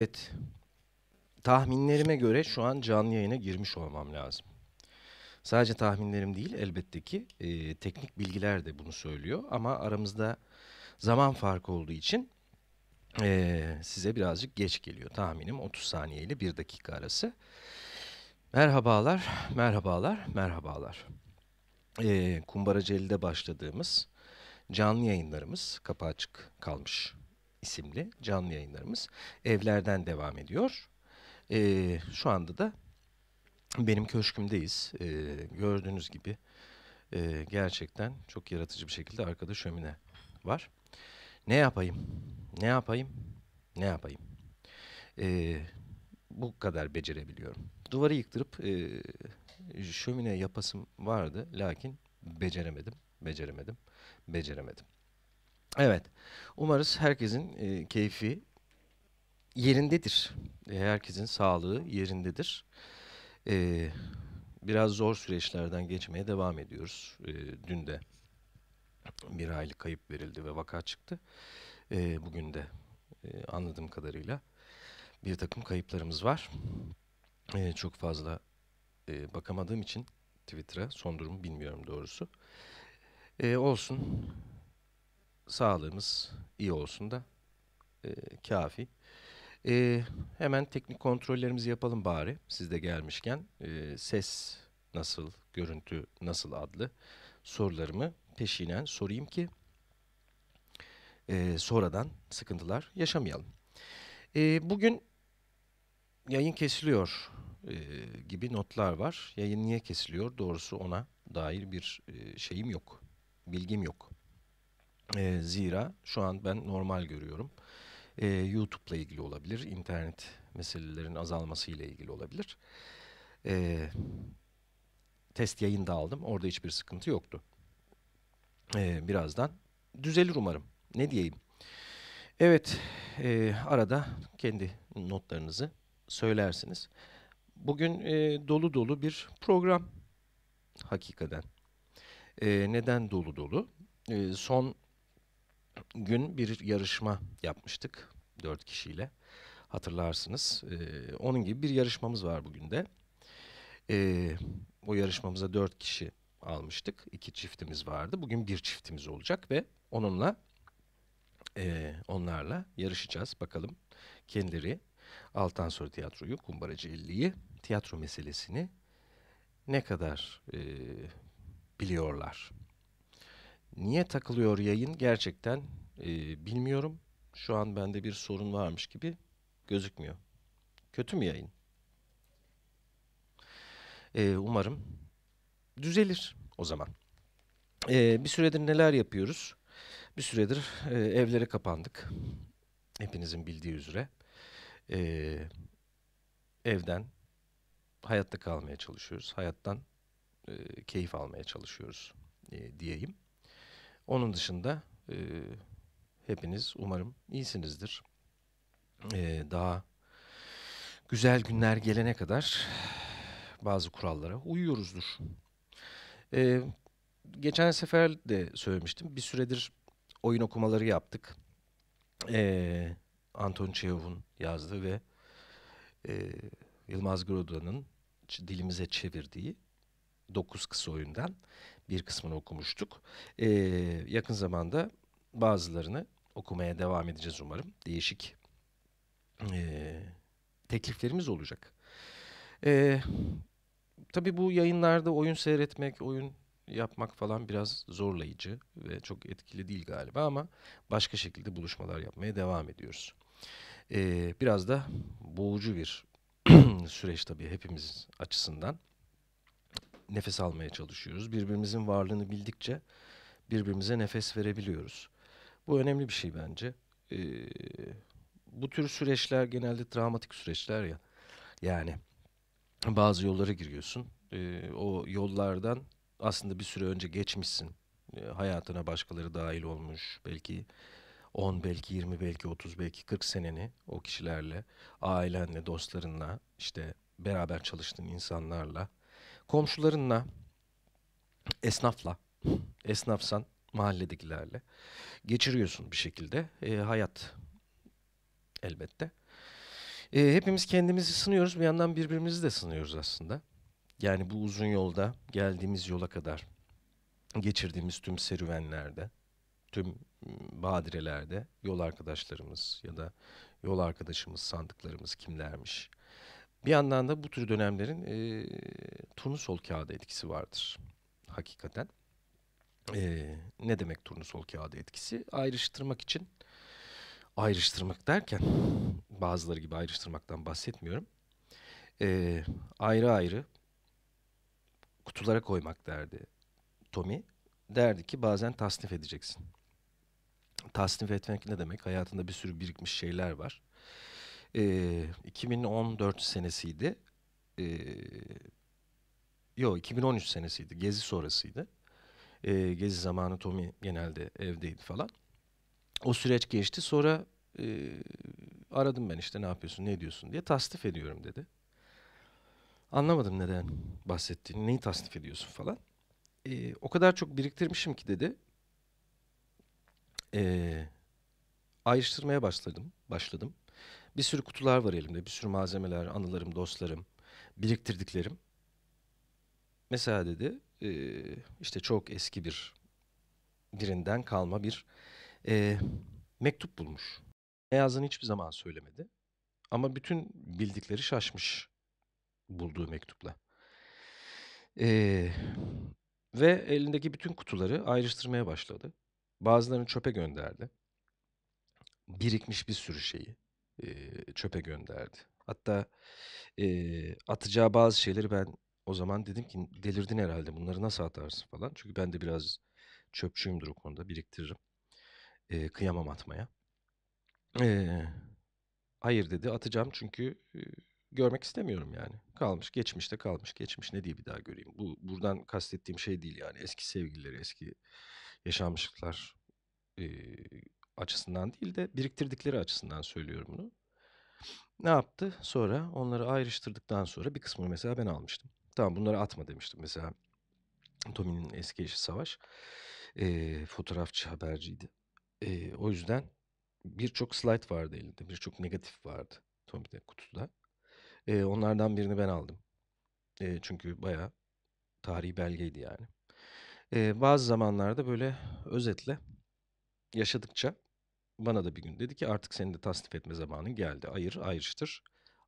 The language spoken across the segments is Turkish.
Evet. Tahminlerime göre şu an canlı yayına girmiş olmam lazım. Sadece tahminlerim değil elbette ki e, teknik bilgiler de bunu söylüyor. Ama aramızda zaman farkı olduğu için e, size birazcık geç geliyor. Tahminim 30 saniye ile 1 dakika arası. Merhabalar, merhabalar, merhabalar. E, Kumbaraceli'de başladığımız canlı yayınlarımız kapı açık kalmış isimli canlı yayınlarımız evlerden devam ediyor. E, şu anda da benim köşkümdeyiz. E, gördüğünüz gibi e, gerçekten çok yaratıcı bir şekilde arkada şömine var. Ne yapayım? Ne yapayım? Ne yapayım? E, bu kadar becerebiliyorum. Duvarı yıktırıp e, şömine yapasım vardı lakin beceremedim, beceremedim, beceremedim. Evet. Umarız herkesin e, keyfi yerindedir. E, herkesin sağlığı yerindedir. E, biraz zor süreçlerden geçmeye devam ediyoruz. E, dün de bir aylık kayıp verildi ve vaka çıktı. E, bugün de e, anladığım kadarıyla bir takım kayıplarımız var. E, çok fazla e, bakamadığım için Twitter'a son durumu bilmiyorum doğrusu. E, olsun sağlığımız iyi olsun da e, kafi. E, hemen teknik kontrollerimizi yapalım bari siz de gelmişken. E, ses nasıl, görüntü nasıl adlı sorularımı peşinen sorayım ki e, sonradan sıkıntılar yaşamayalım. E, bugün yayın kesiliyor e, gibi notlar var. Yayın niye kesiliyor doğrusu ona dair bir e, şeyim yok, bilgim yok. E, zira şu an ben normal görüyorum. E, YouTube'la ilgili olabilir, internet meselelerin azalması ile ilgili olabilir. E, test yayın da aldım, orada hiçbir sıkıntı yoktu. E, birazdan düzelir umarım. Ne diyeyim? Evet, e, arada kendi notlarınızı söylersiniz. Bugün e, dolu dolu bir program hakikaten. E, neden dolu dolu? E, son gün bir yarışma yapmıştık dört kişiyle hatırlarsınız. E, onun gibi bir yarışmamız var bugün de. E, o yarışmamıza dört kişi almıştık. İki çiftimiz vardı. Bugün bir çiftimiz olacak ve onunla e, onlarla yarışacağız. Bakalım kendileri Altan Soru Tiyatro'yu, Kumbaracı 50'yi, tiyatro meselesini ne kadar e, biliyorlar. Niye takılıyor yayın gerçekten e, bilmiyorum. Şu an bende bir sorun varmış gibi gözükmüyor. Kötü mü yayın? E, umarım düzelir o zaman. E, bir süredir neler yapıyoruz? Bir süredir e, evlere kapandık. Hepinizin bildiği üzere. E, evden hayatta kalmaya çalışıyoruz. Hayattan e, keyif almaya çalışıyoruz e, diyeyim. Onun dışında e, hepiniz umarım iyisinizdir. E, daha güzel günler gelene kadar bazı kurallara uyuyoruzdur. E, geçen sefer de söylemiştim. Bir süredir oyun okumaları yaptık. E, Anton Çehov'un yazdığı ve e, Yılmaz Groda'nın dilimize çevirdiği 9 kısa oyundan bir kısmını okumuştuk. Ee, yakın zamanda bazılarını okumaya devam edeceğiz umarım. Değişik e, tekliflerimiz olacak. E, tabii bu yayınlarda oyun seyretmek, oyun yapmak falan biraz zorlayıcı ve çok etkili değil galiba ama başka şekilde buluşmalar yapmaya devam ediyoruz. E, biraz da boğucu bir süreç tabii hepimiz açısından nefes almaya çalışıyoruz. Birbirimizin varlığını bildikçe birbirimize nefes verebiliyoruz. Bu önemli bir şey bence. Ee, bu tür süreçler genelde travmatik süreçler ya. Yani bazı yollara giriyorsun. Ee, o yollardan aslında bir süre önce geçmişsin. Ee, hayatına başkaları dahil olmuş. Belki 10, belki 20, belki 30, belki 40 seneni o kişilerle, ailenle, dostlarınla, işte beraber çalıştığın insanlarla komşularınla, esnafla, esnafsan mahalledekilerle geçiriyorsun bir şekilde e, hayat elbette. E, hepimiz kendimizi sınıyoruz bir yandan birbirimizi de sınıyoruz aslında. Yani bu uzun yolda geldiğimiz yola kadar geçirdiğimiz tüm serüvenlerde, tüm ıı, badirelerde yol arkadaşlarımız ya da yol arkadaşımız sandıklarımız kimlermiş? Bir yandan da bu tür dönemlerin e, turnusol kağıdı etkisi vardır hakikaten. E, ne demek turnusol kağıdı etkisi? Ayrıştırmak için, ayrıştırmak derken bazıları gibi ayrıştırmaktan bahsetmiyorum. E, ayrı ayrı kutulara koymak derdi Tommy. Derdi ki bazen tasnif edeceksin. Tasnif etmek ne demek? Hayatında bir sürü birikmiş şeyler var e, ee, 2014 senesiydi. E, yo 2013 senesiydi. Gezi sonrasıydı. E, gezi zamanı Tommy genelde evdeydi falan. O süreç geçti. Sonra e, aradım ben işte ne yapıyorsun, ne diyorsun diye tasdif ediyorum dedi. Anlamadım neden bahsettiğini, neyi tasnif ediyorsun falan. E, o kadar çok biriktirmişim ki dedi. E, ayrıştırmaya başladım, başladım bir sürü kutular var elimde. Bir sürü malzemeler, anılarım, dostlarım, biriktirdiklerim. Mesela dedi e, işte çok eski bir birinden kalma bir e, mektup bulmuş. Ne yazdığını hiçbir zaman söylemedi. Ama bütün bildikleri şaşmış bulduğu mektupla. Ee, ve elindeki bütün kutuları ayrıştırmaya başladı. Bazılarını çöpe gönderdi. Birikmiş bir sürü şeyi e, çöpe gönderdi. Hatta e, atacağı bazı şeyleri ben o zaman dedim ki delirdin herhalde bunları nasıl atarsın falan. Çünkü ben de biraz çöpçüyümdür o konuda biriktiririm. E, kıyamam atmaya. E, hayır dedi atacağım çünkü e, görmek istemiyorum yani. Kalmış geçmişte kalmış geçmiş ne diye bir daha göreyim. Bu buradan kastettiğim şey değil yani eski sevgilileri eski yaşanmışlıklar e, açısından değil de biriktirdikleri açısından söylüyorum bunu. Ne yaptı? Sonra onları ayrıştırdıktan sonra bir kısmını mesela ben almıştım. Tamam bunları atma demiştim. Mesela Tommy'nin eski eşi Savaş e, fotoğrafçı haberciydi. E, o yüzden birçok slide vardı elinde. Birçok negatif vardı Tommy'de kutuda. E, onlardan birini ben aldım. E, çünkü baya tarihi belgeydi yani. E, bazı zamanlarda böyle özetle yaşadıkça bana da bir gün dedi ki artık senin de tasnif etme zamanın geldi. Ayır, ayrıştır.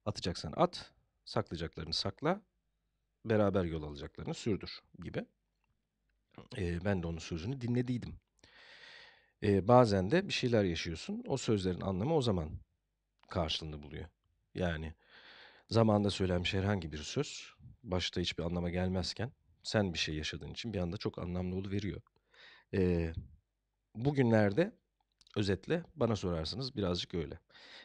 Atacaksan at, saklayacaklarını sakla, beraber yol alacaklarını sürdür gibi. E, ben de onun sözünü dinlediydim. E, bazen de bir şeyler yaşıyorsun. O sözlerin anlamı o zaman karşılığını buluyor. Yani zamanda söylenmiş herhangi bir söz başta hiçbir anlama gelmezken sen bir şey yaşadığın için bir anda çok anlamlı oluveriyor. E, bugünlerde Özetle bana sorarsanız birazcık öyle.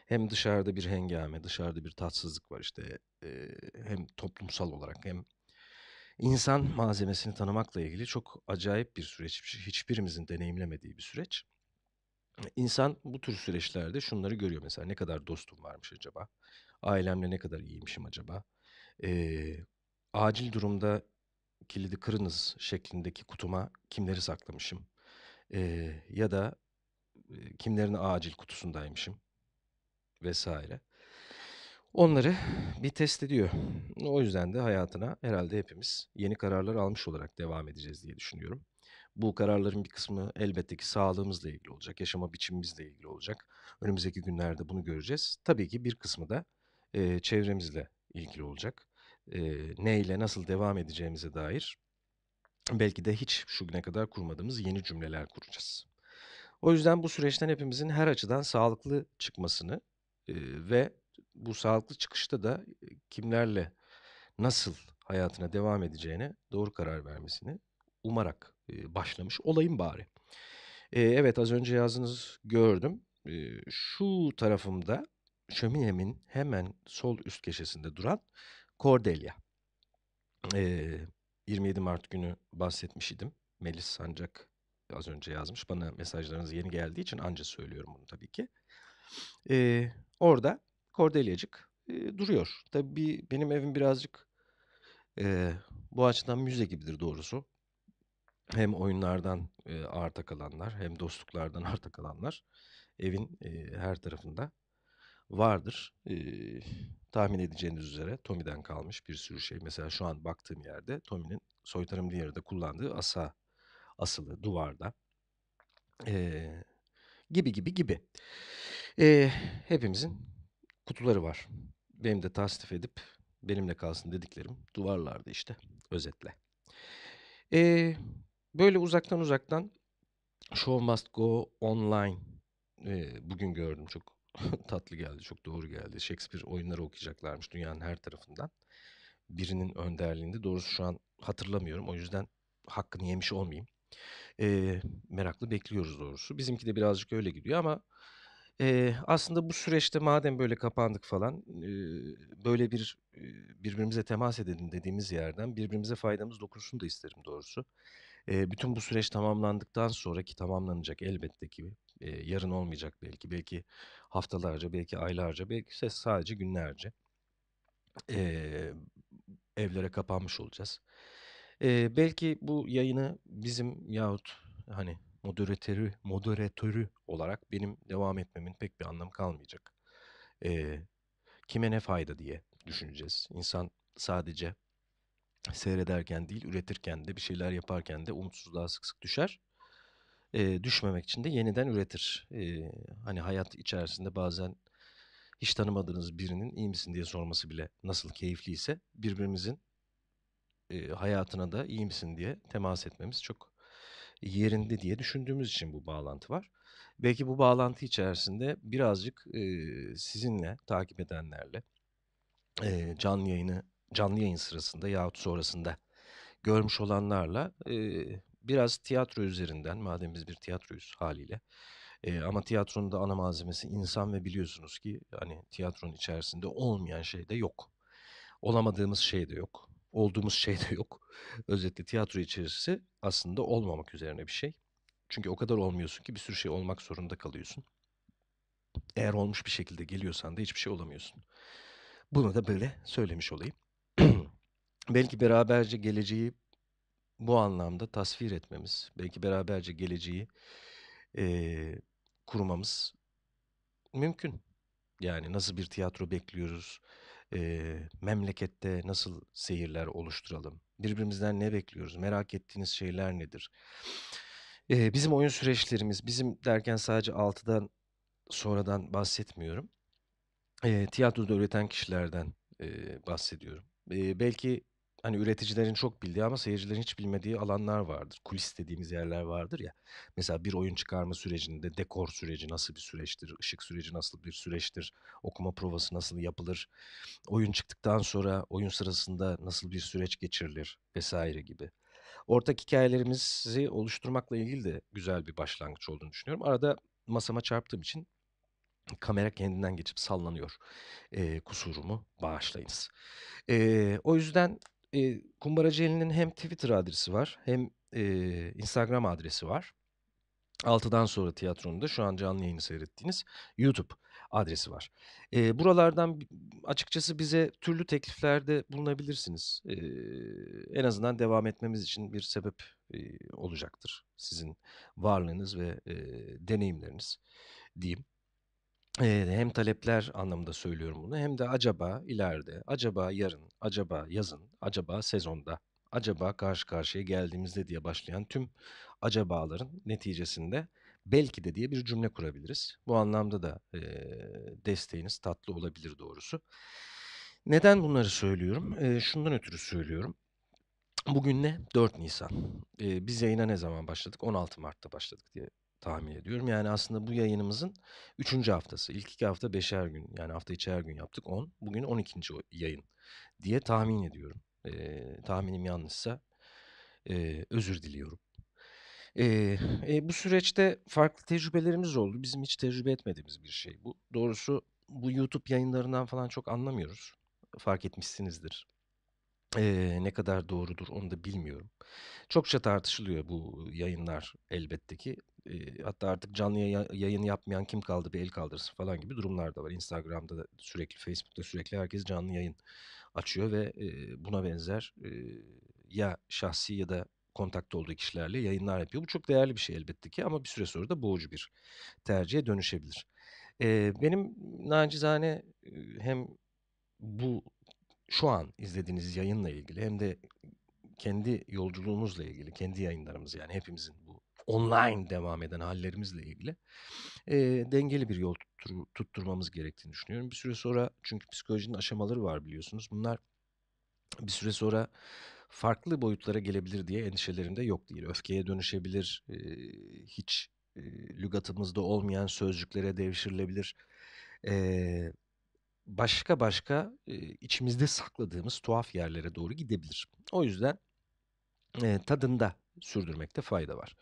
Hem dışarıda bir hengame, dışarıda bir tatsızlık var işte e, hem toplumsal olarak hem insan malzemesini tanımakla ilgili çok acayip bir süreç. Hiçbirimizin deneyimlemediği bir süreç. İnsan bu tür süreçlerde şunları görüyor mesela ne kadar dostum varmış acaba? Ailemle ne kadar iyiymişim acaba? E, acil durumda kilidi kırınız şeklindeki kutuma kimleri saklamışım? E, ya da kimlerin acil kutusundaymışım vesaire. Onları bir test ediyor. O yüzden de hayatına herhalde hepimiz yeni kararlar almış olarak devam edeceğiz diye düşünüyorum. Bu kararların bir kısmı elbette ki sağlığımızla ilgili olacak, yaşama biçimimizle ilgili olacak. Önümüzdeki günlerde bunu göreceğiz. Tabii ki bir kısmı da e, çevremizle ilgili olacak. E, ne ile nasıl devam edeceğimize dair belki de hiç şu güne kadar kurmadığımız yeni cümleler kuracağız. O yüzden bu süreçten hepimizin her açıdan sağlıklı çıkmasını e, ve bu sağlıklı çıkışta da kimlerle nasıl hayatına devam edeceğine doğru karar vermesini umarak e, başlamış olayım bari. E, evet az önce yazdığınız gördüm. E, şu tarafımda şöminemin hemen sol üst köşesinde duran Cordelia. E, 27 Mart günü bahsetmiş idim. Melis Sancak az önce yazmış. Bana mesajlarınız yeni geldiği için anca söylüyorum bunu tabii ki. Ee, orada kordelyacık e, duruyor. Tabii benim evim birazcık e, bu açıdan müze gibidir doğrusu. Hem oyunlardan e, arta kalanlar hem dostluklardan arta kalanlar evin e, her tarafında vardır. E, tahmin edeceğiniz üzere Tommy'den kalmış bir sürü şey. Mesela şu an baktığım yerde Tommy'nin soytarım diğeri de kullandığı asa asılı duvarda. E, gibi gibi gibi. E, hepimizin kutuları var. Benim de tasnif edip benimle kalsın dediklerim duvarlarda işte özetle. E, böyle uzaktan uzaktan Show Must Go Online e, bugün gördüm çok tatlı geldi, çok doğru geldi. Shakespeare oyunları okuyacaklarmış dünyanın her tarafından. Birinin önderliğinde. Doğrusu şu an hatırlamıyorum. O yüzden hakkını yemiş olmayayım. Eee, merakla bekliyoruz doğrusu. Bizimki de birazcık öyle gidiyor ama, eee, aslında bu süreçte madem böyle kapandık falan, eee, böyle bir, eee, birbirimize temas edelim dediğimiz yerden birbirimize faydamız dokunsun da isterim doğrusu. Eee, bütün bu süreç tamamlandıktan sonraki tamamlanacak elbette ki, eee, yarın olmayacak belki, belki haftalarca, belki aylarca, belki sadece günlerce, eee, evlere kapanmış olacağız. Eee, belki bu yayını bizim yahut hani moderatörü moderatörü olarak benim devam etmemin pek bir anlamı kalmayacak. Eee, kime ne fayda diye düşüneceğiz. İnsan sadece seyrederken değil, üretirken de bir şeyler yaparken de umutsuzluğa sık sık düşer. Eee, düşmemek için de yeniden üretir. Eee, hani hayat içerisinde bazen hiç tanımadığınız birinin iyi misin diye sorması bile nasıl keyifliyse birbirimizin e, hayatına da iyi misin diye temas etmemiz çok yerinde diye düşündüğümüz için bu bağlantı var. Belki bu bağlantı içerisinde birazcık e, sizinle, takip edenlerle e, canlı yayını canlı yayın sırasında yahut sonrasında görmüş olanlarla e, biraz tiyatro üzerinden madem biz bir tiyatroyuz haliyle e, ama tiyatronun da ana malzemesi insan ve biliyorsunuz ki hani tiyatronun içerisinde olmayan şey de yok. Olamadığımız şey de yok olduğumuz şey de yok. Özetle tiyatro içerisi aslında olmamak üzerine bir şey. Çünkü o kadar olmuyorsun ki bir sürü şey olmak zorunda kalıyorsun. Eğer olmuş bir şekilde geliyorsan da hiçbir şey olamıyorsun. Bunu da böyle söylemiş olayım. belki beraberce geleceği bu anlamda tasvir etmemiz, belki beraberce geleceği e, kurmamız mümkün. Yani nasıl bir tiyatro bekliyoruz, e, memlekette nasıl seyirler oluşturalım? Birbirimizden ne bekliyoruz? Merak ettiğiniz şeyler nedir? E, bizim oyun süreçlerimiz, bizim derken sadece 6'dan sonradan bahsetmiyorum. E, tiyatroda üreten kişilerden e, bahsediyorum. E, belki hani üreticilerin çok bildiği ama seyircilerin hiç bilmediği alanlar vardır. Kulis dediğimiz yerler vardır ya. Mesela bir oyun çıkarma sürecinde dekor süreci nasıl bir süreçtir? ışık süreci nasıl bir süreçtir? Okuma provası nasıl yapılır? Oyun çıktıktan sonra oyun sırasında nasıl bir süreç geçirilir vesaire gibi. Ortak hikayelerimizi oluşturmakla ilgili de güzel bir başlangıç olduğunu düşünüyorum. Arada masama çarptığım için kamera kendinden geçip sallanıyor. E, kusurumu bağışlayınız. E, o yüzden e, Kumbaracı Elin'in hem Twitter adresi var hem e, Instagram adresi var. Altıdan sonra tiyatronun da şu an canlı yayını seyrettiğiniz YouTube adresi var. E, buralardan açıkçası bize türlü tekliflerde bulunabilirsiniz. E, en azından devam etmemiz için bir sebep e, olacaktır sizin varlığınız ve e, deneyimleriniz diyeyim. Eee, hem talepler anlamında söylüyorum bunu hem de acaba ileride, acaba yarın, acaba yazın, acaba sezonda, acaba karşı karşıya geldiğimizde diye başlayan tüm acabaların neticesinde belki de diye bir cümle kurabiliriz. Bu anlamda da eee, desteğiniz tatlı olabilir doğrusu. Neden bunları söylüyorum? Eee, şundan ötürü söylüyorum. Bugün ne? 4 Nisan. Eee, biz yayına ne zaman başladık? 16 Mart'ta başladık diye tahmin ediyorum. Yani aslında bu yayınımızın 3. haftası. İlk 2 hafta 5'er gün yani hafta içi her gün yaptık 10. Bugün 12. yayın diye tahmin ediyorum. Ee, tahminim yanlışsa e, özür diliyorum. Ee, e, bu süreçte farklı tecrübelerimiz oldu. Bizim hiç tecrübe etmediğimiz bir şey bu. Doğrusu bu YouTube yayınlarından falan çok anlamıyoruz. Fark etmişsinizdir. Ee, ne kadar doğrudur onu da bilmiyorum. Çokça tartışılıyor bu yayınlar elbette ki hatta artık canlı yayın yapmayan kim kaldı bir el kaldırsın falan gibi durumlar da var. Instagram'da da sürekli, Facebook'ta sürekli herkes canlı yayın açıyor ve buna benzer ya şahsi ya da kontakta olduğu kişilerle yayınlar yapıyor. Bu çok değerli bir şey elbette ki ama bir süre sonra da boğucu bir tercihe dönüşebilir. benim nacizane hem bu şu an izlediğiniz yayınla ilgili hem de kendi yolculuğumuzla ilgili, kendi yayınlarımız yani hepimizin online devam eden hallerimizle ilgili e, dengeli bir yol tuttur, tutturmamız gerektiğini düşünüyorum. Bir süre sonra çünkü psikolojinin aşamaları var biliyorsunuz. Bunlar bir süre sonra farklı boyutlara gelebilir diye endişelerim de yok değil. Öfkeye dönüşebilir, e, hiç e, lügatımızda olmayan sözcüklere devşirilebilir. E, başka başka e, içimizde sakladığımız tuhaf yerlere doğru gidebilir. O yüzden e, tadında sürdürmekte fayda var.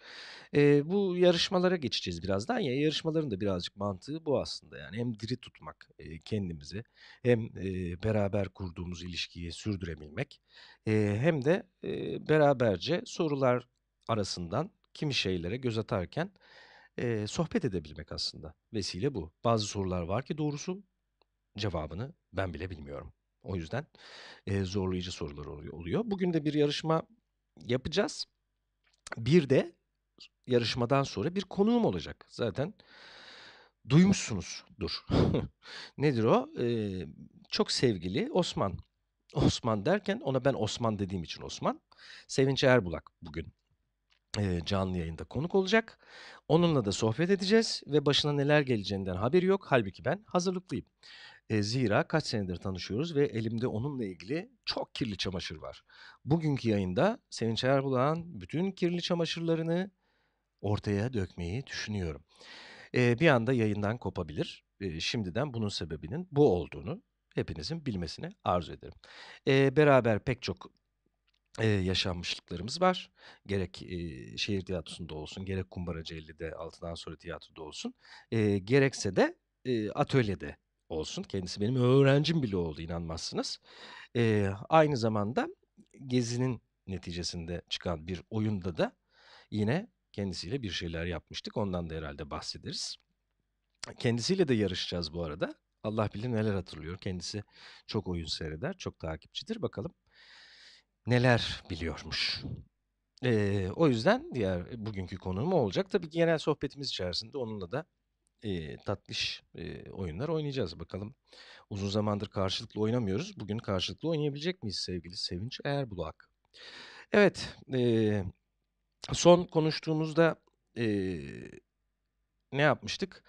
E, bu yarışmalara geçeceğiz birazdan ya yarışmaların da birazcık mantığı bu aslında yani hem diri tutmak e, kendimizi hem e, beraber kurduğumuz ilişkiyi sürdürebilmek e, hem de e, beraberce sorular arasından kimi şeylere göz atarken e, sohbet edebilmek aslında vesile bu. Bazı sorular var ki doğrusu cevabını ben bile bilmiyorum. O yüzden e, zorlayıcı sorular oluyor. Bugün de bir yarışma yapacağız. Bir de yarışmadan sonra bir konuğum olacak. Zaten duymuşsunuzdur. Nedir o? Ee, çok sevgili Osman. Osman derken ona ben Osman dediğim için Osman. Sevinç Erbulak bugün e, canlı yayında konuk olacak. Onunla da sohbet edeceğiz ve başına neler geleceğinden haberi yok. Halbuki ben hazırlıklıyım. E, zira kaç senedir tanışıyoruz ve elimde onunla ilgili çok kirli çamaşır var. Bugünkü yayında Sevinç Erbulak'ın bütün kirli çamaşırlarını ortaya dökmeyi düşünüyorum. E, bir anda yayından kopabilir. E, şimdiden bunun sebebinin bu olduğunu hepinizin bilmesini arzu ederim. E, beraber pek çok ee, yaşanmışlıklarımız var. Gerek e, şehir tiyatrosunda olsun, gerek Kumbaracı 50'de, altından sonra tiyatroda olsun. E, gerekse de e, atölyede olsun. Kendisi benim öğrencim bile oldu inanmazsınız. Ee, aynı zamanda Gezi'nin neticesinde çıkan bir oyunda da yine kendisiyle bir şeyler yapmıştık. Ondan da herhalde bahsederiz. Kendisiyle de yarışacağız bu arada. Allah bilir neler hatırlıyor. Kendisi çok oyun seyreder, çok takipçidir. Bakalım neler biliyormuş. Ee, o yüzden diğer e, bugünkü konumu olacak. Tabii ki genel sohbetimiz içerisinde onunla da e, tatlış e, oyunlar oynayacağız bakalım. Uzun zamandır karşılıklı oynamıyoruz. Bugün karşılıklı oynayabilecek miyiz sevgili Sevinç Erbulak? Evet, e, son konuştuğumuzda e, ne yapmıştık?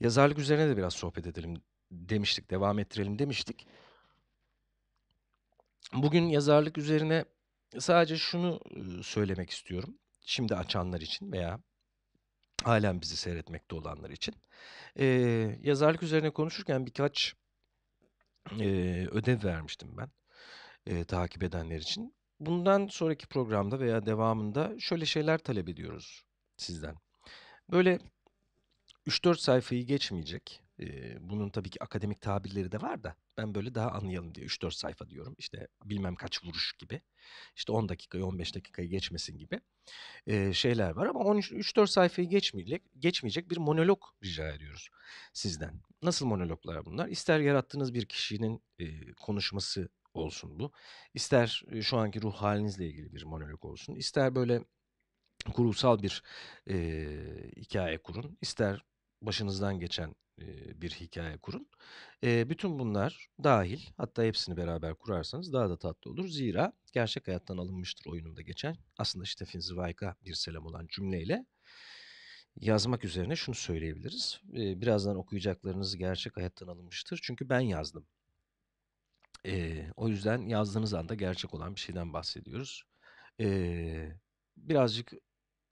Yazarlık üzerine de biraz sohbet edelim demiştik, devam ettirelim demiştik. Bugün yazarlık üzerine sadece şunu söylemek istiyorum. Şimdi açanlar için veya halen bizi seyretmekte olanlar için. E, yazarlık üzerine konuşurken birkaç e, ödev vermiştim ben e, takip edenler için. Bundan sonraki programda veya devamında şöyle şeyler talep ediyoruz sizden. Böyle 3-4 sayfayı geçmeyecek bunun tabii ki akademik tabirleri de var da ben böyle daha anlayalım diye 3-4 sayfa diyorum. İşte bilmem kaç vuruş gibi. İşte 10 dakikayı 15 dakikayı geçmesin gibi e, şeyler var. Ama 3-4 sayfayı geçmeyecek, geçmeyecek bir monolog rica ediyoruz sizden. Nasıl monologlar bunlar? İster yarattığınız bir kişinin e, konuşması olsun bu. İster şu anki ruh halinizle ilgili bir monolog olsun. İster böyle kurumsal bir e, hikaye kurun. İster başınızdan geçen bir hikaye kurun. bütün bunlar dahil hatta hepsini beraber kurarsanız daha da tatlı olur. Zira gerçek hayattan alınmıştır oyununda geçen aslında Stefan Zweig'a bir selam olan cümleyle yazmak üzerine şunu söyleyebiliriz. birazdan okuyacaklarınız gerçek hayattan alınmıştır. Çünkü ben yazdım. o yüzden yazdığınız anda gerçek olan bir şeyden bahsediyoruz. birazcık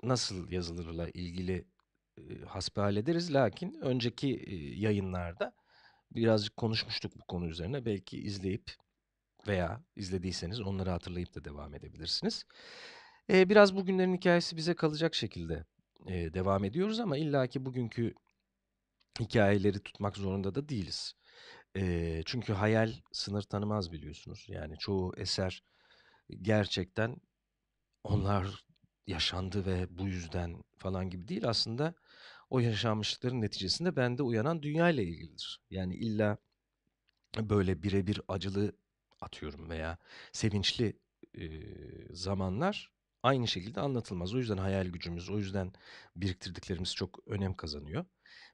nasıl yazılırla ilgili hasbihal ederiz. Lakin önceki yayınlarda birazcık konuşmuştuk bu konu üzerine. Belki izleyip veya izlediyseniz onları hatırlayıp da devam edebilirsiniz. Ee, biraz bugünlerin hikayesi bize kalacak şekilde devam ediyoruz ama illaki bugünkü hikayeleri tutmak zorunda da değiliz. çünkü hayal sınır tanımaz biliyorsunuz. Yani çoğu eser gerçekten onlar yaşandı ve bu yüzden falan gibi değil. Aslında o yaşanmışlıkların neticesinde bende uyanan dünya ile ilgilidir. Yani illa böyle birebir acılı atıyorum veya sevinçli e, zamanlar aynı şekilde anlatılmaz. O yüzden hayal gücümüz, o yüzden biriktirdiklerimiz çok önem kazanıyor.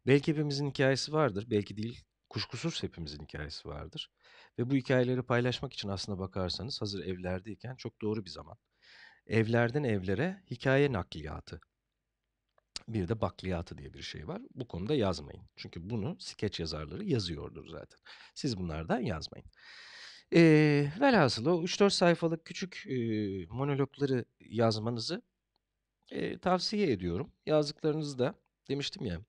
Belki hepimizin hikayesi vardır, belki değil. Kuşkusuz hepimizin hikayesi vardır. Ve bu hikayeleri paylaşmak için aslında bakarsanız hazır evlerdeyken çok doğru bir zaman evlerden evlere hikaye nakliyatı. Bir de bakliyatı diye bir şey var. Bu konuda yazmayın. Çünkü bunu skeç yazarları yazıyordur zaten. Siz bunlardan yazmayın. E, velhasıl o 3-4 sayfalık küçük e, monologları yazmanızı e, tavsiye ediyorum. Yazdıklarınızı da demiştim ya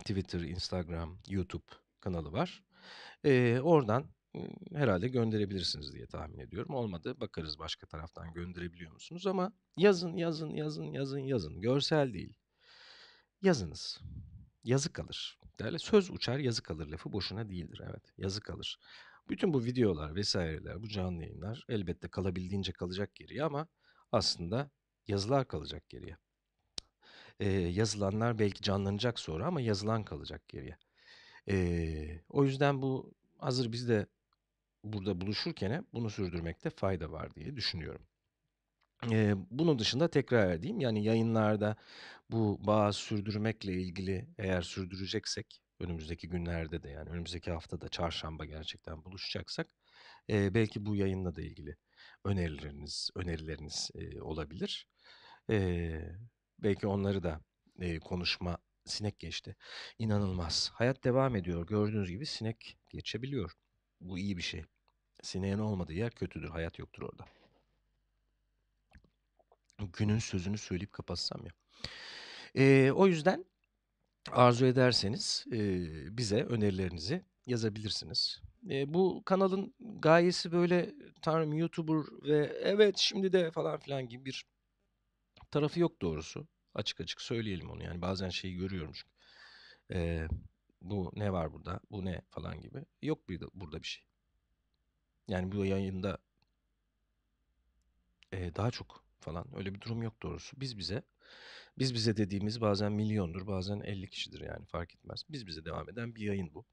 Twitter, Instagram, YouTube kanalı var. E, oradan herhalde gönderebilirsiniz diye tahmin ediyorum. Olmadı bakarız başka taraftan gönderebiliyor musunuz ama yazın yazın yazın yazın yazın görsel değil. Yazınız. Yazı kalır. Derler söz uçar yazı kalır lafı boşuna değildir evet yazı kalır. Bütün bu videolar vesaireler bu canlı yayınlar elbette kalabildiğince kalacak geriye ama aslında yazılar kalacak geriye. Ee, yazılanlar belki canlanacak sonra ama yazılan kalacak geriye. Ee, o yüzden bu hazır biz de burada buluşurken bunu sürdürmekte fayda var diye düşünüyorum. Ee, bunun dışında tekrar edeyim yani yayınlarda bu bağı sürdürmekle ilgili eğer sürdüreceksek önümüzdeki günlerde de yani önümüzdeki haftada çarşamba gerçekten buluşacaksak e, belki bu yayınla da ilgili önerileriniz önerileriniz e, olabilir. E, belki onları da e, konuşma sinek geçti. İnanılmaz. Hayat devam ediyor. Gördüğünüz gibi sinek geçebiliyor. Bu iyi bir şey. Sineğin olmadığı yer kötüdür. Hayat yoktur orada. Günün sözünü söyleyip kapatsam ya. E, o yüzden arzu ederseniz e, bize önerilerinizi yazabilirsiniz. E, bu kanalın gayesi böyle tanrım YouTuber ve evet şimdi de falan filan gibi bir tarafı yok doğrusu. Açık açık söyleyelim onu yani bazen şeyi görüyorum çünkü. E, bu ne var burada, bu ne falan gibi. Yok bir de burada bir şey. Yani bu yayında e, daha çok falan öyle bir durum yok doğrusu. Biz bize, biz bize dediğimiz bazen milyondur, bazen 50 kişidir yani fark etmez. Biz bize devam eden bir yayın bu.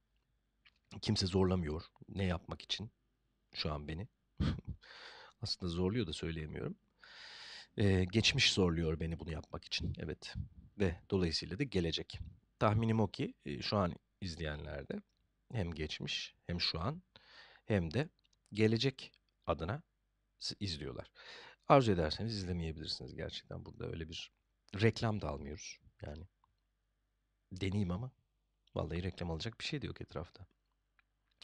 Kimse zorlamıyor ne yapmak için şu an beni. Aslında zorluyor da söyleyemiyorum. Ee, geçmiş zorluyor beni bunu yapmak için. Evet. Ve dolayısıyla da gelecek. Tahminim o ki e, şu an izleyenlerde hem geçmiş hem şu an hem de gelecek adına izliyorlar. Arzu ederseniz izlemeyebilirsiniz gerçekten. Burada öyle bir reklam da almıyoruz. Yani deneyim ama vallahi reklam alacak bir şey de yok etrafta.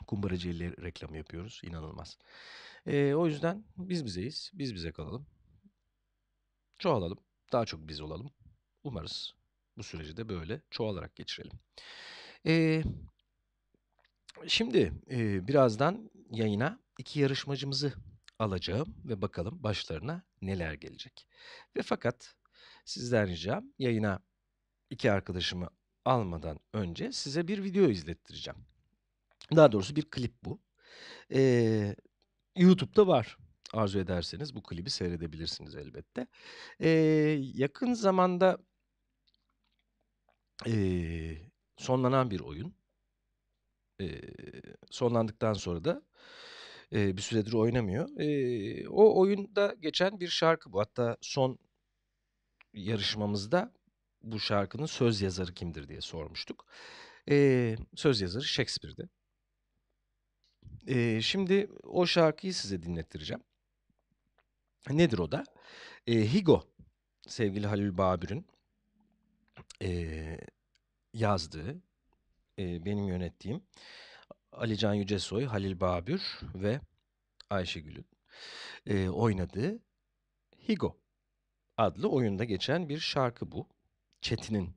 Kumbaracı ile reklam yapıyoruz. inanılmaz. E, o yüzden biz bizeyiz. Biz bize kalalım. Çoğalalım. Daha çok biz olalım. Umarız bu süreci de böyle çoğalarak geçirelim. E, şimdi e, birazdan yayına iki yarışmacımızı alacağım ve bakalım başlarına neler gelecek. Ve fakat sizden ricam yayına iki arkadaşımı almadan önce size bir video izlettireceğim. Daha doğrusu bir klip bu. Ee, YouTube'da var. Arzu ederseniz bu klibi seyredebilirsiniz elbette. Ee, yakın zamanda e, sonlanan bir oyun. E, sonlandıktan sonra da e, bir süredir oynamıyor. E, o oyunda geçen bir şarkı bu. Hatta son yarışmamızda bu şarkının söz yazarı kimdir diye sormuştuk. E, söz yazarı Shakespeare'di. E, şimdi o şarkıyı size dinlettireceğim. Nedir o da? E, Higo sevgili Halil Babür'ün e, yazdığı, e, benim yönettiğim Alican Yücesoy, Halil Babür ve Ayşegül'ün e, oynadığı Higo adlı oyunda geçen bir şarkı bu. Çetin'in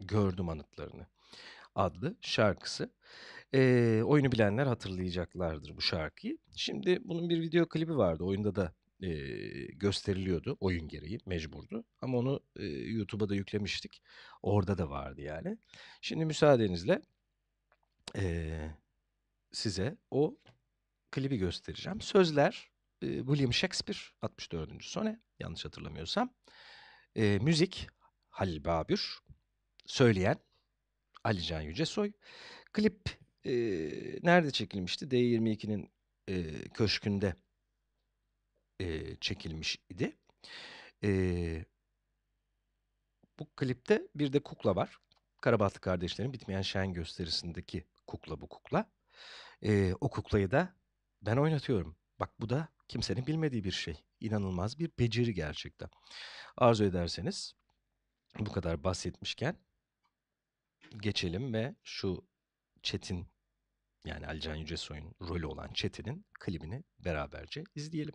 Gördüm Anıtlarını adlı şarkısı. E, oyunu bilenler hatırlayacaklardır bu şarkıyı. Şimdi bunun bir video klibi vardı. Oyunda da e, gösteriliyordu oyun gereği mecburdu. Ama onu e, YouTube'a da yüklemiştik. Orada da vardı yani. Şimdi müsaadenizle e, size o klibi göstereceğim. Sözler e, William Shakespeare 64. sone yanlış hatırlamıyorsam. E, müzik Halil Babür. Söyleyen Ali Can Yücesoy. Klip e, nerede çekilmişti? D22'nin e, köşkünde e, çekilmiş idi. E, bu klipte bir de kukla var. Karabatlı kardeşlerin bitmeyen şen gösterisindeki kukla bu kukla. E, o kuklayı da ben oynatıyorum. Bak bu da kimsenin bilmediği bir şey. İnanılmaz bir beceri gerçekten. Arzu ederseniz bu kadar bahsetmişken geçelim ve şu Çetin yani Alican Yücesoy'un rolü olan Çetin'in klibini beraberce izleyelim.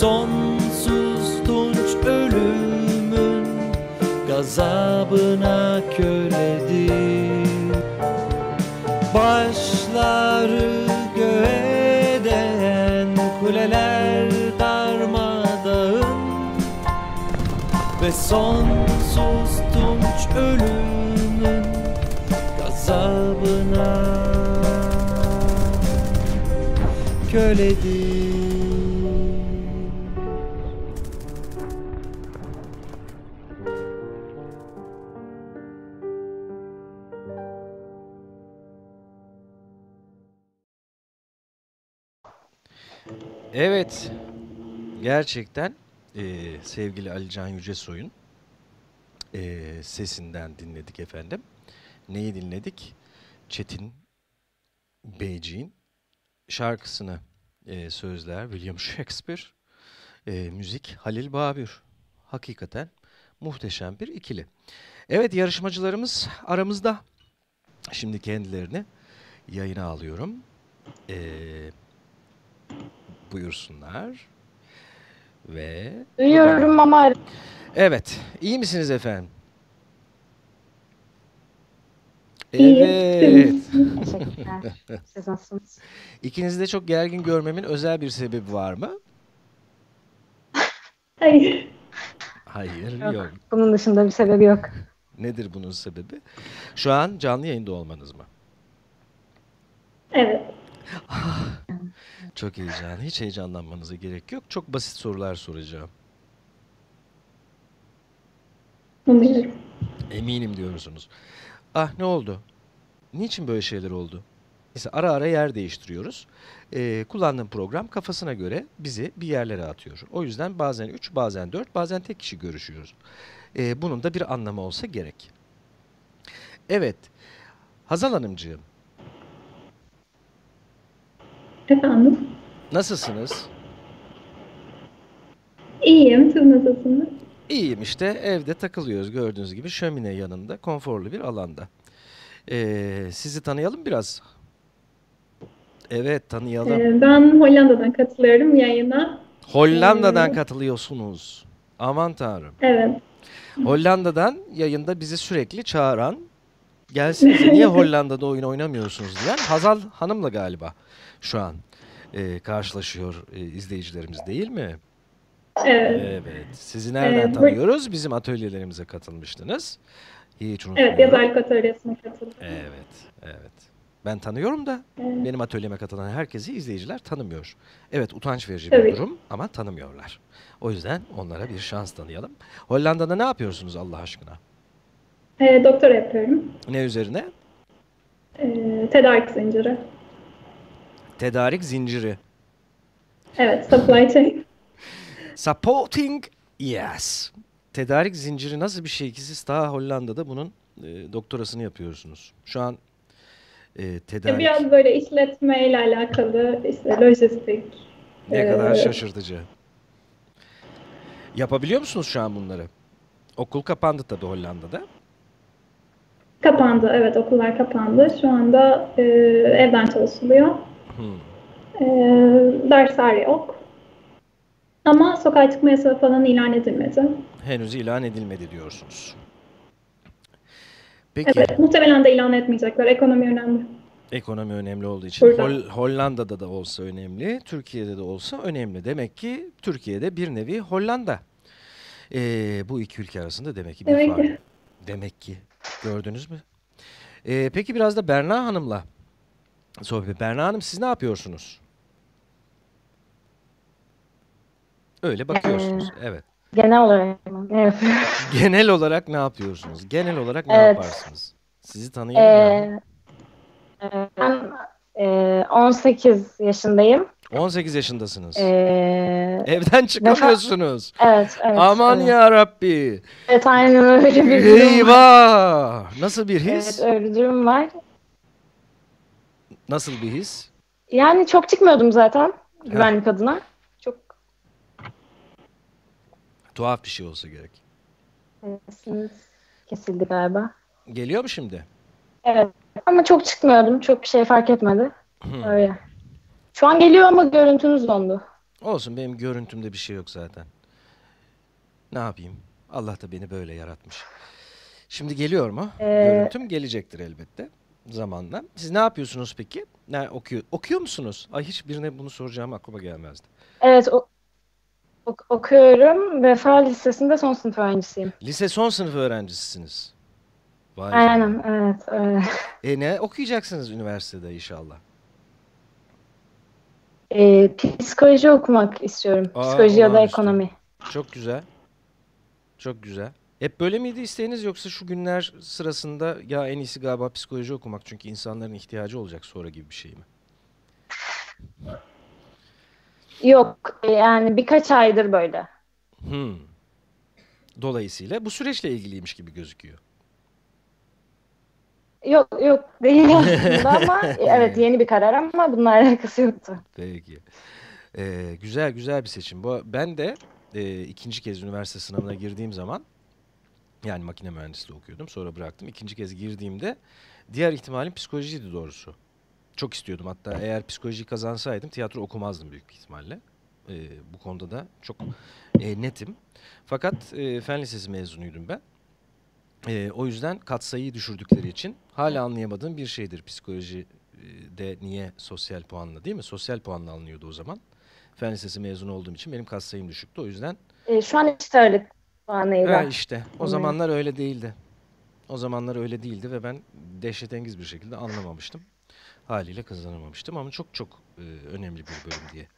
Sonsuz tunç ölümün gazabına köledi, Başları göğe değen kuleler darmadağın Ve sonsuz tunç ölümün gazabına köledi. Evet. Gerçekten e, sevgili Alican Yücesoy'un e, sesinden dinledik efendim. Neyi dinledik? Çetin Beyciğin şarkısını e, sözler William Shakespeare, e, müzik Halil Babür. Hakikaten muhteşem bir ikili. Evet yarışmacılarımız aramızda. Şimdi kendilerini yayına alıyorum. Ee, buyursunlar. Ve... Duyuyorum ama... Evet. İyi misiniz efendim? Evet. Siz nasılsınız? İkinizi de çok gergin görmemin özel bir sebebi var mı? Hayır. Hayır yok. yok. Bunun dışında bir sebebi yok. Nedir bunun sebebi? Şu an canlı yayında olmanız mı? Evet. Çok heyecanlı. Hiç heyecanlanmanıza gerek yok. Çok basit sorular soracağım. Umuyorum. Eminim diyorsunuz. Ah ne oldu? Niçin böyle şeyler oldu? Neyse ara ara yer değiştiriyoruz. Ee, kullandığım program kafasına göre bizi bir yerlere atıyor. O yüzden bazen 3, bazen 4, bazen tek kişi görüşüyoruz. Ee, bunun da bir anlamı olsa gerek. Evet, Hazal Hanımcığım Efendim? Nasılsınız? İyiyim. Siz nasılsınız? İyiyim işte evde takılıyoruz gördüğünüz gibi şömine yanında konforlu bir alanda. Ee, sizi tanıyalım biraz. Evet tanıyalım. Ee, ben Hollanda'dan katılıyorum yayına. Hollanda'dan ee... katılıyorsunuz. Aman tanrım. Evet. Hollanda'dan yayında bizi sürekli çağıran, gelsinize niye Hollanda'da oyun oynamıyorsunuz diyen Hazal Hanım'la galiba şu an e, karşılaşıyor e, izleyicilerimiz değil mi? Evet. evet. Sizi nereden ee, tanıyoruz? Bizim atölyelerimize katılmıştınız. Hiç Evet, yazarlık atölyesine katıldım. Evet, evet. Ben tanıyorum da evet. benim atölyeme katılan herkesi izleyiciler tanımıyor. Evet utanç verici Tabii. bir durum ama tanımıyorlar. O yüzden onlara bir şans tanıyalım. Hollanda'da ne yapıyorsunuz Allah aşkına? E, doktora yapıyorum. Ne üzerine? E, tedarik zinciri tedarik zinciri. Evet, supply chain. Supporting, yes. Tedarik zinciri nasıl bir şey ki siz daha Hollanda'da bunun e, doktorasını yapıyorsunuz. Şu an e, tedarik... Biraz böyle işletmeyle alakalı, işte lojistik. Ne e, kadar şaşırtıcı. Yapabiliyor musunuz şu an bunları? Okul kapandı tabii Hollanda'da. Kapandı, evet okullar kapandı. Şu anda e, evden çalışılıyor. Hmm. dersler yok. Ama sokağa çıkma yasağı falan ilan edilmedi. Henüz ilan edilmedi diyorsunuz. Peki. Evet, muhtemelen de ilan etmeyecekler. Ekonomi önemli. Ekonomi önemli olduğu için Hol Hollanda'da da olsa önemli, Türkiye'de de olsa önemli. Demek ki Türkiye'de bir nevi Hollanda. Ee, bu iki ülke arasında demek ki bir demek fark. Ki. Demek ki. Gördünüz mü? Ee, peki biraz da Berna Hanım'la sohbet. Berna Hanım siz ne yapıyorsunuz? Öyle bakıyorsunuz. Ee, evet. Genel olarak evet. genel olarak ne yapıyorsunuz? Genel olarak ne evet. yaparsınız? Sizi tanıyayım ee, yani. E, ben e, 18 yaşındayım. 18 yaşındasınız. Ee, Evden çıkamıyorsunuz. Evet, evet. Aman evet. ya Rabbi. Evet, aynen öyle bir durum. Eyvah! Nasıl bir his? Evet, öyle bir durum var. Nasıl bir his? Yani çok çıkmıyordum zaten güvenlik evet. adına. Çok tuhaf bir şey olsa gerek. Sesiniz kesildi galiba. Geliyor mu şimdi? Evet. Ama çok çıkmıyordum. Çok bir şey fark etmedi. Hmm. Öyle. Şu an geliyor ama görüntünüz dondu. Olsun benim görüntümde bir şey yok zaten. Ne yapayım? Allah da beni böyle yaratmış. Şimdi geliyor mu? Ee, Görüntüm gelecektir elbette zamanla. Siz ne yapıyorsunuz peki? Ne okuyor okuyor musunuz? Ay hiç birine bunu soracağım aklıma gelmezdi. Evet o, ok okuyorum. Vefa Lisesi'nde son sınıf öğrencisiyim. Lise son sınıf öğrencisisiniz. Vay Aynen canına. evet öyle. E ne okuyacaksınız üniversitede inşallah? E, psikoloji okumak istiyorum. Aa, psikoloji ya da ekonomi. Çok güzel. Çok güzel. Hep böyle miydi isteğiniz yoksa şu günler sırasında ya en iyisi galiba psikoloji okumak çünkü insanların ihtiyacı olacak sonra gibi bir şey mi? Yok yani birkaç aydır böyle. Hmm. Dolayısıyla bu süreçle ilgiliymiş gibi gözüküyor. Yok yok değil aslında ama evet yeni bir karar ama bununla alakası yoktu. Peki. Ee, güzel güzel bir seçim. Bu ben de e, ikinci kez üniversite sınavına girdiğim zaman yani makine mühendisliği okuyordum. Sonra bıraktım. İkinci kez girdiğimde diğer ihtimalim psikolojiydi doğrusu. Çok istiyordum. Hatta eğer psikoloji kazansaydım tiyatro okumazdım büyük ihtimalle. Ee, bu konuda da çok e, netim. Fakat e, fen lisesi mezunuydum ben. E, o yüzden katsayıyı düşürdükleri için hala anlayamadığım bir şeydir psikoloji de niye sosyal puanla değil mi? Sosyal puanla alınıyordu o zaman. Fen lisesi mezunu olduğum için benim katsayım düşüktü. O yüzden... E, şu an eşit ağırlık. Ha işte o Anlıyorum. zamanlar öyle değildi. O zamanlar öyle değildi ve ben dehşetengiz bir şekilde anlamamıştım. Haliyle kazanamamıştım ama çok çok e, önemli bir bölüm diye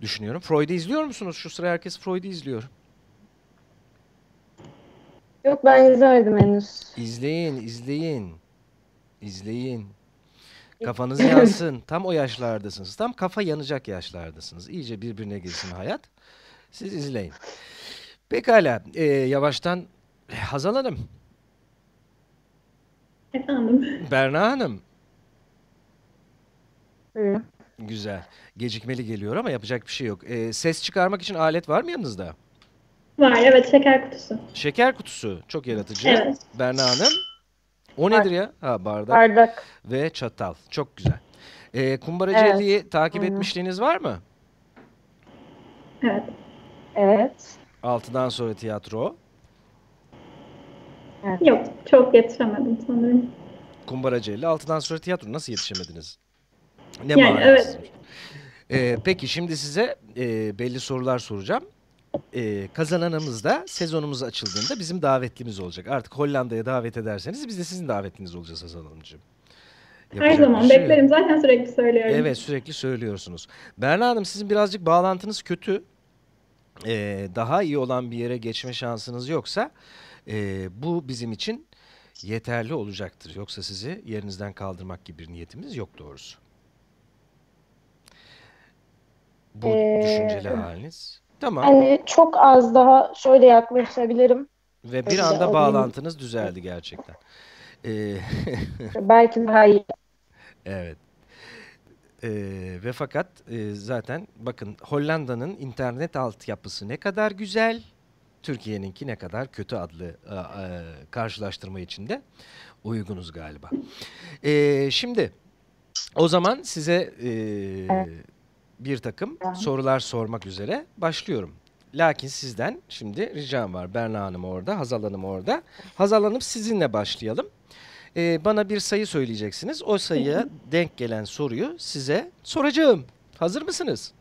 düşünüyorum. Freud'u izliyor musunuz? Şu sıra herkes Freud'u izliyor. Yok ben izlerdim henüz. İzleyin, izleyin. İzleyin. Kafanız yansın. Tam o yaşlardasınız. Tam kafa yanacak yaşlardasınız. İyice birbirine girsin hayat. Siz izleyin. Pekala, e, yavaştan e, Hazal Hanım. Efendim. Berna Hanım. Evet. Güzel. Gecikmeli geliyor ama yapacak bir şey yok. E, ses çıkarmak için alet var mı yanınızda? Var evet şeker kutusu. Şeker kutusu çok yaratıcı. Evet. Berna Hanım. O Bar nedir ya? Ha bardak. Bardak. Ve çatal. Çok güzel. E, Kumbaracı evet. takip Hı -hı. etmişliğiniz var mı? Evet. Evet. 6'dan sonra tiyatro. Evet. Yok, çok yetişemedim sanırım. Kumbaracı 6'dan sonra tiyatro. Nasıl yetişemediniz? Ne yani, evet. Ee, peki şimdi size e, belli sorular soracağım. Ee, kazananımız da sezonumuz açıldığında bizim davetlimiz olacak. Artık Hollanda'ya davet ederseniz biz de sizin davetliniz olacağız Hasan Hanımcığım. Yapacak Her zaman şey beklerim. Yok. Zaten sürekli söylüyorum. Evet sürekli söylüyorsunuz. Berna Hanım sizin birazcık bağlantınız kötü e, daha iyi olan bir yere geçme şansınız yoksa e, bu bizim için yeterli olacaktır. Yoksa sizi yerinizden kaldırmak gibi bir niyetimiz yok doğrusu. Bu ee, düşünceli haliniz. Tamam. Hani çok az daha şöyle yaklaşabilirim. Ve bir ee, anda Öyle bağlantınız alayım. düzeldi gerçekten. Ee... Belki daha iyi. Evet. E, ve fakat e, zaten bakın Hollanda'nın internet altyapısı ne kadar güzel, Türkiye'ninki ne kadar kötü adlı e, e, karşılaştırma içinde uygunuz galiba. E, şimdi o zaman size e, bir takım sorular sormak üzere başlıyorum. Lakin sizden şimdi ricam var. Berna Hanım orada, Hazal Hanım orada. Hazal Hanım sizinle başlayalım e, bana bir sayı söyleyeceksiniz. O sayıya denk gelen soruyu size soracağım. Hazır mısınız?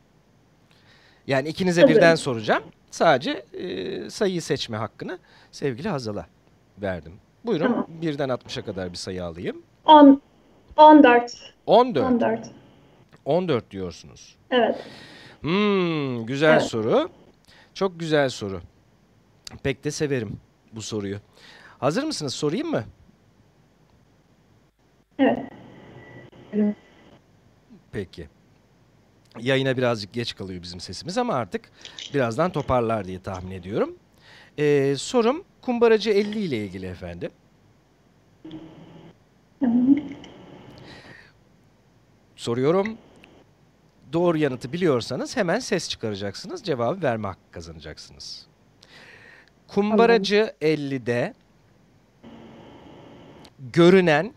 Yani ikinize Hazırım. birden soracağım. Sadece e, sayıyı seçme hakkını sevgili Hazal'a verdim. Buyurun tamam. birden 60'a kadar bir sayı alayım. 10 14. 14. 14. 14 diyorsunuz. Evet. Hmm, güzel evet. soru. Çok güzel soru. Pek de severim bu soruyu. Hazır mısınız? Sorayım mı? Evet. Peki. Yayına birazcık geç kalıyor bizim sesimiz ama artık birazdan toparlar diye tahmin ediyorum. Ee, sorum kumbaracı 50 ile ilgili efendim. Soruyorum. Doğru yanıtı biliyorsanız hemen ses çıkaracaksınız. Cevabı verme hakkı kazanacaksınız. Kumbaracı 50'de görünen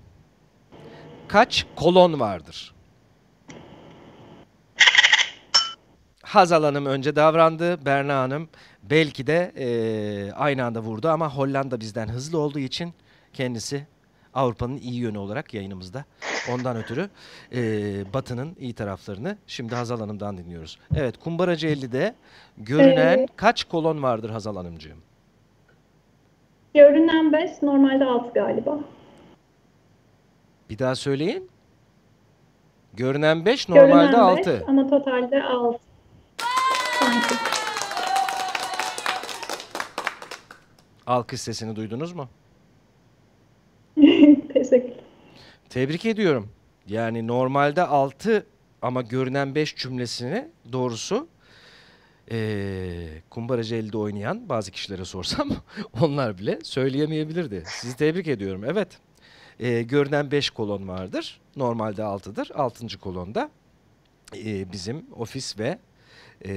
kaç kolon vardır? Hazal Hanım önce davrandı. Berna Hanım belki de e, aynı anda vurdu ama Hollanda bizden hızlı olduğu için kendisi Avrupa'nın iyi yönü olarak yayınımızda. Ondan ötürü e, Batı'nın iyi taraflarını şimdi Hazal Hanım'dan dinliyoruz. Evet Kumbaracı 50'de görünen ee, kaç kolon vardır Hazal Hanımcığım? Görünen 5, normalde 6 galiba. Bir daha söyleyin. Görünen 5, normalde 6. ama totalde 6. Alkış sesini duydunuz mu? Teşekkür. Tebrik ediyorum. Yani normalde 6 ama görünen 5 cümlesini doğrusu ee, kumbaracı elde oynayan bazı kişilere sorsam onlar bile söyleyemeyebilirdi. Sizi tebrik ediyorum. Evet e, görünen 5 kolon vardır. Normalde altıdır. Altıncı kolonda e, bizim ofis ve e,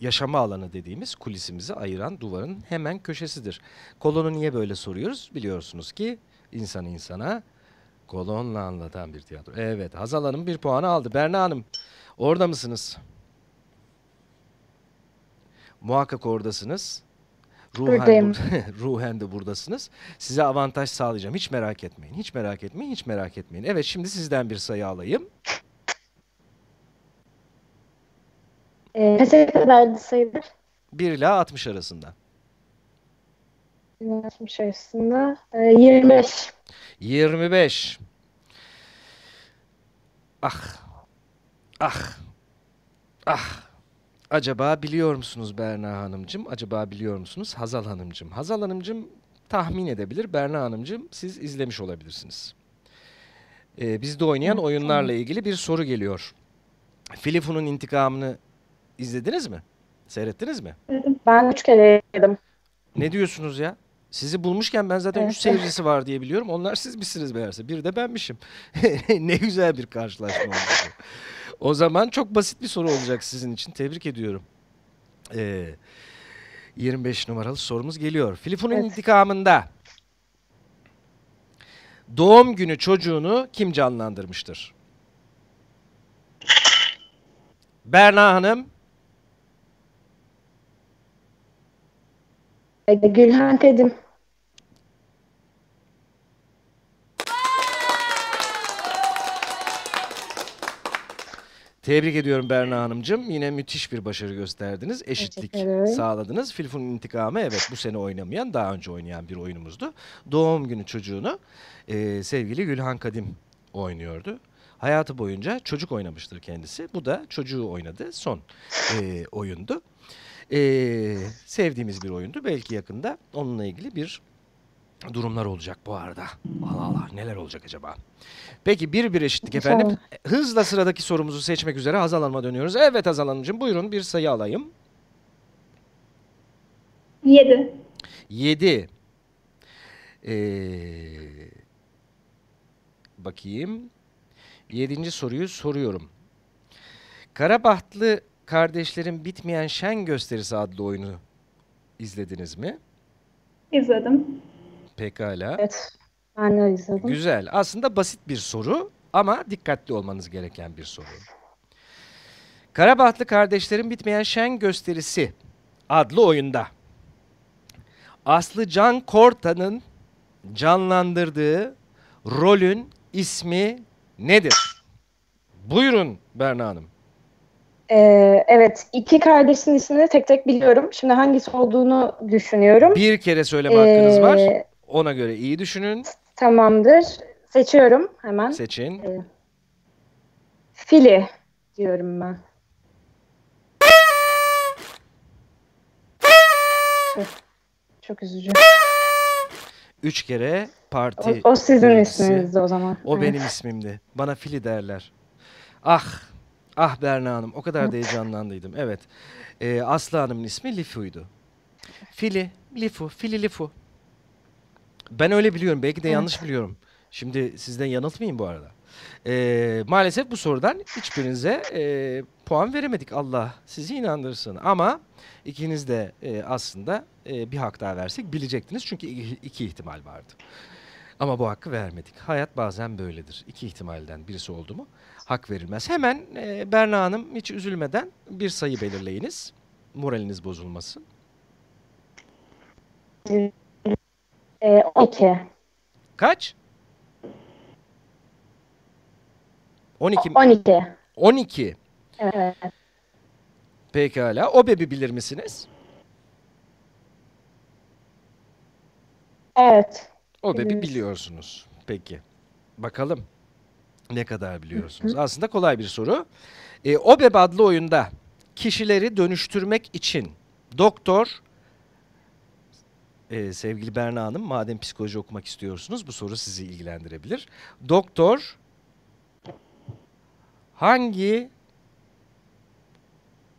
yaşama alanı dediğimiz kulisimizi ayıran duvarın hemen köşesidir. Kolonu niye böyle soruyoruz? Biliyorsunuz ki insan insana kolonla anlatan bir tiyatro. Evet Hazal Hanım bir puanı aldı. Berna Hanım orada mısınız? Muhakkak oradasınız. Ruhen, Buradayım. Bur ruhen de buradasınız. Size avantaj sağlayacağım. Hiç merak etmeyin. Hiç merak etmeyin. Hiç merak etmeyin. Evet şimdi sizden bir sayı alayım. E, kaça kadardı sayılar? 1 ile 60 arasında. 60 arasında. E, 25. 25. Ah. Ah. Ah. Acaba biliyor musunuz Berna Hanımcım? Acaba biliyor musunuz Hazal Hanımcım? Hazal Hanımcım tahmin edebilir. Berna Hanımcım siz izlemiş olabilirsiniz. Ee, bizde oynayan oyunlarla ilgili bir soru geliyor. Filifu'nun intikamını izlediniz mi? Seyrettiniz mi? Ben üç kere izledim. Ne diyorsunuz ya? Sizi bulmuşken ben zaten 3 evet. seyircisi var diye biliyorum. Onlar siz misiniz meğerse. Bir de benmişim. ne güzel bir karşılaşma oldu. O zaman çok basit bir soru olacak sizin için. Tebrik ediyorum. Ee, 25 numaralı sorumuz geliyor. Filipo'nun evet. intikamında doğum günü çocuğunu kim canlandırmıştır? Berna Hanım. Gülhan Tedim. Tebrik ediyorum Berna Hanımcığım. Yine müthiş bir başarı gösterdiniz. Eşitlik sağladınız. Filfun İntikamı evet bu sene oynamayan, daha önce oynayan bir oyunumuzdu. Doğum günü çocuğunu e, sevgili Gülhan Kadim oynuyordu. Hayatı boyunca çocuk oynamıştır kendisi. Bu da çocuğu oynadı. Son e, oyundu. E, sevdiğimiz bir oyundu. Belki yakında onunla ilgili bir durumlar olacak bu arada. Allah Allah neler olacak acaba? Peki bir bir eşitlik efendim. Hızla sıradaki sorumuzu seçmek üzere Hazal Hanım'a dönüyoruz. Evet Hazal Hanımcığım buyurun bir sayı alayım. 7. 7. Ee, bakayım. Yedinci soruyu soruyorum. Karabahtlı Kardeşlerin Bitmeyen Şen Gösterisi adlı oyunu izlediniz mi? İzledim. Pekala. Evet. Ben de izledim. Güzel. Aslında basit bir soru ama dikkatli olmanız gereken bir soru. Karabahtlı Kardeşlerin Bitmeyen Şen Gösterisi adlı oyunda Aslı Can Korta'nın canlandırdığı rolün ismi nedir? Buyurun Berna Hanım. Ee, evet, iki kardeşin ismini tek tek biliyorum. Şimdi hangisi olduğunu düşünüyorum. Bir kere söyleme ee, hakkınız var. Ee, ona göre iyi düşünün. Tamamdır. Seçiyorum hemen. Seçin. Ee, fili diyorum ben. Çok, üzücü. Üç kere parti. O, o sizin birincisi. isminizdi o zaman. O benim ismimdi. Bana Fili derler. Ah, ah Berna Hanım. O kadar da heyecanlandıydım. Evet. Ee, Aslı Hanım'ın ismi Lifu'ydu. Fili, Lifu, Fili Lifu. Ben öyle biliyorum. Belki de yanlış biliyorum. Şimdi sizden yanıltmayayım bu arada. Ee, maalesef bu sorudan hiçbirinize e, puan veremedik. Allah sizi inandırsın. Ama ikiniz de e, aslında e, bir hak daha versek bilecektiniz. Çünkü iki, iki ihtimal vardı. Ama bu hakkı vermedik. Hayat bazen böyledir. İki ihtimalden birisi oldu mu hak verilmez. Hemen e, Berna Hanım hiç üzülmeden bir sayı belirleyiniz. Moraliniz bozulmasın. Evet. E, ee, 12. Kaç? 12. mi? 12. 12. Evet. Pekala. bebi bilir misiniz? Evet. O bebi biliyorsunuz. Peki. Bakalım ne kadar biliyorsunuz. Aslında kolay bir soru. E, ee, bebe adlı oyunda kişileri dönüştürmek için doktor, ee, sevgili Berna Hanım madem psikoloji okumak istiyorsunuz bu soru sizi ilgilendirebilir. Doktor hangi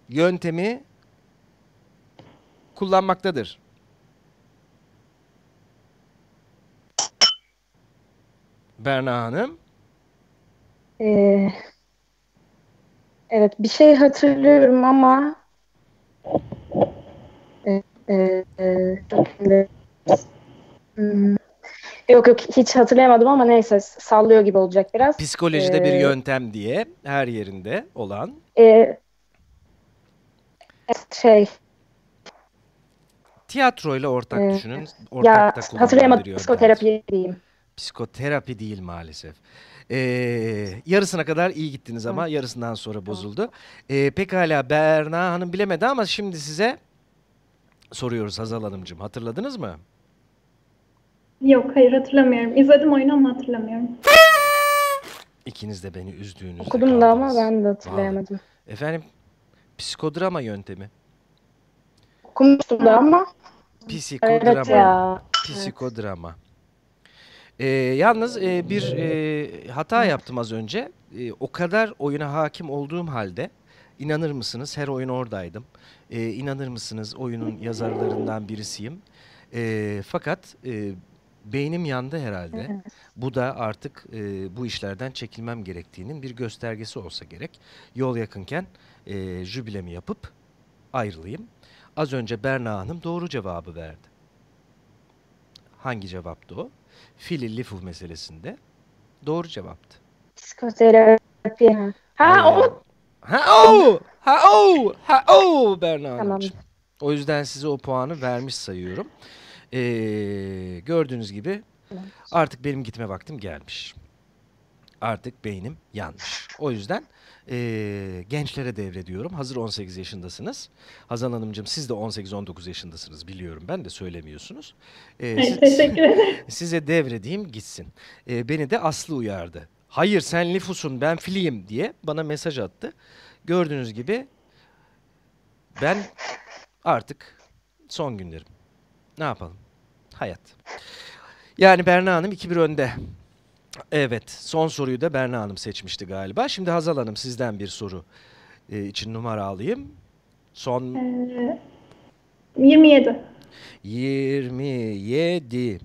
yöntemi kullanmaktadır? Berna Hanım. Ee, evet bir şey hatırlıyorum ama ee, e, hmm. Yok yok hiç hatırlayamadım ama neyse sallıyor gibi olacak biraz. Psikolojide ee, bir yöntem diye her yerinde olan. E, şey. Tiyatro ortak e, düşünün. ortak ya hatırlayamadım psikoterapi diyeyim. Psikoterapi değil maalesef. Ee, yarısına kadar iyi gittiniz ama Hı. yarısından sonra bozuldu. Ee, pekala Berna Hanım bilemedi ama şimdi size soruyoruz Hazal Hanımcığım. Hatırladınız mı? Yok hayır hatırlamıyorum. İzledim oyunu ama hatırlamıyorum. İkiniz de beni üzdüğünüzde Okudum da ama ben de hatırlayamadım. Efendim psikodrama yöntemi. Okumuştum da ama. Psikodrama. Evet ya. Psikodrama. Ee, yalnız e, bir e, hata yaptım az önce. E, o kadar oyuna hakim olduğum halde İnanır mısınız her oyun oradaydım. E, inanır mısınız oyunun yazarlarından birisiyim. E, fakat e, beynim yandı herhalde. Bu da artık e, bu işlerden çekilmem gerektiğinin bir göstergesi olsa gerek. Yol yakınken e, jübilemi yapıp ayrılayım. Az önce Berna Hanım doğru cevabı verdi. Hangi cevaptı o? Filil lifuh meselesinde doğru cevaptı. Psikoterapi. Ha, ha ee, o Ha o! Ha o! Ha o Berna Tamam. O yüzden size o puanı vermiş sayıyorum. Ee, gördüğünüz gibi artık benim gitme vaktim gelmiş. Artık beynim yanmış. O yüzden ee, gençlere devrediyorum. Hazır 18 yaşındasınız. Hazan Hanımcığım siz de 18-19 yaşındasınız biliyorum. Ben de söylemiyorsunuz. Ee, siz- Teşekkür ederim. size devredeyim gitsin. Ee, beni de Aslı uyardı hayır sen Lifus'un ben Fili'yim diye bana mesaj attı. Gördüğünüz gibi ben artık son günlerim. Ne yapalım? Hayat. Yani Berna Hanım iki bir önde. Evet son soruyu da Berna Hanım seçmişti galiba. Şimdi Hazal Hanım sizden bir soru e, için numara alayım. Son... 27. Ee, 27.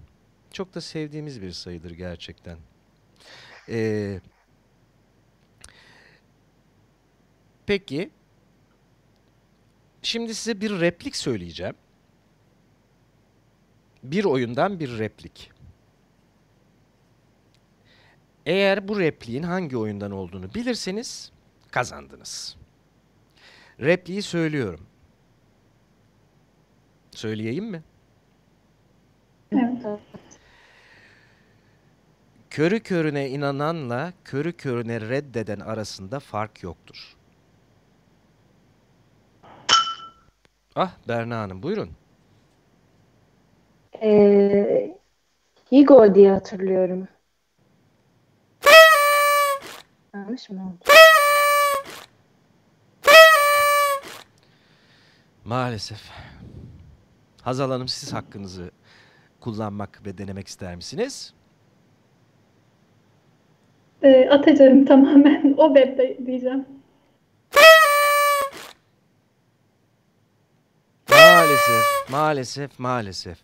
Çok da sevdiğimiz bir sayıdır gerçekten. Ee, peki. Şimdi size bir replik söyleyeceğim. Bir oyundan bir replik. Eğer bu repliğin hangi oyundan olduğunu bilirseniz kazandınız. Repliği söylüyorum. Söyleyeyim mi? Evet körü körüne inananla körü körüne reddeden arasında fark yoktur. Ah Berna Hanım buyurun. Ee, Igor diye hatırlıyorum. Yanlış mı Maalesef. Hazal Hanım siz hakkınızı kullanmak ve denemek ister misiniz? e, atacağım tamamen o webde diyeceğim. Maalesef, maalesef, maalesef.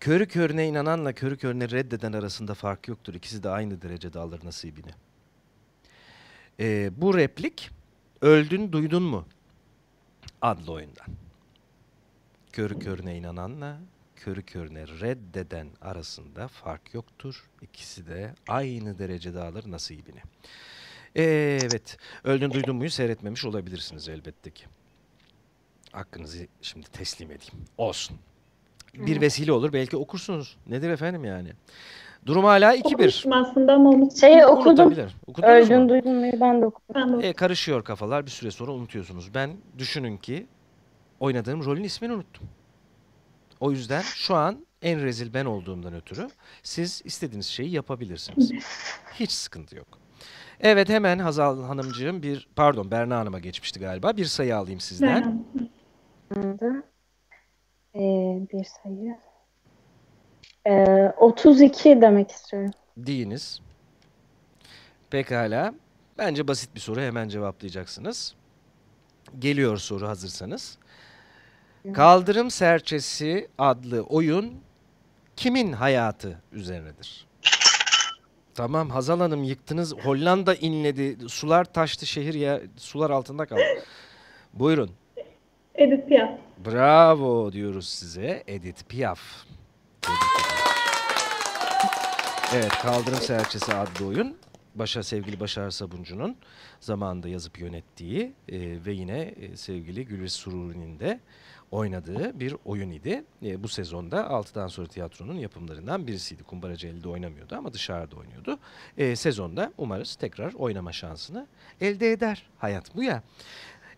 Körü körüne inananla körü körüne reddeden arasında fark yoktur. İkisi de aynı derecede alır nasibini. Ee, bu replik Öldün Duydun mu? adlı oyundan. Körü körüne inananla körü körüne reddeden arasında fark yoktur. İkisi de aynı derecede alır nasibini. Evet, öldün duydun muyu seyretmemiş olabilirsiniz elbette ki. Hakkınızı şimdi teslim edeyim. Olsun. Bir vesile olur belki okursunuz. Nedir efendim yani? Durum hala 2-1. Okumuştum aslında ama unuttum. Şeyi okudum. Öldün duydun muyu ben de okudum. E, karışıyor kafalar bir süre sonra unutuyorsunuz. Ben düşünün ki oynadığım rolün ismini unuttum. O yüzden şu an en rezil ben olduğumdan ötürü siz istediğiniz şeyi yapabilirsiniz. Hiç sıkıntı yok. Evet hemen Hazal Hanımcığım bir pardon Berna Hanım'a geçmişti galiba. Bir sayı alayım sizden. Berna e, bir sayı. 32 e, demek istiyorum. Deyiniz. Pekala. Bence basit bir soru hemen cevaplayacaksınız. Geliyor soru hazırsanız. Kaldırım Serçesi adlı oyun kimin hayatı üzerinedir? Tamam Hazal Hanım yıktınız. Hollanda inledi. Sular taştı şehir ya sular altında kaldı. Buyurun. Edith Piaf. Bravo diyoruz size. Edith Piaf. Edith Piaf. Evet Kaldırım Serçesi adlı oyun. Başa sevgili Başar Sabuncu'nun zamanında yazıp yönettiği e, ve yine e, sevgili Gülris Sururi'nin de oynadığı bir oyun idi. E, bu sezonda altıdan sonra tiyatronun yapımlarından birisiydi. Kumbaracı elde oynamıyordu ama dışarıda oynuyordu. E, sezonda umarız tekrar oynama şansını elde eder. Hayat bu ya.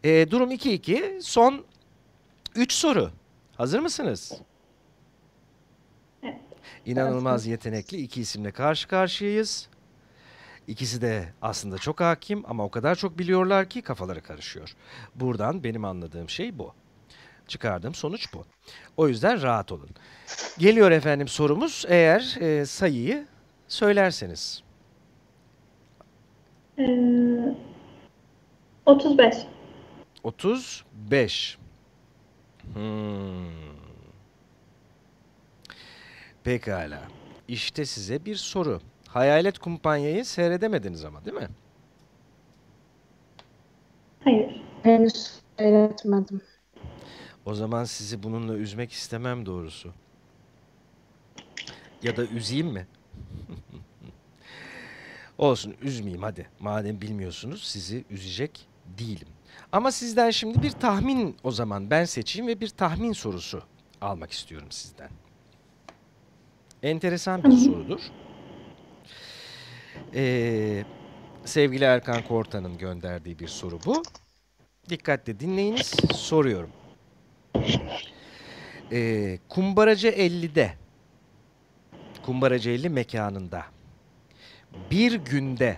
E, durum 2-2. Son 3 soru. Hazır mısınız? İnanılmaz yetenekli iki isimle karşı karşıyayız. İkisi de aslında çok hakim ama o kadar çok biliyorlar ki kafaları karışıyor. Buradan benim anladığım şey bu. Çıkardığım sonuç bu. O yüzden rahat olun. Geliyor efendim sorumuz. Eğer e, sayıyı söylerseniz. Ee, 35. 35. Hmm. Pekala. İşte size bir soru. Hayalet Kumpanya'yı seyredemediniz ama değil mi? Hayır. Henüz seyretmedim. O zaman sizi bununla üzmek istemem doğrusu. Ya da üzeyim mi? Olsun üzmeyeyim hadi. Madem bilmiyorsunuz sizi üzecek değilim. Ama sizden şimdi bir tahmin o zaman ben seçeyim ve bir tahmin sorusu almak istiyorum sizden. Enteresan bir sorudur. Ee, sevgili Erkan Kortan'ın gönderdiği bir soru bu. Dikkatle dinleyiniz. Soruyorum. Ee, Kumbaracı 50'de Kumbaracı 50 mekanında bir günde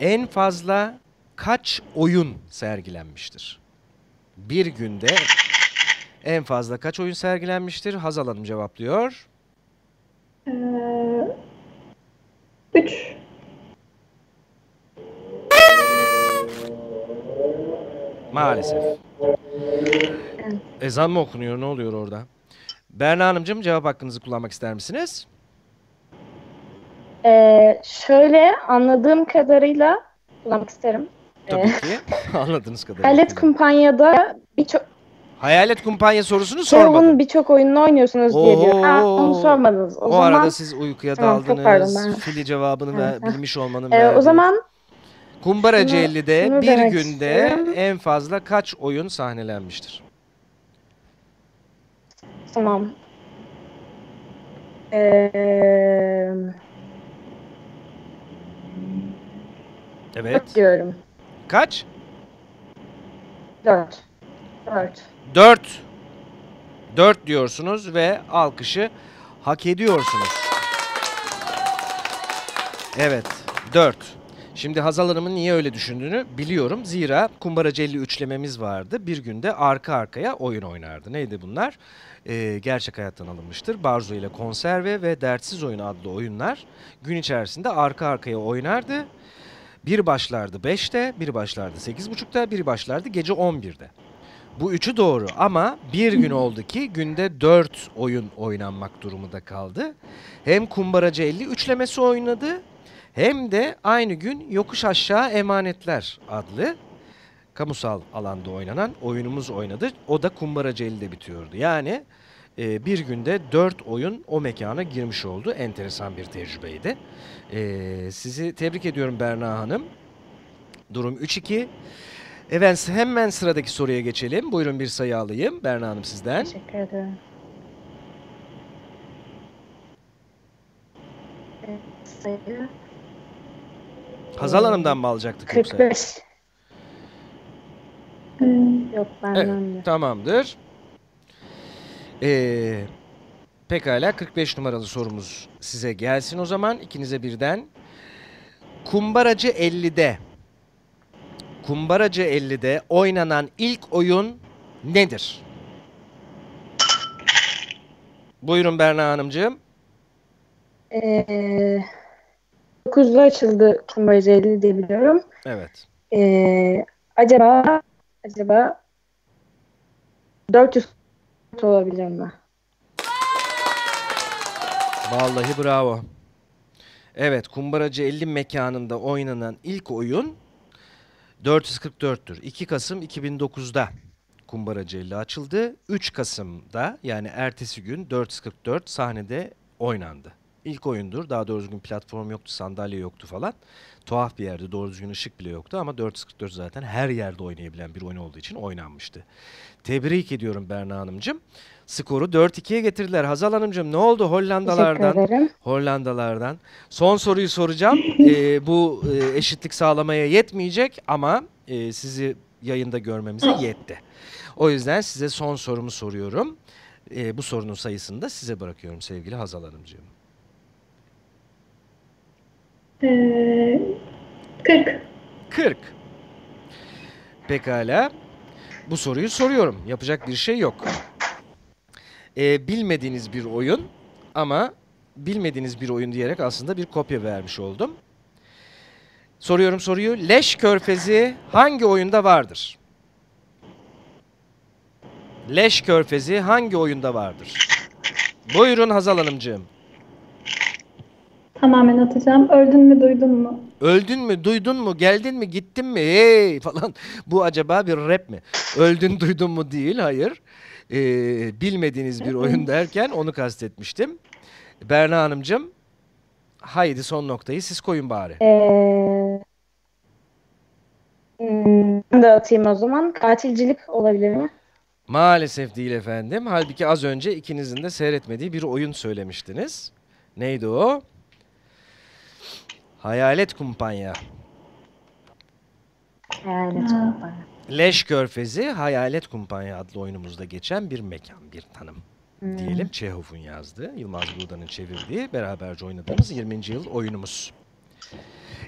en fazla kaç oyun sergilenmiştir? Bir günde en fazla kaç oyun sergilenmiştir? Hazal Hanım cevaplıyor. Ee, 3 Maalesef. Ezan mı okunuyor? Ne oluyor orada? Berna Hanımcığım cevap hakkınızı kullanmak ister misiniz? Ee, şöyle anladığım kadarıyla kullanmak isterim. Tabii ee, ki. Anladığınız kadarıyla. Devlet kumpanyada birçok Hayalet kumpanya sorusunu sormadım. Sorun birçok oyununu oynuyorsunuz diye diyor. Ha, onu sormadınız. O, O, zaman arada siz uykuya Tamam, daldınız. Fili cevabını ver, bilmiş olmanın Ee, o zaman Kumbara Celli'de bir günde istiyorum. en fazla kaç oyun sahnelenmiştir? tamam. Ee, Evet. dört diyorum. Kaç? Dört. Dört. 4 4 diyorsunuz ve alkışı hak ediyorsunuz. Evet 4. Şimdi Hazal Hanım'ın niye öyle düşündüğünü biliyorum. Zira Kumbaracelli üçlememiz vardı. Bir günde arka arkaya oyun oynardı. Neydi bunlar? Ee, gerçek hayattan alınmıştır. Barzo ile Konserve ve Dertsiz Oyun adlı oyunlar gün içerisinde arka arkaya oynardı. Bir başlardı 5'te, bir başlardı 8.30'da, bir başlardı gece 11'de. Bu üçü doğru ama bir gün oldu ki günde dört oyun oynanmak durumunda kaldı. Hem Kumbaracı 50 üçlemesi oynadı hem de aynı gün Yokuş Aşağı Emanetler adlı kamusal alanda oynanan oyunumuz oynadı. O da Kumbaracı 50'de bitiyordu. Yani e, bir günde dört oyun o mekana girmiş oldu. Enteresan bir tecrübeydi. E, sizi tebrik ediyorum Berna Hanım. Durum 3-2. Evet hemen sıradaki soruya geçelim. Buyurun bir sayı alayım Berna Hanım sizden. Teşekkür ederim. Hazal Hanım'dan mı alacaktık? 45. Yoksa? Hmm, yok benden evet, Tamamdır. Ee, pekala 45 numaralı sorumuz size gelsin o zaman. ikinize birden. Kumbaracı 50'de Kumbaracı 50'de oynanan ilk oyun nedir? Buyurun Berna Hanımcığım. Ee, 9'da açıldı Kumbaracı 50 diye biliyorum. Evet. Ee, acaba acaba 400 olabilir mi? Vallahi bravo. Evet, Kumbaracı 50 mekanında oynanan ilk oyun 444'tür. 2 Kasım 2009'da Kumbara Celli açıldı. 3 Kasım'da yani ertesi gün 444 sahnede oynandı. İlk oyundur. Daha doğru düzgün platform yoktu, sandalye yoktu falan. Tuhaf bir yerde doğru düzgün ışık bile yoktu ama 444 zaten her yerde oynayabilen bir oyun olduğu için oynanmıştı. Tebrik ediyorum Berna Hanımcığım. Skoru 4-2'ye getirdiler. Hazal Hanımcığım ne oldu Hollandalardan? Hollandalardan. Son soruyu soracağım. e, bu e, eşitlik sağlamaya yetmeyecek ama e, sizi yayında görmemize yetti. O yüzden size son sorumu soruyorum. E, bu sorunun sayısını da size bırakıyorum sevgili Hazal Hanımcığım. Ee, 40. 40. Pekala. Bu soruyu soruyorum. Yapacak bir şey yok e, bilmediğiniz bir oyun ama bilmediğiniz bir oyun diyerek aslında bir kopya vermiş oldum. Soruyorum soruyu. Leş Körfezi hangi oyunda vardır? Leş Körfezi hangi oyunda vardır? Buyurun Hazal Hanımcığım. Tamamen atacağım. Öldün mü duydun mu? Öldün mü duydun mu geldin mi gittin mi hey falan. Bu acaba bir rap mi? Öldün duydun mu değil hayır e, bilmediğiniz bir oyun derken onu kastetmiştim. Berna Hanımcığım haydi son noktayı siz koyun bari. Ee, hmm, ben de atayım o zaman. Katilcilik olabilir mi? Maalesef değil efendim. Halbuki az önce ikinizin de seyretmediği bir oyun söylemiştiniz. Neydi o? Hayalet Kumpanya. Hayalet Kumpanya. Leş Körfezi Hayalet Kumpanya adlı oyunumuzda geçen bir mekan, bir tanım. Hmm. Diyelim Çehov'un yazdığı, Yılmaz Buda'nın çevirdiği, beraberce oynadığımız 20. yıl oyunumuz.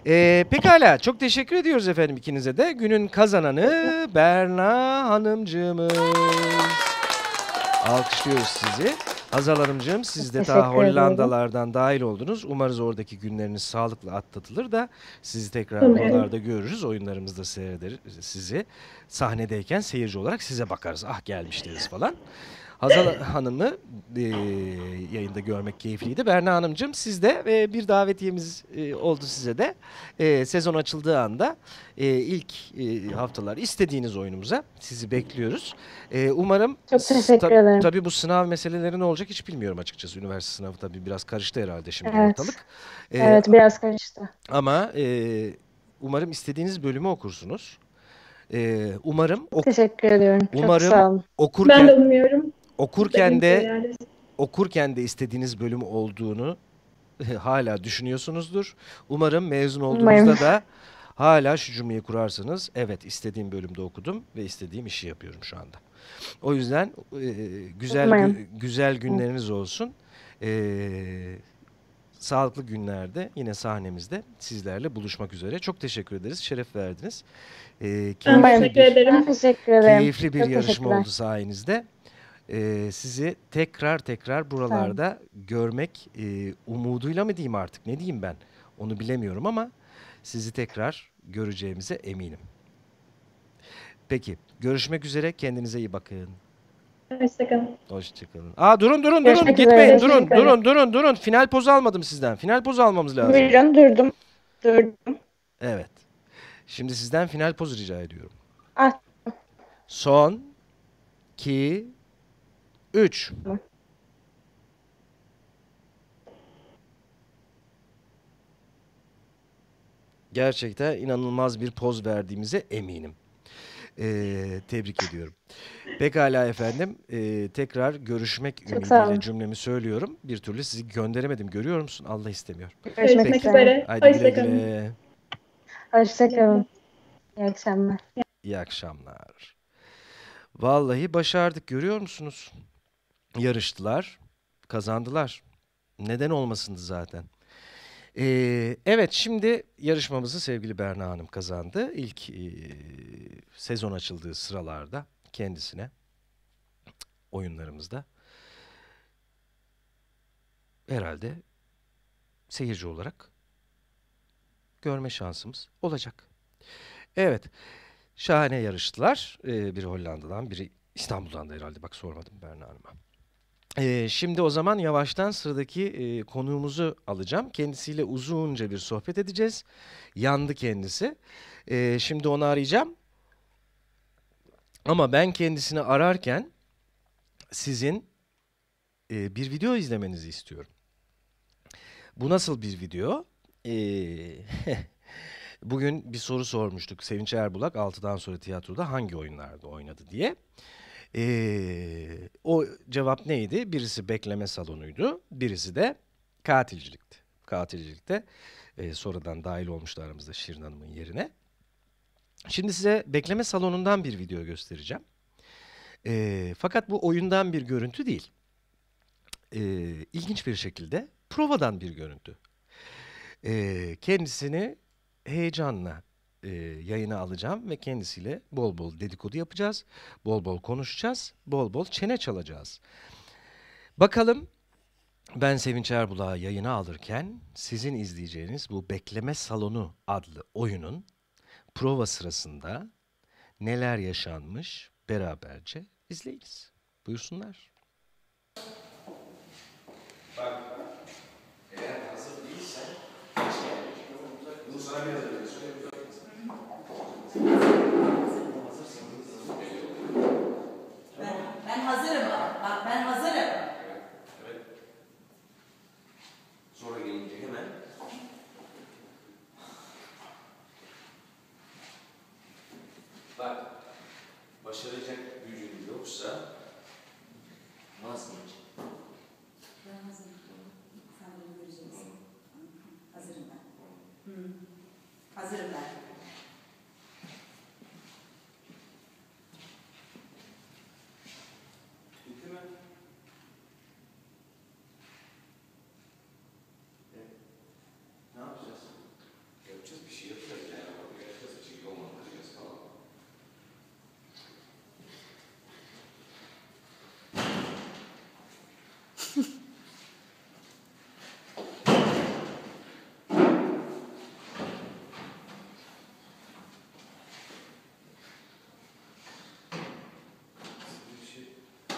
Ee, pekala, çok teşekkür ediyoruz efendim ikinize de. Günün kazananı Berna Hanımcığımız. Alkışlıyoruz sizi. Azal Hanımcığım siz de daha Hollandalardan dahil oldunuz. Umarız oradaki günleriniz sağlıklı atlatılır da sizi tekrar oralarda görürüz. Oyunlarımızda seyrederiz sizi. Sahnedeyken seyirci olarak size bakarız. Ah gelmiş deriz falan. Hazal Hanım'ı e, yayında görmek keyifliydi. Berna Hanımcığım siz de e, bir davetiyemiz e, oldu size de. E, sezon açıldığı anda e, ilk e, haftalar istediğiniz oyunumuza sizi bekliyoruz. E, umarım Çok teşekkür ta ederim. Tabii bu sınav meseleleri ne olacak hiç bilmiyorum açıkçası. Üniversite sınavı tabii biraz karıştı herhalde şimdi evet. ortalık. E, evet biraz karıştı. Ama e, umarım istediğiniz bölümü okursunuz. Ee, umarım ok- teşekkür ediyorum. Umarım Çok sağ olun. okurken ben de umuyorum. Okurken de okurken de istediğiniz bölüm olduğunu hala düşünüyorsunuzdur. Umarım mezun olduğunuzda da hala şu cümleyi kurarsınız. Evet istediğim bölümde okudum ve istediğim işi yapıyorum şu anda. O yüzden e, güzel güzel günleriniz olsun. E, sağlıklı günlerde yine sahnemizde sizlerle buluşmak üzere. Çok teşekkür ederiz. Şeref verdiniz. E, keyifli ben teşekkür bir, ederim. Teşekkür ederim. Keyifli bir Çok yarışma oldu sayenizde e, sizi tekrar tekrar buralarda evet. görmek e, umuduyla mı diyeyim artık ne diyeyim ben onu bilemiyorum ama sizi tekrar göreceğimize eminim. Peki görüşmek üzere kendinize iyi bakın. Hoşçakalın. Hoşçakalın. Aa durun durun durun Görüşmek gitmeyin üzere. durun durun durun durun final pozu almadım sizden. Final pozu almamız lazım. Buyurun durdum. Durdum. Evet. Şimdi sizden final pozu rica ediyorum. Ah. Son 2 3. Gerçekten inanılmaz bir poz verdiğimize eminim. Ee, tebrik ediyorum. Pekala efendim. Ee, tekrar görüşmek Çok ümidiyle cümlemi söylüyorum. Bir türlü sizi gönderemedim. Görüyor musun? Allah istemiyor. Görüşmek Peki. üzere. Haydi Hoşçakalın. Hoşçakalın. İyi akşamlar. İyi akşamlar. Vallahi başardık görüyor musunuz? yarıştılar, kazandılar. Neden olmasındı zaten. Ee, evet şimdi yarışmamızı sevgili Berna Hanım kazandı. İlk e, sezon açıldığı sıralarda kendisine oyunlarımızda herhalde seyirci olarak görme şansımız olacak. Evet şahane yarıştılar. Ee, biri Hollanda'dan biri İstanbul'dan da herhalde bak sormadım Berna Hanım'a. Ee, şimdi o zaman yavaştan sıradaki e, konuğumuzu alacağım. Kendisiyle uzunca bir sohbet edeceğiz. Yandı kendisi. Ee, şimdi onu arayacağım. Ama ben kendisini ararken sizin e, bir video izlemenizi istiyorum. Bu nasıl bir video? Ee, bugün bir soru sormuştuk. Sevinç Erbulak 6'dan sonra tiyatroda hangi oyunlarda oynadı diye. Ee, o cevap neydi? Birisi bekleme salonuydu, birisi de katilcilikti. Katilcilikte e, sonradan dahil olmuştu aramızda Şirin Hanım'ın yerine. Şimdi size bekleme salonundan bir video göstereceğim. E, fakat bu oyundan bir görüntü değil. E, ilginç bir şekilde provadan bir görüntü. E, kendisini heyecanla e, yayına alacağım ve kendisiyle bol bol dedikodu yapacağız. Bol bol konuşacağız. Bol bol çene çalacağız. Bakalım ben Sevinç Erbulak'ı yayına alırken sizin izleyeceğiniz bu Bekleme Salonu adlı oyunun prova sırasında neler yaşanmış beraberce izleyiniz. Buyursunlar. Bak, eğer hazır değilsen, bunu sana bir Thank you.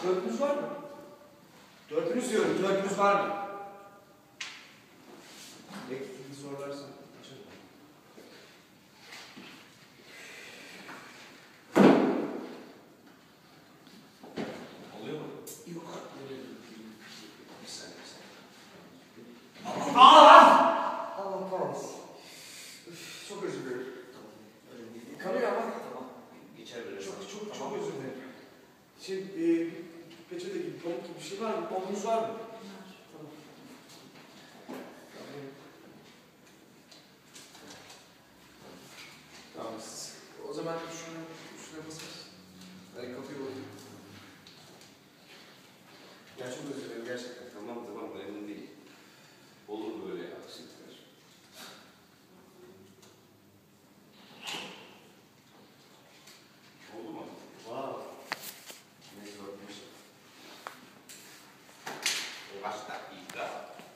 Törpünüz var mı? Törpünüz diyorum, törpünüz var mı?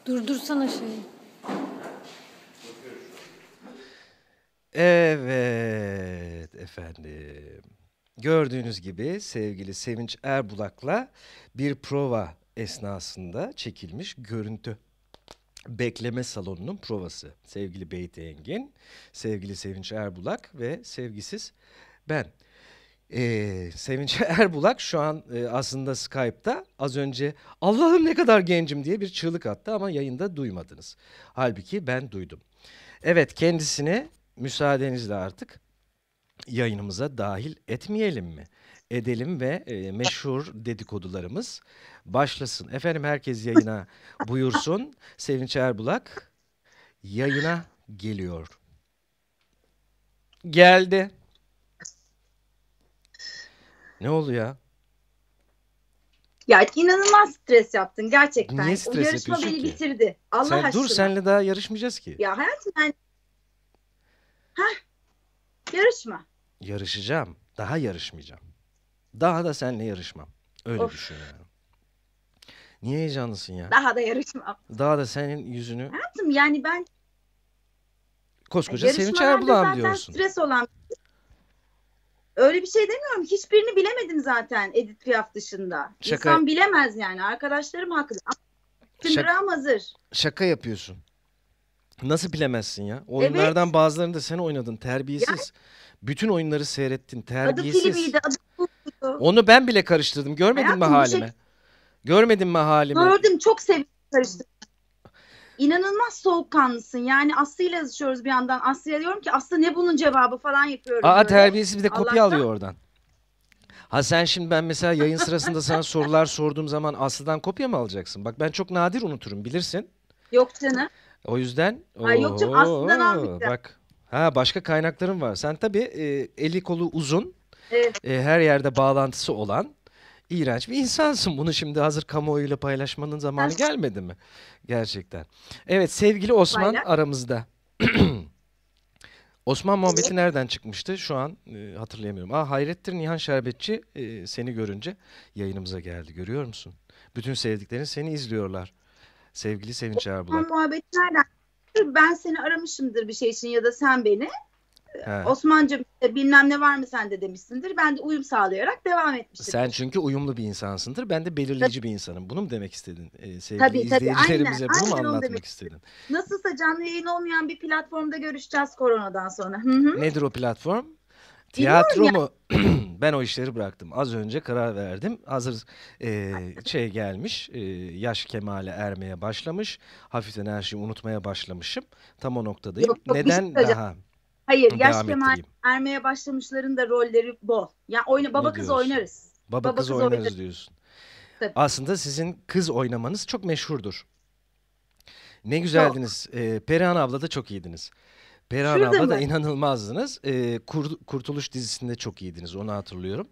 Durdursana şeyi. Evet efendim. Gördüğünüz gibi sevgili Sevinç Erbulak'la bir prova esnasında çekilmiş görüntü. Bekleme salonunun provası. Sevgili Beyt Engin, sevgili Sevinç Erbulak ve sevgisiz ben. Ee, Sevinç Erbulak şu an e, aslında Skype'ta az önce Allah'ım ne kadar gencim diye bir çığlık attı ama yayında duymadınız. Halbuki ben duydum. Evet kendisini müsaadenizle artık yayınımıza dahil etmeyelim mi? Edelim ve e, meşhur dedikodularımız başlasın. Efendim herkes yayına buyursun. Sevinç Erbulak yayına geliyor. Geldi. Ne oldu ya? Ya inanılmaz stres yaptın gerçekten. Niye stres o yarışma yapıyorsun beni ki? bitirdi. Allah Sen aşkına. Dur senle daha yarışmayacağız ki. Ya hayatım ben... Hah. Yarışma. Yarışacağım. Daha yarışmayacağım. Daha da seninle yarışmam. Öyle of. düşün Niye heyecanlısın ya? Daha da yarışmam. Daha da senin yüzünü... Hayatım yani ben... Koskoca Sevinç Erbulağ'ım diyorsun. stres olan öyle bir şey demiyorum. Hiçbirini bilemedim zaten Edith Piaf dışında. Şaka. İnsan bilemez yani. Arkadaşlarım haklı. Sindram hazır. Şaka yapıyorsun. Nasıl bilemezsin ya? Oyunlardan evet. bazılarını da sen oynadın. Terbiyesiz. Yani, Bütün oyunları seyrettin. Terbiyesiz. Adı filmiydi. Adı buldu. Onu ben bile karıştırdım. Görmedin Hayatım, mi halime? Şey... Görmedin mi halimi? Gördüm. Çok sevdim karıştırdım inanılmaz soğukkanlısın. Yani Aslı ile yazışıyoruz bir yandan. Aslı'ya diyorum ki Aslı ne bunun cevabı falan yapıyorum. Aa böyle. terbiyesiz bir de kopya Allah'tan. alıyor oradan. Ha sen şimdi ben mesela yayın sırasında sana sorular sorduğum zaman Aslı'dan kopya mı alacaksın? Bak ben çok nadir unuturum bilirsin. Yok canım. O yüzden. Ay yok canım, Aslı'dan aldık Bak ha başka kaynaklarım var. Sen tabii e, eli kolu uzun. Evet. E, her yerde bağlantısı olan iğrenç bir insansın. Bunu şimdi hazır kamuoyuyla paylaşmanın zamanı gelmedi mi? Gerçekten. Evet sevgili Osman Aynen. aramızda. Osman muhabbeti nereden çıkmıştı? Şu an e, hatırlayamıyorum. Aa hayrettir Nihan Şerbetçi e, seni görünce yayınımıza geldi. Görüyor musun? Bütün sevdiklerin seni izliyorlar. Sevgili Sevinç Erbulak. muhabbeti nereden? Ben seni aramışımdır bir şey için ya da sen beni. Evet. Osman'cığım bilmem ne var mı sende demişsindir. Ben de uyum sağlayarak devam etmiştim. Sen çünkü uyumlu bir insansındır. Ben de belirleyici tabii. bir insanım. Bunu mu demek istedin ee, sevgili tabii, izleyicilerimize? Tabii. Aynen, bunu aynen mu anlatmak istedin? Nasılsa canlı yayın olmayan bir platformda görüşeceğiz koronadan sonra. Hı -hı. Nedir o platform? Tiyatro mu? ben o işleri bıraktım. Az önce karar verdim. Hazır e, şey gelmiş, e, yaş kemale ermeye başlamış. Hafiften her şeyi unutmaya başlamışım. Tam o noktadayım. Yok, yok, şey Neden şey daha? Hayır yaş Devam kemal ermeye başlamışların da rolleri bol. Yani oyna, baba ne kız oynarız. Baba, baba kız, kız oynarız, oynarız diyorsun. Tabii. Aslında sizin kız oynamanız çok meşhurdur. Ne güzeldiniz. Ee, Perihan abla da çok iyiydiniz. Perihan abla da inanılmazdınız. Ee, Kur Kurtuluş dizisinde çok iyiydiniz onu hatırlıyorum.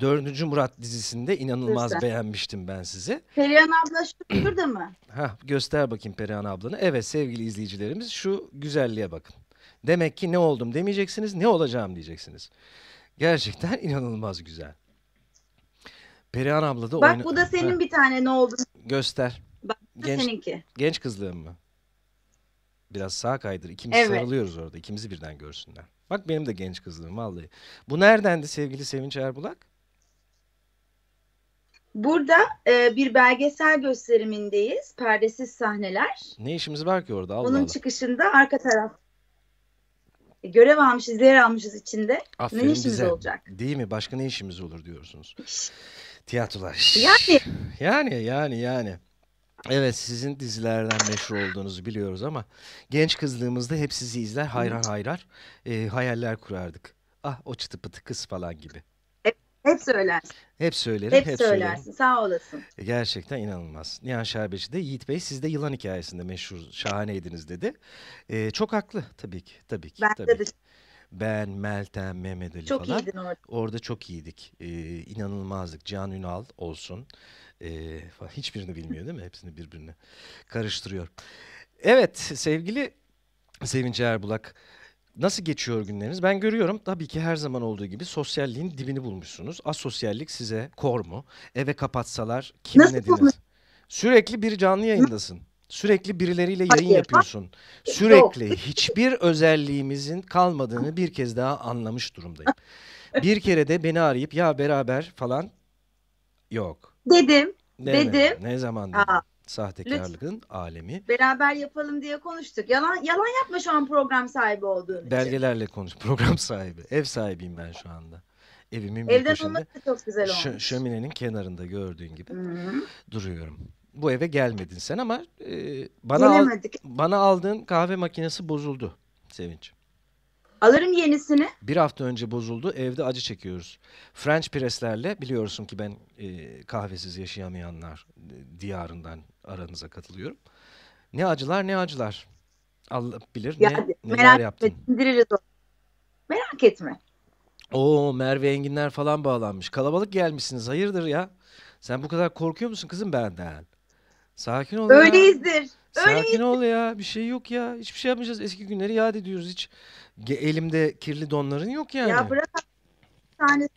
Dördüncü Murat dizisinde inanılmaz Dursa. beğenmiştim ben sizi. Perihan abla şurada mı? Hah, göster bakayım Perihan ablanı. Evet sevgili izleyicilerimiz şu güzelliğe bakın. Demek ki ne oldum demeyeceksiniz, ne olacağım diyeceksiniz. Gerçekten inanılmaz güzel. Perihan abla da Bak oyna... bu da senin ha. bir tane ne oldu? Göster. Bak bu genç, seninki. Genç kızlığın mı? Biraz sağ kaydır. İkimiz evet. sarılıyoruz orada. İkimizi birden görsünler. Bak benim de genç kızlığım vallahi. Bu neredendi sevgili Sevinç Erbulak? Burada e, bir belgesel gösterimindeyiz. Perdesiz sahneler. Ne işimiz var ki orada? Allah Onun Allah. çıkışında arka taraf. E, görev almışız, yer almışız içinde. Aferin ne işimiz bize. olacak? Değil mi? Başka ne işimiz olur diyorsunuz. Tiyatrolar. Yani. Yani yani yani. Evet sizin dizilerden meşhur olduğunuzu biliyoruz ama genç kızlığımızda hep sizi izler hayran hayran e, hayaller kurardık. Ah o çıtı pıtı kız falan gibi. Hep söylersin. Hep söylerim, Hep hep söylerim. söylersin. Sağ olasın. E, gerçekten inanılmaz. Nihan Şerbeci de Yiğit Bey siz de yılan hikayesinde meşhur şahaneydiniz dedi. Ee, çok haklı tabii ki, tabii ki, Bence tabii de Ben, Meltem, Mehmet Ali çok falan iyiydin orada. orada çok iyiydik. Ee, inanılmazdık. Can Ünal olsun. Ee, falan. Hiçbirini bilmiyor değil mi? Hepsini birbirine karıştırıyor. Evet sevgili Sevinç Erbulak Nasıl geçiyor günleriniz? Ben görüyorum tabii ki her zaman olduğu gibi sosyalliğin dibini bulmuşsunuz. Asosyallik size kor mu? Eve kapatsalar kim Nasıl ne dinler? Sürekli bir canlı yayındasın. Sürekli birileriyle yayın Hayır, yapıyorsun. Sürekli hiçbir özelliğimizin kalmadığını bir kez daha anlamış durumdayım. Bir kere de beni arayıp ya beraber falan yok. Dedim. Ne, dedim. Ne, zaman dedim? sahtekarlığın Lütfen. alemi. Beraber yapalım diye konuştuk. Yalan yalan yapma şu an program sahibi olduğun Belgelerle konuş. Program sahibi. Ev sahibiyim ben şu anda. Evimin bir Evden köşede. çok güzel olmuş. şöminenin kenarında gördüğün gibi Hı-hı. duruyorum. Bu eve gelmedin sen ama e, bana al, bana aldığın kahve makinesi bozuldu Sevinç. Alırım yenisini. Bir hafta önce bozuldu. Evde acı çekiyoruz. French preslerle biliyorsun ki ben e, kahvesiz yaşayamayanlar e, diyarından aranıza katılıyorum. Ne acılar ne acılar. Allah bilir ya, ne, neler merak yaptın. Etme, Merak etme. Oo Merve Enginler falan bağlanmış. Kalabalık gelmişsiniz. Hayırdır ya? Sen bu kadar korkuyor musun kızım benden? Sakin ol Öyleyizdir. Ya. Sakin ol ya. Bir şey yok ya. Hiçbir şey yapmayacağız. Eski günleri yad ediyoruz. Hiç elimde kirli donların yok yani. Ya bırak bir tane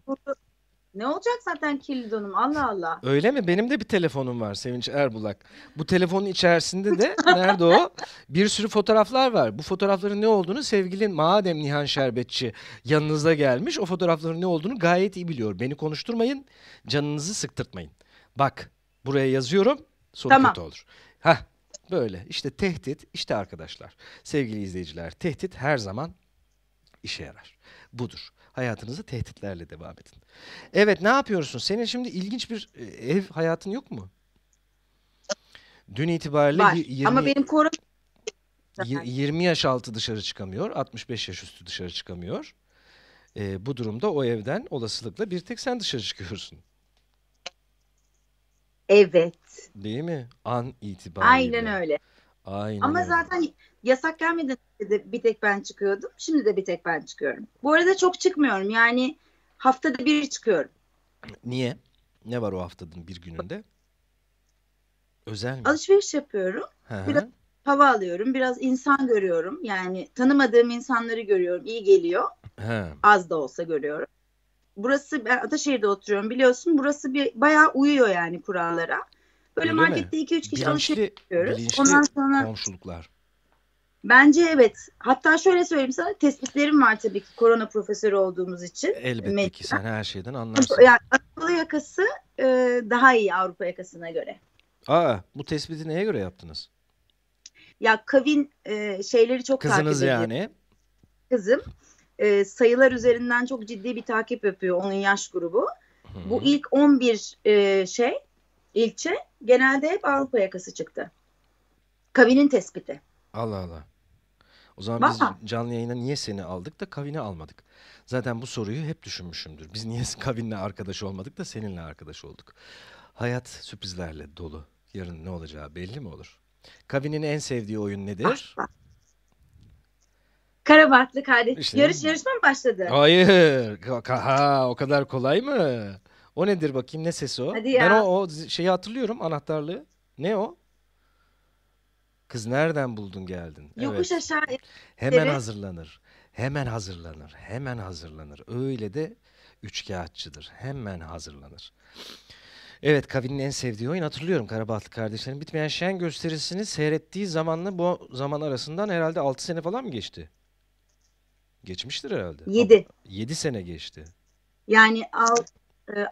Ne olacak zaten kirli donum? Allah Allah. Öyle mi? Benim de bir telefonum var Sevinç Erbulak. Bu telefonun içerisinde de nerede o? Bir sürü fotoğraflar var. Bu fotoğrafların ne olduğunu sevgilin madem Nihan Şerbetçi yanınıza gelmiş o fotoğrafların ne olduğunu gayet iyi biliyor. Beni konuşturmayın. Canınızı sıktırtmayın. Bak buraya yazıyorum. Sonu tamam. kötü olur. Heh, böyle. İşte tehdit, işte arkadaşlar. Sevgili izleyiciler, tehdit her zaman işe yarar. Budur. Hayatınızı tehditlerle devam edin. Evet, ne yapıyorsun? Senin şimdi ilginç bir e, ev hayatın yok mu? Dün itibariyle Var. 20 Ama benim korona 20 yaş altı dışarı çıkamıyor, 65 yaş üstü dışarı çıkamıyor. E, bu durumda o evden olasılıkla bir tek sen dışarı çıkıyorsun. Evet. Değil mi? An itibariyle. Aynen öyle. Aynen Ama öyle. zaten yasak gelmeden de bir tek ben çıkıyordum. Şimdi de bir tek ben çıkıyorum. Bu arada çok çıkmıyorum. Yani haftada bir çıkıyorum. Niye? Ne var o haftanın bir gününde? Özel mi? Alışveriş yapıyorum. Hı-hı. Biraz hava alıyorum. Biraz insan görüyorum. Yani tanımadığım insanları görüyorum. İyi geliyor. Hı. Az da olsa görüyorum burası ben Ataşehir'de oturuyorum biliyorsun. Burası bir bayağı uyuyor yani kurallara. Böyle Öyle markette 2-3 kişi alışveriş yapıyoruz. Ondan sonra komşuluklar. Bence evet. Hatta şöyle söyleyeyim sana tespitlerim var tabii ki korona profesörü olduğumuz için. Elbette Medya. ki sen her şeyden anlarsın. Yani Anadolu yakası e, daha iyi Avrupa yakasına göre. Aa bu tespiti neye göre yaptınız? Ya Kavin e, şeyleri çok Kızınız takip ediyor. yani. Kızım e, sayılar üzerinden çok ciddi bir takip yapıyor onun yaş grubu. Hı-hı. Bu ilk 11 e, şey ilçe genelde hep Avrupa yakası çıktı. Kavinin tespiti. Allah Allah. O zaman Bak. biz canlı yayına niye seni aldık da kavini almadık? Zaten bu soruyu hep düşünmüşümdür. Biz niye kavinle arkadaş olmadık da seninle arkadaş olduk? Hayat sürprizlerle dolu. Yarın ne olacağı belli mi olur? Kavinin en sevdiği oyun nedir? Ah, ah. Karabahtlı kardeş. İşte. Yarış yarışma mı başladı? Hayır. Ha, o kadar kolay mı? O nedir bakayım ne sesi o? Hadi ya. Ben o, o şeyi hatırlıyorum anahtarlığı. Ne o? Kız nereden buldun geldin? Yokuş evet. aşağı. Hemen hazırlanır. Hemen hazırlanır. Hemen hazırlanır. Öyle de üçkağıtçıdır. Hemen hazırlanır. Evet Kavi'nin en sevdiği oyun hatırlıyorum Karabahtlı kardeşlerin. Bitmeyen Şen gösterisini seyrettiği zamanla bu zaman arasından herhalde 6 sene falan mı geçti? Geçmiştir herhalde. 7. 7 sene geçti. Yani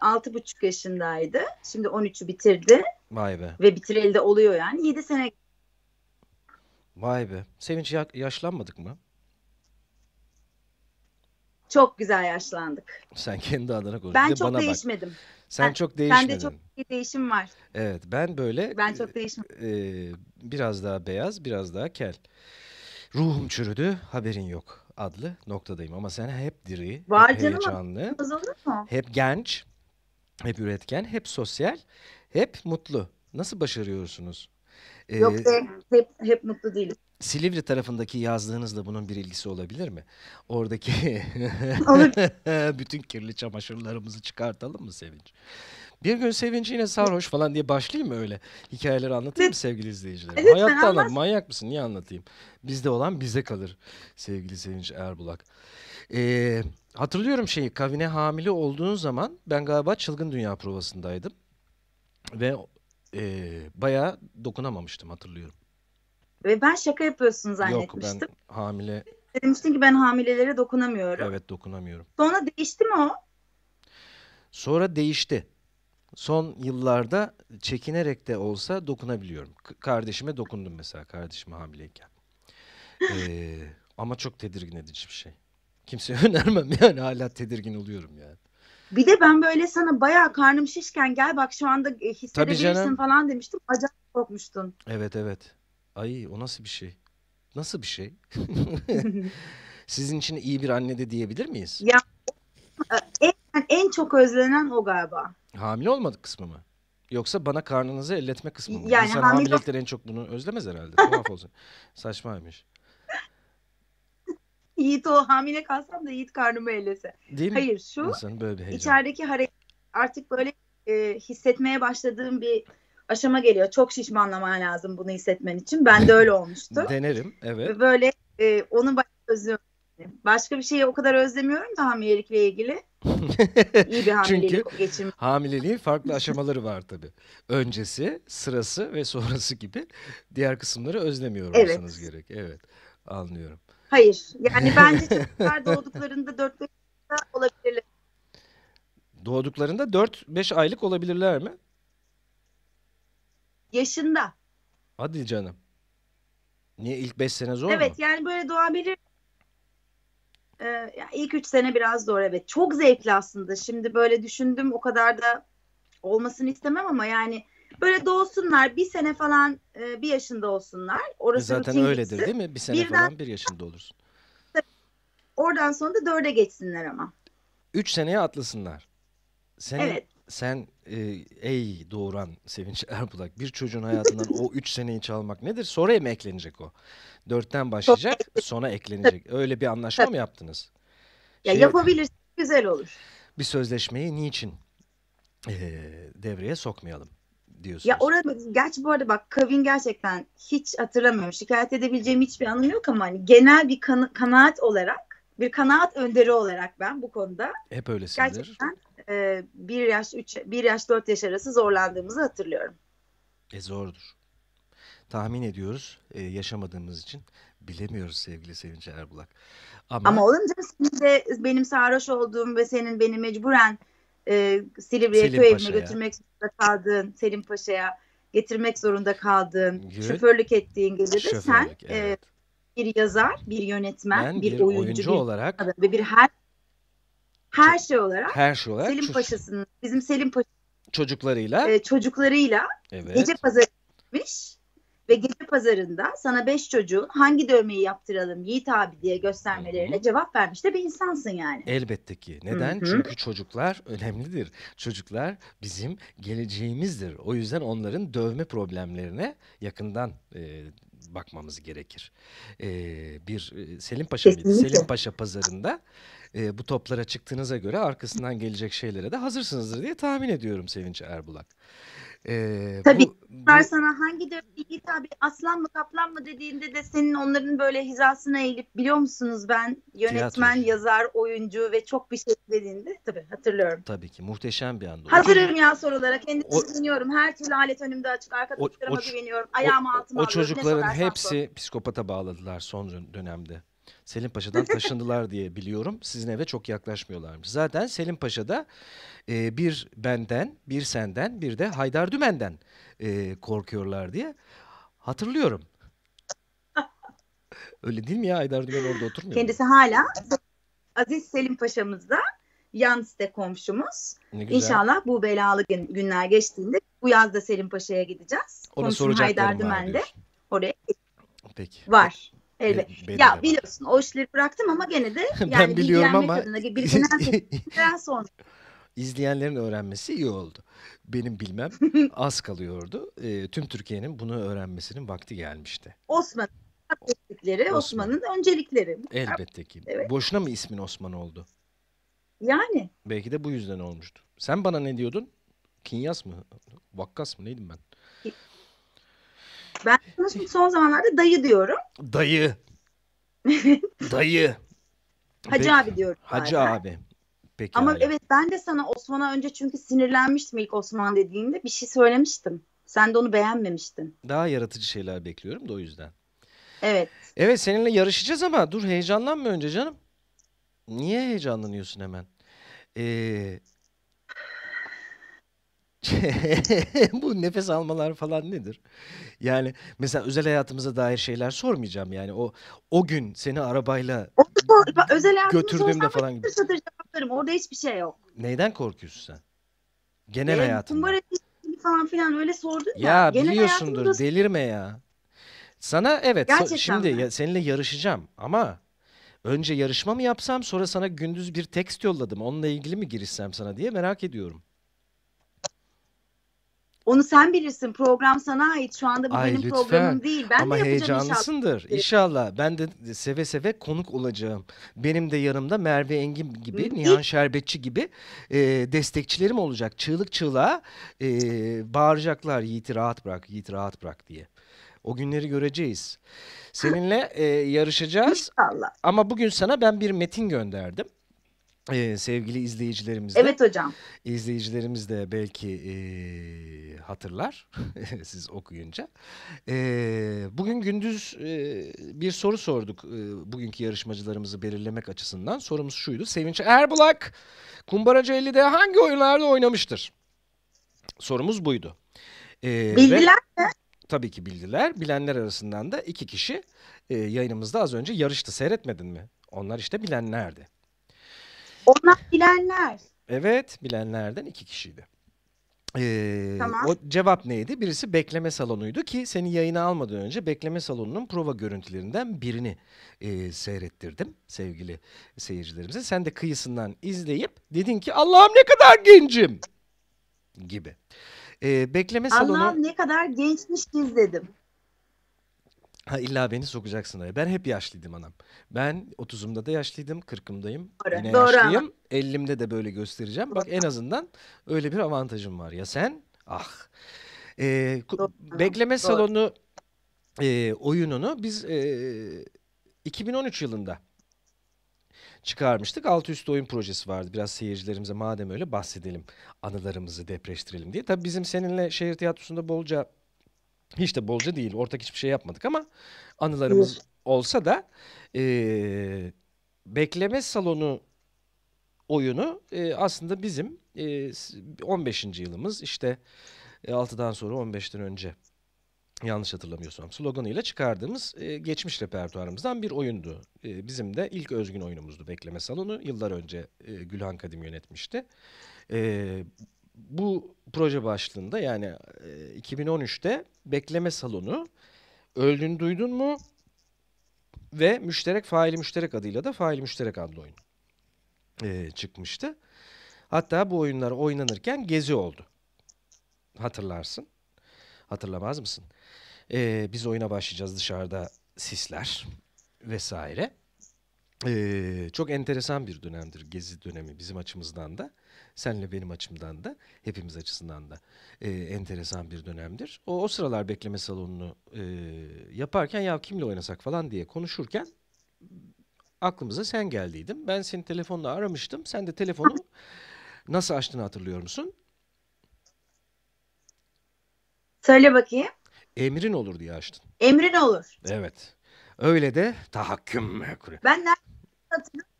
6 e, buçuk yaşındaydı. Şimdi 13'ü bitirdi. Vay be. Ve bitireli de oluyor yani. 7 sene Vay be. Sevinç yaşlanmadık mı? Çok güzel yaşlandık. Sen kendi adına konuş. Ben de çok bana değişmedim. Bak. Sen ben, çok değişmedin. Bende çok bir değişim var. Evet ben böyle. Ben çok e, değişmedim. E, biraz daha beyaz biraz daha kel. Ruhum çürüdü haberin yok adlı noktadayım. Ama sen hep diri, Var hep canım, heyecanlı, hep genç, hep üretken, hep sosyal, hep mutlu. Nasıl başarıyorsunuz? Ee, Yok de hep, hep mutlu değilim. Silivri tarafındaki yazlığınızla bunun bir ilgisi olabilir mi? Oradaki bütün kirli çamaşırlarımızı çıkartalım mı Sevinç? Bir gün sevinci yine sarhoş falan diye başlayayım mı öyle? Hikayeleri anlatayım mı sevgili izleyicilerim? Evet, Hayatta anlat. Manyak mısın? Niye anlatayım? Bizde olan bize kalır sevgili Sevinç Erbulak. Ee, hatırlıyorum şeyi kavine hamile olduğun zaman ben galiba çılgın dünya provasındaydım. Ve e, bayağı dokunamamıştım hatırlıyorum. Ve ben şaka yapıyorsun zannetmiştim. Yok ben hamile. Demiştin ki ben hamilelere dokunamıyorum. Evet dokunamıyorum. Sonra değişti mi o? Sonra değişti son yıllarda çekinerek de olsa dokunabiliyorum. K- kardeşime dokundum mesela kardeşime hamileyken. Ee, ama çok tedirgin edici bir şey. Kimseye önermem yani hala tedirgin oluyorum yani. Bir de ben böyle sana bayağı karnım şişken gel bak şu anda e, hissedebilirsin falan demiştim. Acayip korkmuştun. Evet evet. Ay o nasıl bir şey? Nasıl bir şey? Sizin için iyi bir anne de diyebilir miyiz? Ya e, en, en çok özlenen o galiba hamile olmadık kısmı mı? Yoksa bana karnınızı elletme kısmı mı? Yani İnsan hamile... hamilelikler en çok bunu özlemez herhalde. Tuhaf olsun. Saçmaymış. Yiğit o hamile kalsam da Yiğit karnımı ellese. Değil mi? Hayır şu İnsanın böyle bir içerideki hareket artık böyle e, hissetmeye başladığım bir aşama geliyor. Çok şişmanlaman lazım bunu hissetmen için. Ben de öyle olmuştu. Denerim evet. böyle e, onu bayağı özüm. Başka bir şeyi o kadar özlemiyorum da hamilelikle ilgili. İyi bir hamilelik Çünkü geçirmek. hamileliğin farklı aşamaları var tabii. Öncesi, sırası ve sonrası gibi diğer kısımları özlemiyor evet. olsanız gerek. Evet. Anlıyorum. Hayır. Yani bence çocuklar doğduklarında 4-5 olabilirler. Doğduklarında 4-5 aylık olabilirler mi? Yaşında. Hadi canım. Niye ilk 5 sene zor evet, mu? Evet yani böyle doğabilir e, ya ilk üç sene biraz zor evet. Çok zevkli aslında. Şimdi böyle düşündüm o kadar da olmasını istemem ama yani böyle doğsunlar bir sene falan e, bir yaşında olsunlar. Orası e, Zaten öyledir değil mi? Bir sene Birden, falan bir yaşında olursun. Oradan sonra da dörde geçsinler ama. Üç seneye atlasınlar. Senin, evet. Sen e, ey doğuran Sevinç Erbulak bir çocuğun hayatından o 3 seneyi çalmak nedir? Sonra mı eklenecek o? 4'ten başlayacak sonra eklenecek. Öyle bir anlaşma mı yaptınız? Ya şey, yapabilirsek güzel olur. Bir sözleşmeyi niçin e, devreye sokmayalım? diyorsunuz. Ya orada gerçi bu arada bak Kavin gerçekten hiç hatırlamıyorum. Şikayet edebileceğim hiçbir anım yok ama hani genel bir kana kanaat olarak bir kanaat önderi olarak ben bu konuda. Hep öylesindir. Gerçekten e, bir yaş 3 bir yaş 4 yaş arası zorlandığımızı hatırlıyorum. E zordur. Tahmin ediyoruz e, yaşamadığımız için bilemiyoruz sevgili Sevinç Erbulak. Ama, Ama olunca senin de benim sarhoş olduğum ve senin beni mecburen e, Silivri'ye Selim köy evine götürmek zorunda kaldığın Selim Paşa'ya getirmek zorunda kaldığın Gül, şoförlük ettiğin gecede sen e, evet. e, bir yazar, bir yönetmen, ben bir, bir oyuncu, oyuncu bir olarak ve bir her her şey olarak. Her şey olarak. Selim Paşa'sının, bizim Selim Paşa çocuklarıyla. E, çocuklarıyla evet. gece pazarı gitmiş ve gece pazarında sana beş çocuğun hangi dövmeyi yaptıralım Yiğit abi diye göstermelerine Hı-hı. cevap vermiş de bir insansın yani. Elbette ki. Neden? Hı-hı. Çünkü çocuklar önemlidir. Çocuklar bizim geleceğimizdir. O yüzden onların dövme problemlerine yakından e, bakmamız gerekir. E, bir e, Selim Paşa mıydı? Selim Paşa pazarında e, bu toplara çıktığınıza göre arkasından gelecek şeylere de hazırsınızdır diye tahmin ediyorum Sevinç Erbulak. E, Tabii. Bu, bu... sana hangi dövmeyi tabi aslan mı kaplan mı dediğinde de senin onların böyle hizasına eğilip biliyor musunuz ben yönetmen, Tiyatro. yazar, oyuncu ve çok bir şey dediğinde tabi hatırlıyorum. Tabii ki muhteşem bir anda. Hazırım ya sorulara kendimi o, dinliyorum. Her türlü alet önümde açık. Arkadaşlarıma o, o, güveniyorum. Ayağımı altıma o, O çocukların hepsi sor. psikopata bağladılar son dönemde. Selim Paşa'dan taşındılar diye biliyorum. Sizin eve çok yaklaşmıyorlarmış. Zaten Selim Paşa'da e, bir benden, bir senden, bir de Haydar Dümen'den e, korkuyorlar diye hatırlıyorum. Öyle değil mi ya Haydar Dümen orada oturmuyor. Kendisi mu? hala Aziz Selim Paşa'mızda yan site komşumuz. İnşallah bu belalı gün, günler geçtiğinde bu yaz da Selim Paşa'ya gideceğiz. Onu Komşum Haydar Dümen'de oraya Peki. Var. Peki. Elbet. ya de biliyorsun o işleri bıraktım ama gene de yani ben biliyorum ama adına, birbirinden sonra. İzleyenlerin öğrenmesi iyi oldu. Benim bilmem az kalıyordu. E, tüm Türkiye'nin bunu öğrenmesinin vakti gelmişti. Osman Osman'ın Osman öncelikleri. Elbette ki. Evet. Boşuna mı ismin Osman oldu? Yani. Belki de bu yüzden olmuştu. Sen bana ne diyordun? Kinyas mı? Vakkas mı? Neydim ben? Ben sana son zamanlarda dayı diyorum. Dayı. dayı. Hacı Peki. abi diyorum. Hacı zaten. abi. Peki Ama abi. evet ben de sana Osman'a önce çünkü sinirlenmiştim ilk Osman dediğinde bir şey söylemiştim. Sen de onu beğenmemiştin. Daha yaratıcı şeyler bekliyorum da o yüzden. Evet. Evet seninle yarışacağız ama dur heyecanlanma önce canım. Niye heyecanlanıyorsun hemen? Ee, şey, bu nefes almalar falan nedir? Yani mesela özel hayatımıza dair şeyler sormayacağım yani o o gün seni arabayla özel götürdüğümde falan gibi. Şey Orada hiçbir şey yok. Neyden korkuyorsun sen? Genel Benim hayatın. falan filan öyle sordun ya. Ya biliyorsundur hayatımda... delirme ya. Sana evet Gerçekten şimdi ya, seninle yarışacağım ama önce yarışma mı yapsam sonra sana gündüz bir tekst yolladım. Onunla ilgili mi girişsem sana diye merak ediyorum. Onu sen bilirsin. Program sana ait. Şu anda bu Ay, benim lütfen. programım değil. Ben Ama de heyecanlısındır. Inşallah. Ben de seve seve konuk olacağım. Benim de yanımda Merve Engin gibi, Hı. Nihan Şerbetçi gibi e, destekçilerim olacak. Çığlık çığlığa e, bağıracaklar Yiğit'i rahat bırak, Yiğit'i rahat bırak diye. O günleri göreceğiz. Seninle e, yarışacağız. İnşallah. Ama bugün sana ben bir metin gönderdim. Ee, sevgili izleyicilerimiz de, evet hocam. izleyicilerimiz de belki e, hatırlar siz okuyunca. E, bugün gündüz e, bir soru sorduk e, bugünkü yarışmacılarımızı belirlemek açısından. Sorumuz şuydu. Sevinç Erbulak Kumbaracı 50'de hangi oyunlarda oynamıştır? Sorumuz buydu. E, Bildiler ve... mi? Tabii ki bildiler. Bilenler arasından da iki kişi e, yayınımızda az önce yarıştı. Seyretmedin mi? Onlar işte bilenlerdi. Onlar bilenler. Evet bilenlerden iki kişiydi. Ee, tamam. O cevap neydi? Birisi bekleme salonuydu ki seni yayına almadan önce bekleme salonunun prova görüntülerinden birini e, seyrettirdim sevgili seyircilerimize. Sen de kıyısından izleyip dedin ki Allah'ım ne kadar gencim gibi. Ee, bekleme salonu... Allah'ım ne kadar gençmiş izledim. Ha, illa beni sokacaksın araya. Ben hep yaşlıydım anam. Ben 30'umda da yaşlıydım, 40'ımdayım. Doğru. Yine Doğru yaşlıyım. ama. 50'imde de böyle göstereceğim. Bak en azından öyle bir avantajım var. Ya sen? Ah. Ee, Doğru. bekleme Doğru. salonu e, oyununu biz e, 2013 yılında çıkarmıştık. Altı üstü oyun projesi vardı. Biraz seyircilerimize madem öyle bahsedelim. Anılarımızı depreştirelim diye. Tabii bizim seninle şehir tiyatrosunda bolca hiç de bolca değil. Ortak hiçbir şey yapmadık ama anılarımız evet. olsa da e, bekleme salonu oyunu e, aslında bizim e, 15. yılımız işte e, 6'dan sonra 15'ten önce yanlış hatırlamıyorsam sloganıyla çıkardığımız e, geçmiş repertuarımızdan bir oyundu. E, bizim de ilk özgün oyunumuzdu Bekleme Salonu. Yıllar önce e, Gülhan Kadim yönetmişti. E, bu proje başlığında yani 2013'te e, bekleme salonu öldün duydun mu ve müşterek faili müşterek adıyla da faili müşterek adlı oyun e, çıkmıştı. Hatta bu oyunlar oynanırken gezi oldu. Hatırlarsın. Hatırlamaz mısın? E, biz oyuna başlayacağız dışarıda sisler vesaire. Ee, çok enteresan bir dönemdir gezi dönemi bizim açımızdan da senle benim açımdan da hepimiz açısından da e, enteresan bir dönemdir. O, o sıralar bekleme salonunu e, yaparken ya kimle oynasak falan diye konuşurken aklımıza sen geldiydin. Ben seni telefonla aramıştım. Sen de telefonu nasıl açtığını hatırlıyor musun? Söyle bakayım. Emrin olur diye açtın. Emrin olur. Evet. Öyle de tahakküm. Ben nereden hatırlıyorum.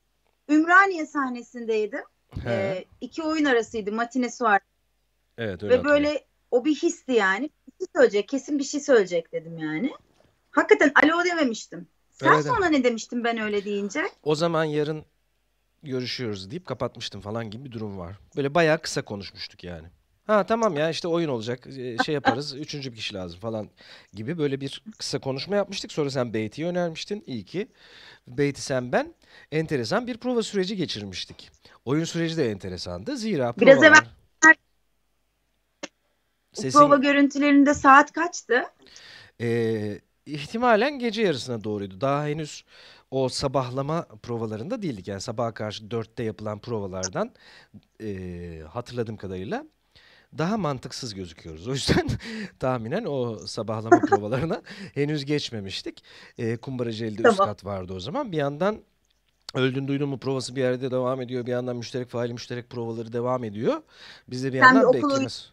Ümraniye sahnesindeydim. Ee, iki oyun arasıydı. Matinesi vardı. Evet, öyle Ve böyle o bir histi yani. Bir şey söyleyecek. Kesin bir şey söyleyecek dedim yani. Hakikaten alo dememiştim. Sen öyle sonra de. ne demiştin ben öyle deyince? O zaman yarın görüşüyoruz deyip kapatmıştım falan gibi bir durum var. Böyle bayağı kısa konuşmuştuk yani. Ha tamam ya işte oyun olacak e, şey yaparız üçüncü bir kişi lazım falan gibi böyle bir kısa konuşma yapmıştık. Sonra sen Beyti'yi önermiştin iyi ki. Beyti sen ben enteresan bir prova süreci geçirmiştik. Oyun süreci de enteresandı zira provalar... Biraz evvel Sesin... prova görüntülerinde saat kaçtı? Ee, ihtimalen gece yarısına doğruydu. Daha henüz o sabahlama provalarında değildik. Yani sabaha karşı dörtte yapılan provalardan e, hatırladığım kadarıyla daha mantıksız gözüküyoruz. O yüzden tahminen o sabahlama provalarına henüz geçmemiştik. E, ee, kumbaracı elde tamam. üst kat vardı o zaman. Bir yandan Öldün duydun mu provası bir yerde devam ediyor. Bir yandan müşterek faili müşterek provaları devam ediyor. Biz de bir Sen yandan bir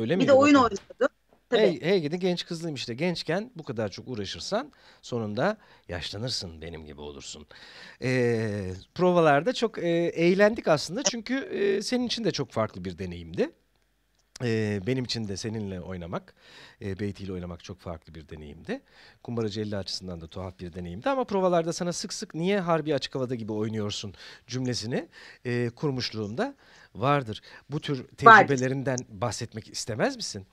Öyle mi? Bir de oyun oynuyordum. Hey, hey gidin genç kızlıyım işte. Gençken bu kadar çok uğraşırsan sonunda yaşlanırsın benim gibi olursun. Ee, provalarda çok e, eğlendik aslında çünkü e, senin için de çok farklı bir deneyimdi. Ee, benim için de seninle oynamak, e, Beyti ile oynamak çok farklı bir deneyimdi. Kumbaracı 50 açısından da tuhaf bir deneyimdi. Ama provalarda sana sık sık niye harbi açık havada gibi oynuyorsun cümlesini e, kurmuşluğumda vardır. Bu tür tecrübelerinden bahsetmek istemez misin?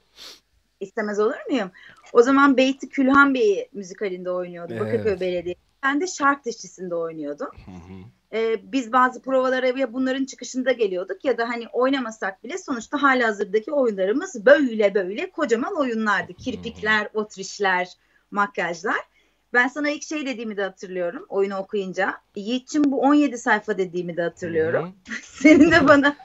İstemez olur muyum? O zaman Beyti Külhan Bey müzikalinde oynuyordu. Evet. Bakırköy Belediye. Ben de şark dişçisinde oynuyordum. Hı hı e, biz bazı provalara ya bunların çıkışında geliyorduk ya da hani oynamasak bile sonuçta hala hazırdaki oyunlarımız böyle böyle kocaman oyunlardı. Kirpikler, otrişler, makyajlar. Ben sana ilk şey dediğimi de hatırlıyorum oyunu okuyunca. Yiğit'cim bu 17 sayfa dediğimi de hatırlıyorum. Senin de bana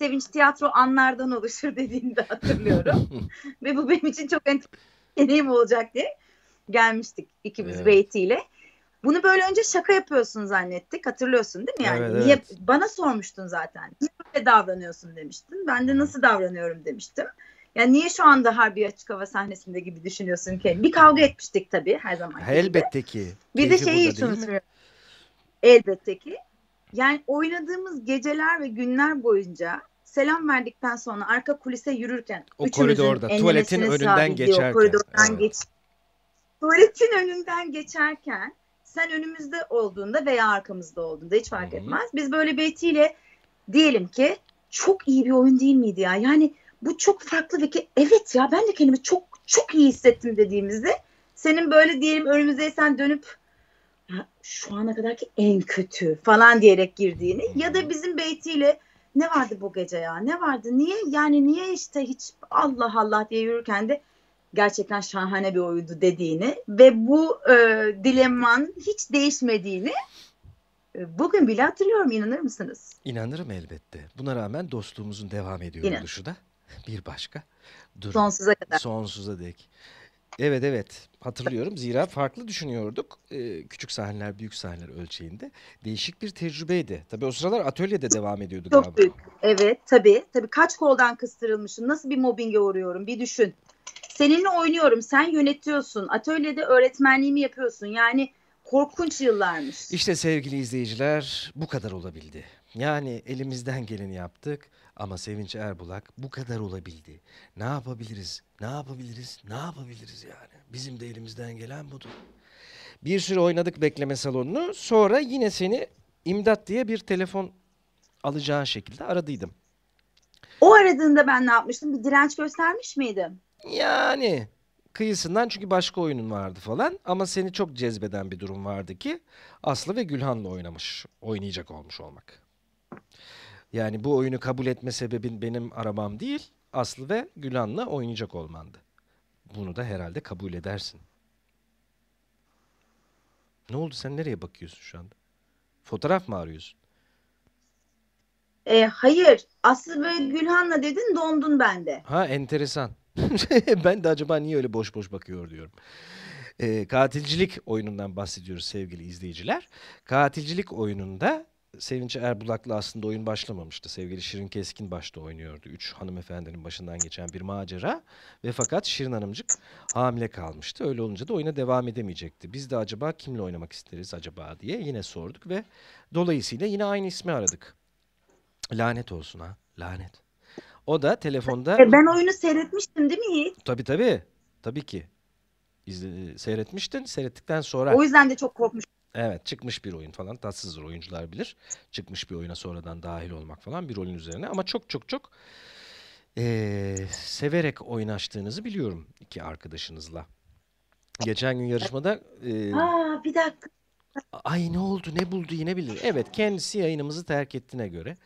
sevinç tiyatro anlardan oluşur dediğini de hatırlıyorum. Ve bu benim için çok enteresan deneyim olacak diye gelmiştik ikimiz evet. beytiyle. Bunu böyle önce şaka yapıyorsun zannettik. Hatırlıyorsun değil mi yani? Evet, Niye evet. bana sormuştun zaten. Niye böyle davranıyorsun demiştin. Ben de nasıl davranıyorum demiştim. Yani niye şu anda harbi açık hava sahnesinde gibi düşünüyorsun ki? Bir kavga etmiştik tabii her zaman. Elbette ki. Bir de şeyi hiç unutmuyorum. Elbette ki. Yani oynadığımız geceler ve günler boyunca selam verdikten sonra arka kulise yürürken o koridorda tuvaletin önünden geçerken. Koridordan evet. geç, tuvaletin önünden geçerken sen önümüzde olduğunda veya arkamızda olduğunda hiç fark etmez. Biz böyle betiyle diyelim ki çok iyi bir oyun değil miydi ya? Yani bu çok farklı ve ki evet ya ben de kendimi çok çok iyi hissettim dediğimizde senin böyle diyelim önümüze sen dönüp şu ana kadarki en kötü falan diyerek girdiğini ya da bizim beytiyle ne vardı bu gece ya ne vardı niye yani niye işte hiç Allah Allah diye yürürken de gerçekten şahane bir oyundu dediğini ve bu e, dilemmanın hiç değişmediğini e, Bugün bile hatırlıyorum inanır mısınız? İnanırım elbette. Buna rağmen dostluğumuzun devam ediyor oluşu da bir başka durum. Sonsuza kadar. Sonsuza dek. Evet evet hatırlıyorum zira farklı düşünüyorduk ee, küçük sahneler büyük sahneler ölçeğinde değişik bir tecrübeydi. Tabii o sıralar atölyede devam ediyordu Çok Büyük. Evet tabii tabii kaç koldan kıstırılmışım nasıl bir mobbinge uğruyorum bir düşün. Seninle oynuyorum, sen yönetiyorsun, atölyede öğretmenliğimi yapıyorsun. Yani korkunç yıllarmış. İşte sevgili izleyiciler bu kadar olabildi. Yani elimizden geleni yaptık ama Sevinç Erbulak bu kadar olabildi. Ne yapabiliriz? Ne yapabiliriz? Ne yapabiliriz yani? Bizim de elimizden gelen budur. Bir süre oynadık bekleme salonunu. Sonra yine seni imdat diye bir telefon alacağın şekilde aradıydım. O aradığında ben ne yapmıştım? Bir direnç göstermiş miydim? Yani kıyısından çünkü başka oyunun vardı falan ama seni çok cezbeden bir durum vardı ki Aslı ve Gülhan'la oynamış, oynayacak olmuş olmak. Yani bu oyunu kabul etme sebebin benim arabam değil, Aslı ve Gülhan'la oynayacak olmandı. Bunu da herhalde kabul edersin. Ne oldu sen nereye bakıyorsun şu anda? Fotoğraf mı arıyorsun? E, hayır. Aslı ve Gülhan'la dedin dondun bende. Ha enteresan. ben de acaba niye öyle boş boş bakıyor diyorum. E, katilcilik oyunundan bahsediyoruz sevgili izleyiciler. Katilcilik oyununda Sevinç Erbulak'la aslında oyun başlamamıştı. Sevgili Şirin Keskin başta oynuyordu. Üç hanımefendinin başından geçen bir macera. Ve fakat Şirin Hanımcık hamile kalmıştı. Öyle olunca da oyuna devam edemeyecekti. Biz de acaba kimle oynamak isteriz acaba diye yine sorduk ve dolayısıyla yine aynı ismi aradık. Lanet olsun ha, lanet. O da telefonda... E, ben oyunu seyretmiştim değil mi Yiğit? Tabii tabii. Tabii ki. İzle, e, seyretmiştin. Seyrettikten sonra... O yüzden de çok korkmuş. Evet çıkmış bir oyun falan tatsızdır oyuncular bilir. Çıkmış bir oyuna sonradan dahil olmak falan bir rolün üzerine ama çok çok çok ee, severek oynaştığınızı biliyorum iki arkadaşınızla. Geçen gün yarışmada... E... Aa bir dakika Ay ne oldu ne buldu yine bilir. Evet kendisi yayınımızı terk ettiğine göre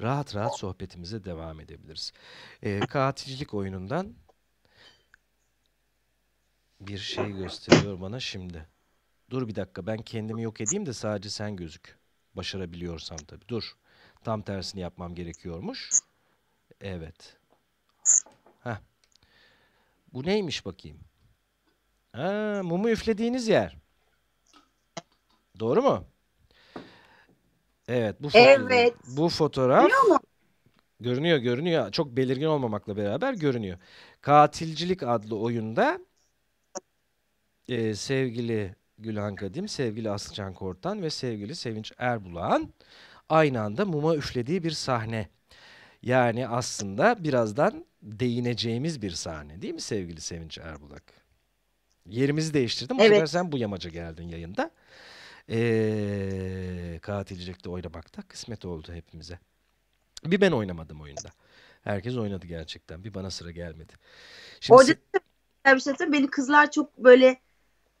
rahat rahat sohbetimize devam edebiliriz. Ee, katilcilik oyunundan bir şey gösteriyor bana şimdi. Dur bir dakika ben kendimi yok edeyim de sadece sen gözük. Başarabiliyorsam tabii. Dur. Tam tersini yapmam gerekiyormuş. Evet. Heh. Bu neymiş bakayım? Ha, mumu üflediğiniz yer. Doğru mu? Evet bu fotoğraf. Evet. Bu fotoğraf görünüyor görünüyor. Çok belirgin olmamakla beraber görünüyor. Katilcilik adlı oyunda e, sevgili Gülhan Kadim, sevgili Aslıcan Kortan ve sevgili Sevinç Erbulağ'ın aynı anda muma üflediği bir sahne. Yani aslında birazdan değineceğimiz bir sahne değil mi sevgili Sevinç Erbulak? Yerimizi değiştirdim. Bu evet. sefer sen bu yamaca geldin yayında. Ee, katilcilikte oynamakta kısmet oldu hepimize. Bir ben oynamadım oyunda. Herkes oynadı gerçekten. Bir bana sıra gelmedi. Şimdi Orada bir şey Beni kızlar çok böyle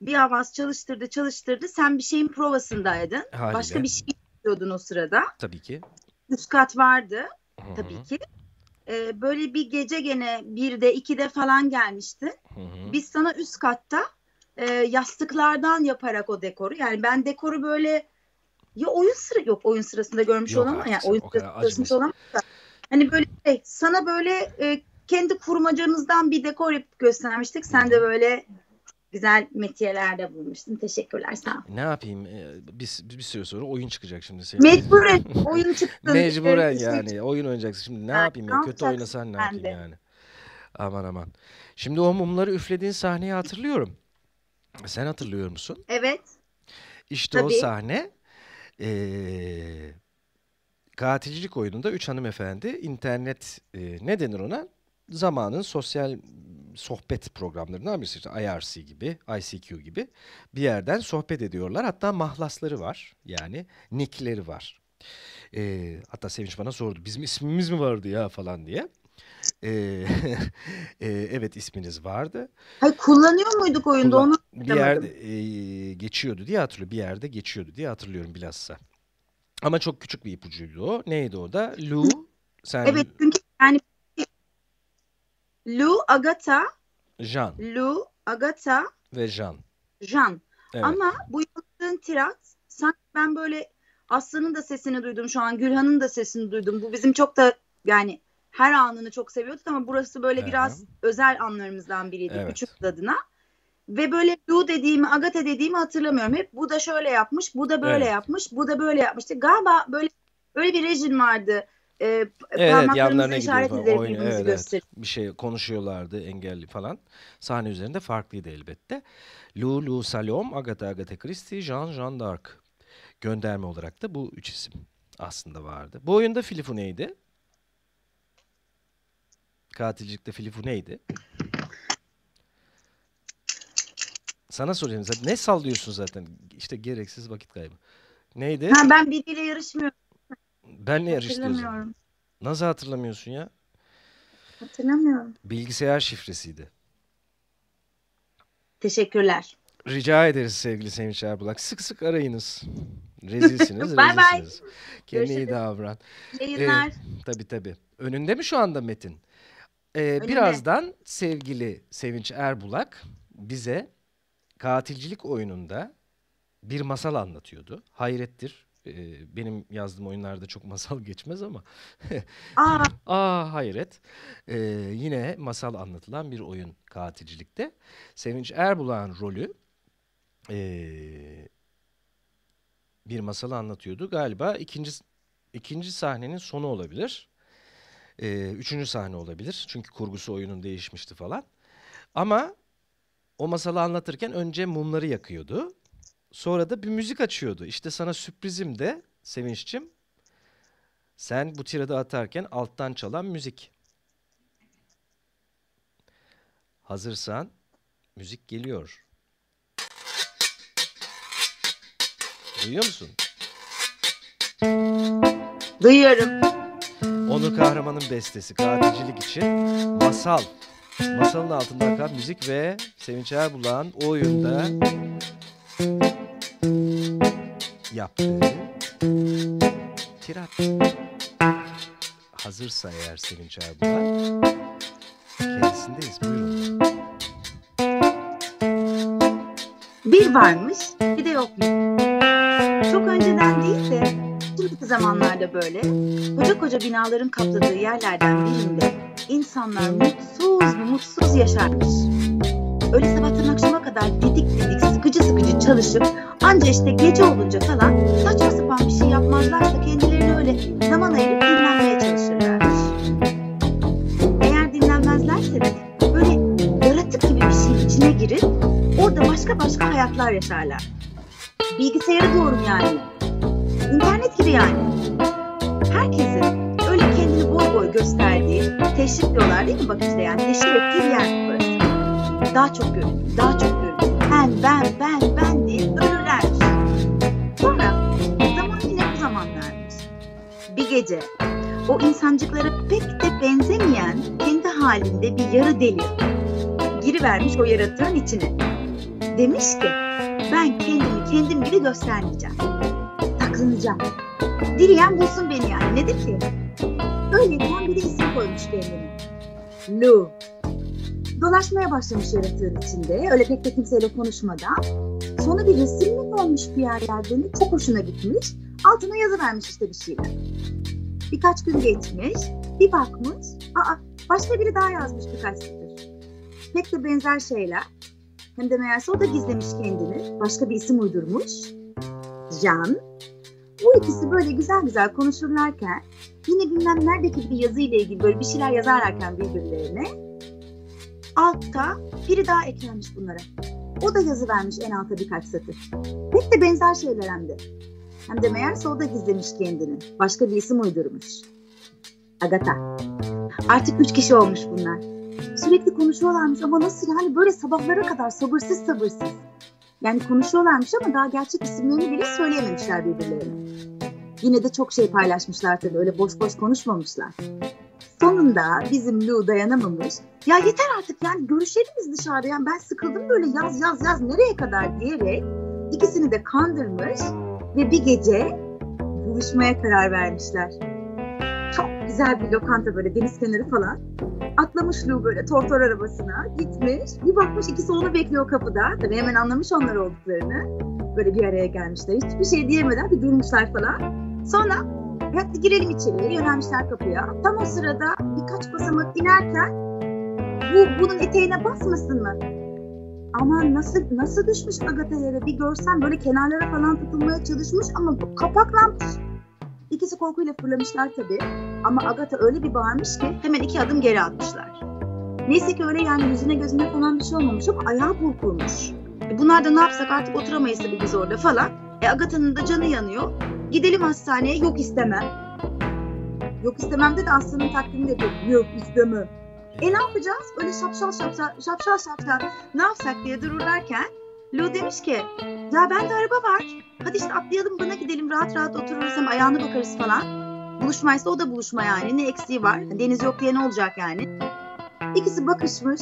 bir avans çalıştırdı çalıştırdı. Sen bir şeyin provasındaydın. Haliyle. Başka bir şey istiyordun o sırada. Tabii ki. Üst kat vardı. Hı-hı. Tabii ki. Ee, böyle bir gece gene bir de iki de falan gelmişti. Hı-hı. Biz sana üst katta e, yastıklardan yaparak o dekoru. Yani ben dekoru böyle ya oyun sıra yok oyun sırasında görmüş olan ama yani oyun sırasında olamam da. Hani böyle şey, sana böyle e, kendi kurmacamızdan bir dekor yapıp göstermiştik. Sen de böyle güzel metiyelerde bulmuştun. Teşekkürler sağ ol. Ne yapayım? E, Biz bir süre sonra oyun çıkacak şimdi senin. Mecburen oyun şey çıktı. Mecburen yani. oyun oynayacaksın. Şimdi ne yani, yapayım ya? Kötü oynasan ne yapayım de. yani? Aman aman. Şimdi o mumları üflediğin sahneyi hatırlıyorum. Sen hatırlıyor musun? Evet. İşte Tabii. o sahne ee, katilcilik oyununda üç hanımefendi internet e, ne denir ona? Zamanın sosyal sohbet programlarından birisi işte IRC gibi, ICQ gibi bir yerden sohbet ediyorlar. Hatta mahlasları var yani nickleri var. E, hatta Sevinç bana sordu bizim ismimiz mi vardı ya falan diye e, evet isminiz vardı. Hayır, kullanıyor muyduk oyunda Kullan, onu? Bir yerde e, geçiyordu diye hatırlıyorum. Bir yerde geçiyordu diye hatırlıyorum bilhassa. Ama çok küçük bir ipucuydu o. Neydi o da? Lou. Sen... Evet çünkü yani Lou, Agatha. Jean. Lou, Agatha. Ve Jean. Jean. Evet. Ama bu yaptığın tirat sanki ben böyle Aslı'nın da sesini duydum şu an. Gülhan'ın da sesini duydum. Bu bizim çok da yani her anını çok seviyorduk ama burası böyle Aha. biraz özel anlarımızdan biriydi evet. küçük adına. Ve böyle Lu dediğimi, Agate dediğimi hatırlamıyorum. Hep bu da şöyle yapmış, bu da böyle evet. yapmış, bu da böyle yapmıştı. Galiba böyle böyle bir rejim vardı. Ee, evet, parmaklarımızı işaret ederek birbirimizi evet, gösterip. Evet. Bir şey konuşuyorlardı engelli falan. Sahne üzerinde farklıydı elbette. Lu Lu Salom, Agatha Agatha Christie, Jean Jean d'Arc. Gönderme olarak da bu üç isim aslında vardı. Bu oyunda neydi? Katilcilikte Filifu neydi? Sana sorayım. Zaten ne sallıyorsun zaten? İşte gereksiz vakit kaybı. Neydi? Ha, ben dile yarışmıyorum. Ben Benle yarıştırıyorum. Nasıl hatırlamıyorsun ya? Hatırlamıyorum. Bilgisayar şifresiydi. Teşekkürler. Rica ederiz sevgili Sevinç Çarbulak Sık sık arayınız. Rezilsiniz, bye rezilsiniz. Bye. Kendine iyi davran. Yayınlar. Ee, tabii tabii. Önünde mi şu anda Metin? Ee, birazdan sevgili Sevinç Erbulak bize katilcilik oyununda bir masal anlatıyordu. Hayrettir. Ee, benim yazdığım oyunlarda çok masal geçmez ama. Aa. Aa hayret. Ee, yine masal anlatılan bir oyun katilcilikte. Sevinç Erbulak'ın rolü ee, bir masalı anlatıyordu. Galiba ikinci ikinci sahnenin sonu olabilir. E, üçüncü sahne olabilir. Çünkü kurgusu oyunun değişmişti falan. Ama o masalı anlatırken önce mumları yakıyordu. Sonra da bir müzik açıyordu. İşte sana sürprizim de Sevinç'cim. Sen bu tiradı atarken alttan çalan müzik. Hazırsan müzik geliyor. Duyuyor musun? Duyuyorum. Onur Kahraman'ın bestesi katilcilik için Masal. Masalın altında akan müzik ve Sevinç Erbulak'ın o oyunda yaptı. tirat. Hazırsa eğer Sevinç Erbulak kendisindeyiz. Buyurun. Bir varmış bir de yokmuş. Çok önceden değil de Eski zamanlarda böyle, koca koca binaların kapladığı yerlerden birinde insanlar mutsuz mutsuz yaşarmış. Öyle sabahtan akşama kadar didik didik sıkıcı sıkıcı çalışıp anca işte gece olunca falan saçma sapan bir şey yapmazlarsa kendilerini öyle zaman ayırıp dinlenmeye çalışırlarmış. Eğer dinlenmezlerse de böyle yaratık gibi bir şeyin içine girip orada başka başka hayatlar yaşarlar. Bilgisayara doğru yani. İnternet gibi yani. Herkesin öyle kendini boy boy gösterdiği, teşrif diyorlar değil mi bak işte yani teşrif ettiği yer burası. Daha çok görün, daha çok görün. Ben, ben, ben, ben diye ölürler. Sonra zaman yine bu zamanlarmış. Bir gece o insancıklara pek de benzemeyen kendi halinde bir yarı deli girivermiş o yaratığın içine. Demiş ki ben kendimi kendim gibi göstermeyeceğim kızacağım. Dileyen bulsun beni yani. Nedir ki? Öyle diyen bir de isim koymuş kendine. Lou. Dolaşmaya başlamış yaratığın içinde. Öyle pek de kimseyle konuşmadan. Sonra bir resim mi olmuş bir yerlerde mi? Çok hoşuna gitmiş. Altına yazı vermiş işte bir şeyler. Birkaç gün geçmiş. Bir bakmış. Aa başka biri daha yazmış birkaç satır. Pek de benzer şeyler. Hem de meğerse o da gizlemiş kendini. Başka bir isim uydurmuş. Jean ikisi böyle güzel güzel konuşurlarken yine bilmem neredeki bir yazı ile ilgili böyle bir şeyler yazarlarken birbirlerine altta biri daha eklenmiş bunlara. O da yazı vermiş en alta birkaç satır. Hep de benzer şeyler hem de. Hem de meğerse o da gizlemiş kendini. Başka bir isim uydurmuş. Agata. Artık üç kişi olmuş bunlar. Sürekli konuşuyorlarmış ama nasıl yani böyle sabahlara kadar sabırsız sabırsız. Yani konuşuyorlarmış ama daha gerçek isimlerini bile söyleyememişler birbirlerine. Yine de çok şey paylaşmışlar tabii öyle boş boş konuşmamışlar. Sonunda bizim Lou dayanamamış. Ya yeter artık yani görüşelim biz dışarıda. Yani ben sıkıldım böyle yaz yaz yaz nereye kadar diyerek ikisini de kandırmış ve bir gece buluşmaya karar vermişler. Çok güzel bir lokanta böyle deniz kenarı falan. Atlamış Lou böyle tortor arabasına gitmiş. Bir bakmış ikisi onu bekliyor kapıda. Tabii hemen anlamış onlar olduklarını. Böyle bir araya gelmişler. Hiçbir şey diyemeden bir durmuşlar falan. Sonra hadi girelim içeriye yönelmişler kapıya. Tam o sırada birkaç basamak inerken bu bunun eteğine basmasın mı? Ama nasıl nasıl düşmüş Agatha yere bir görsen böyle kenarlara falan tutulmaya çalışmış ama kapaklanmış. İkisi korkuyla fırlamışlar tabii ama Agatha öyle bir bağırmış ki hemen iki adım geri atmışlar. Neyse ki öyle yani yüzüne gözüne falan bir şey olmamış ama ayağı burkulmuş. E bunlar da ne yapsak artık oturamayız tabii biz orada falan. E Agatha'nın da canı yanıyor. Gidelim hastaneye yok istemem. Yok istemem de aslanın taklidini de Yok istemem. E ne yapacağız? Öyle şapşal şapşal şapşal şapşal ne yapsak diye dururlarken Lou demiş ki ya bende araba var. Hadi işte atlayalım bana gidelim rahat rahat otururuz hem ayağına bakarız falan. Buluşmaysa o da buluşma yani. Ne eksiği var? Deniz yok diye ne olacak yani? İkisi bakışmış.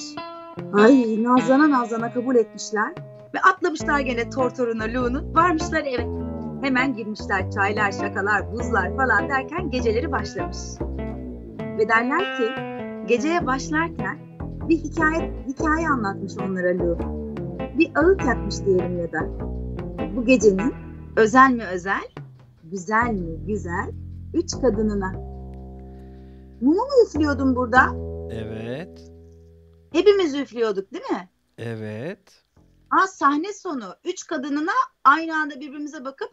Ay nazlana nazlana kabul etmişler. Ve atlamışlar gene tortoruna Lou'nun. Varmışlar eve. Hemen girmişler çaylar, şakalar, buzlar falan derken geceleri başlamış. Ve derler ki geceye başlarken bir hikaye, hikaye anlatmış onlara Lou bir ağıt yakmış diyelim ya da. Bu gecenin özel mi özel, güzel mi güzel üç kadınına. Mumu mu üflüyordun burada? Evet. Hepimiz üflüyorduk değil mi? Evet. Aa, sahne sonu. Üç kadınına aynı anda birbirimize bakıp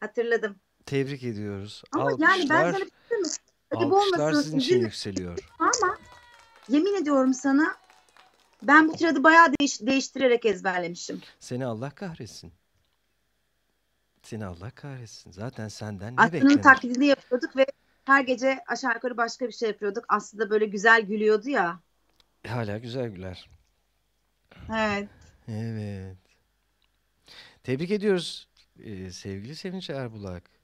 hatırladım. Tebrik ediyoruz. Ama alkışlar, yani ben sana bir şey mi? Hadi alkışlar sizin için yükseliyor. Ama yemin ediyorum sana ben bu tiradı bayağı değiş, değiştirerek ezberlemişim. Seni Allah kahretsin. Seni Allah kahretsin. Zaten senden ne beklenir? Aslı'nın taklidini yapıyorduk ve her gece aşağı yukarı başka bir şey yapıyorduk. Aslı da böyle güzel gülüyordu ya. Hala güzel güler. Evet. Evet. Tebrik ediyoruz ee, sevgili Sevinç Erbulak.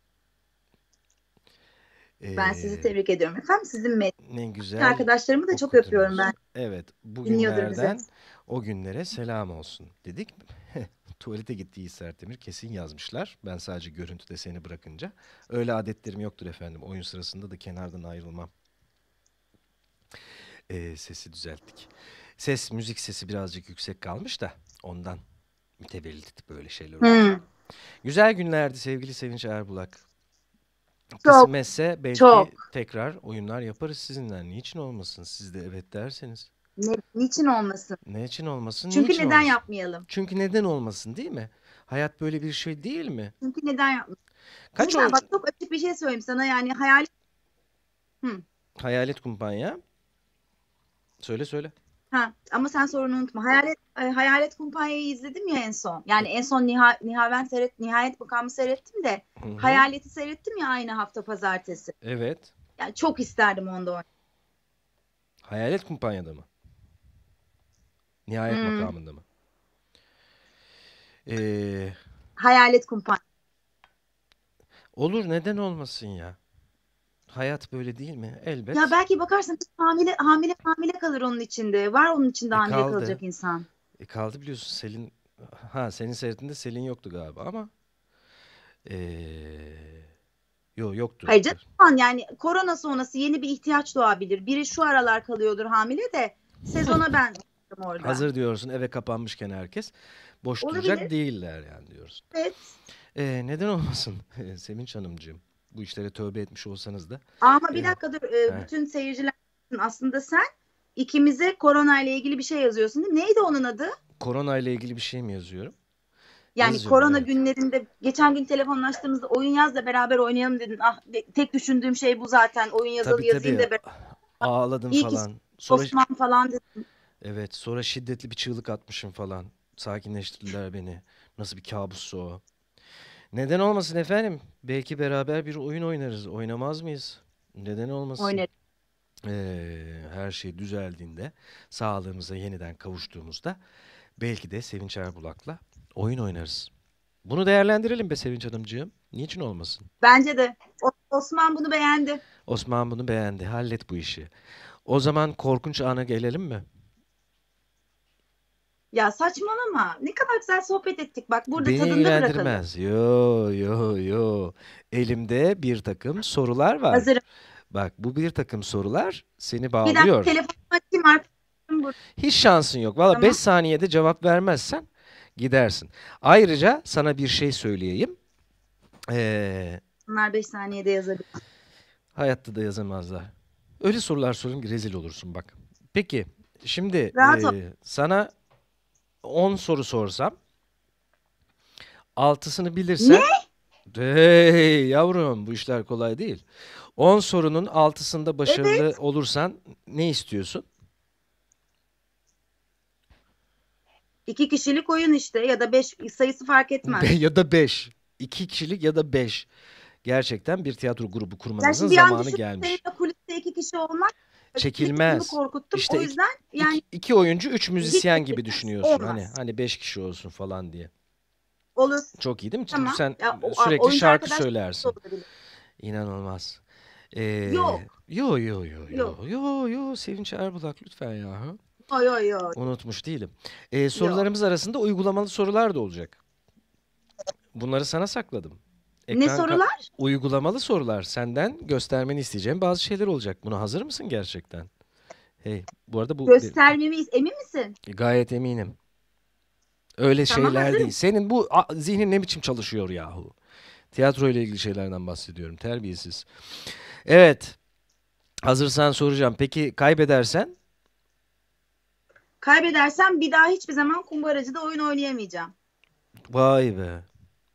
Ben ee, sizi tebrik ediyorum efendim. Sizin ne güzel arkadaşlarımı da çok öpüyorum ben. Evet, bugünlerden o günlere selam olsun dedik. Tuvalete gittiği Sertemir kesin yazmışlar. Ben sadece görüntüde seni bırakınca. Öyle adetlerim yoktur efendim. Oyun sırasında da kenardan ayrılmam. Ee, sesi düzelttik. Ses, müzik sesi birazcık yüksek kalmış da ondan mütevellit böyle şeyler oluyor. Hmm. Güzel günlerdi sevgili Sevinç Erbulak. Çok, belki çok. tekrar oyunlar yaparız sizinle. Niçin olmasın? Siz de evet derseniz. Ne, niçin olmasın? Ne için olmasın? Çünkü niçin neden olmasın? yapmayalım? Çünkü neden olmasın değil mi? Hayat böyle bir şey değil mi? Çünkü neden yapmayalım? Kaç Neden? Bak çok açık bir şey söyleyeyim sana yani hayalet... Hı. Hayalet kumpanya. Söyle söyle. Ha, ama sen sorunu unutma. Hayalet e, Hayalet Kumpanya'yı izledim ya en son. Yani en son Niha, Nihavent seyret, Nihayet Bakan'ı seyrettim de Hı-hı. Hayalet'i seyrettim ya aynı hafta pazartesi. Evet. Yani çok isterdim onda oynamak. Hayalet Kumpanya'da mı? Nihayet hmm. makamında mı? Ee, Hayalet Kumpanya. Olur neden olmasın ya? Hayat böyle değil mi? Elbet. Ya belki bakarsın hamile hamile hamile kalır onun içinde. Var onun içinde e hamile kaldı. kalacak insan. E kaldı biliyorsun Selin. Ha senin seyretinde Selin yoktu galiba ama. Eee Yok yoktu. Hayır canım yani korona sonrası yeni bir ihtiyaç doğabilir. Biri şu aralar kalıyordur hamile de sezona ben orada. Hazır diyorsun eve kapanmışken herkes. Boş Olabilir. duracak değiller yani diyorsun. Evet. Ee, neden olmasın Sevinç Hanımcığım? Bu işlere tövbe etmiş olsanız da. Ama bir e, dakika ee, dur. E, he. Bütün seyirciler aslında sen ikimize korona ile ilgili bir şey yazıyorsun değil mi? Neydi onun adı? Korona ile ilgili bir şey mi yazıyorum? Yani Yazıyorum, korona evet. günlerinde geçen gün telefonlaştığımızda oyun yaz da beraber oynayalım dedin. Ah de, tek düşündüğüm şey bu zaten. Oyun yazılı tabii, yazayım tabii. da beraber. Ağladım İyi falan. Ki, sonra, Osman falan dedim. Evet sonra şiddetli bir çığlık atmışım falan. Sakinleştirdiler beni. Nasıl bir kabus o. Neden olmasın efendim? Belki beraber bir oyun oynarız. Oynamaz mıyız? Neden olmasın? Oynarız e, her şey düzeldiğinde sağlığımıza yeniden kavuştuğumuzda belki de Sevinç Erbulak'la oyun oynarız. Bunu değerlendirelim be Sevinç Hanımcığım. Niçin olmasın? Bence de. Osman bunu beğendi. Osman bunu beğendi. Hallet bu işi. O zaman korkunç ana gelelim mi? Ya saçmalama. Ne kadar güzel sohbet ettik. Bak burada Beni tadında ilgilendirmez. Bırakalım. Yo yo yo. Elimde bir takım sorular var. Hazırım. Bak bu bir takım sorular seni bağlıyor. Bir Hiç şansın yok. Valla 5 tamam. saniyede cevap vermezsen gidersin. Ayrıca sana bir şey söyleyeyim. Ee, Bunlar 5 saniyede yazabilir. Hayatta da yazamazlar. Öyle sorular sorun ki rezil olursun bak. Peki şimdi e, sana 10 soru sorsam altısını bilirsen... Ne? Hey yavrum bu işler kolay değil. 10 sorunun 6'sında başarılı evet. olursan ne istiyorsun? İki kişilik oyun işte ya da beş sayısı fark etmez. ya da beş. İki kişilik ya da beş. Gerçekten bir tiyatro grubu kurmanızın yani zamanı gelmiş. Yani kuliste iki kişi olmak çekilmez. Korkuttum. İşte o yüzden iki, yani iki, oyuncu üç müzisyen gibi düşünüyorsun hani, olmaz. hani hani beş kişi olsun falan diye. Olur. Çok iyi değil mi? Tamam. sen ya, o, sürekli şarkı söylersin. İnanılmaz. Ee, Yok. yo yo yo yo Yok. yo yo Sevinç Erbulak lütfen ya. Ay ay ay. Unutmuş değilim. Ee, sorularımız arasında uygulamalı sorular da olacak. Bunları sana sakladım. Ne ka- sorular? uygulamalı sorular. Senden göstermeni isteyeceğim bazı şeyler olacak. Buna hazır mısın gerçekten? Hey, bu arada bu Göstermemi emin misin? gayet eminim. Öyle Tamam, şeyler hazırım. değil. Senin bu a- zihnin ne biçim çalışıyor yahu? Tiyatro ile ilgili şeylerden bahsediyorum. Terbiyesiz. Evet. Hazırsan soracağım. Peki kaybedersen? Kaybedersen bir daha hiçbir zaman kumbaracıda oyun oynayamayacağım. Vay be.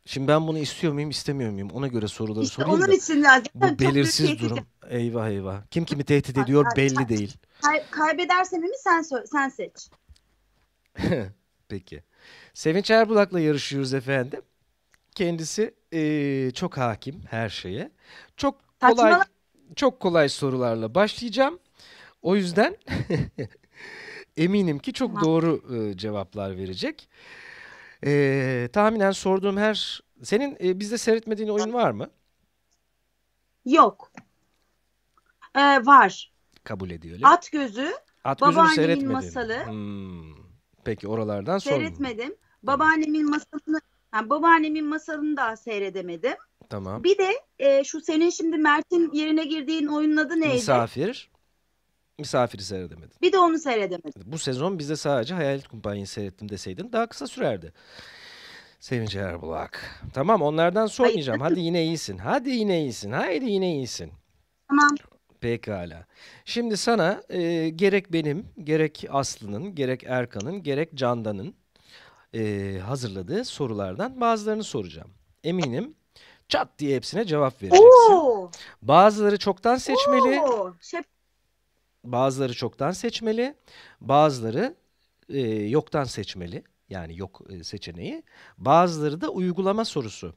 Şimdi ben bunu istiyor muyum, istemiyor muyum? Ona göre soruları İşte sorayım onun da. için lazım. Bu belirsiz durum. Eyvah eyvah. Kim kimi tehdit ediyor belli değil. Kay- kaybedersem mi sen sö- sen seç. Peki. Sevinç Erbulak'la yarışıyoruz efendim. Kendisi eee, çok hakim her şeye. Çok kolay Saçmalama çok kolay sorularla başlayacağım. O yüzden eminim ki çok tamam. doğru e, cevaplar verecek. E, tahminen sorduğum her... Senin e, bizde seyretmediğin oyun var mı? Yok. Ee, var. Kabul ediyorum. At Gözü. At Gözü'nü seyretmedim. Masalı. Hmm. Peki oralardan sor. Seyretmedim. Sormayayım. Babaannemin masalını yani babaannemin masalını daha seyredemedim. Tamam. Bir de e, şu senin şimdi Mert'in yerine girdiğin oyunun adı neydi? Misafir. Misafiri seyredemedim. Bir de onu seyredemedim. Bu sezon bize sadece Hayalet Kumpanya'yı seyrettim deseydin daha kısa sürerdi. Sevinç Erbulak. Tamam onlardan sormayacağım. Hayır. Hadi yine iyisin. Hadi yine iyisin. Haydi yine iyisin. Tamam. Pekala. Şimdi sana e, gerek benim, gerek Aslı'nın, gerek Erkan'ın, gerek Candan'ın e, hazırladığı sorulardan bazılarını soracağım. Eminim çat diye hepsine cevap vereceksin. Oo. Bazıları çoktan seçmeli. Şey- Bazıları çoktan seçmeli. Bazıları e, yoktan seçmeli. Yani yok e, seçeneği. Bazıları da uygulama sorusu.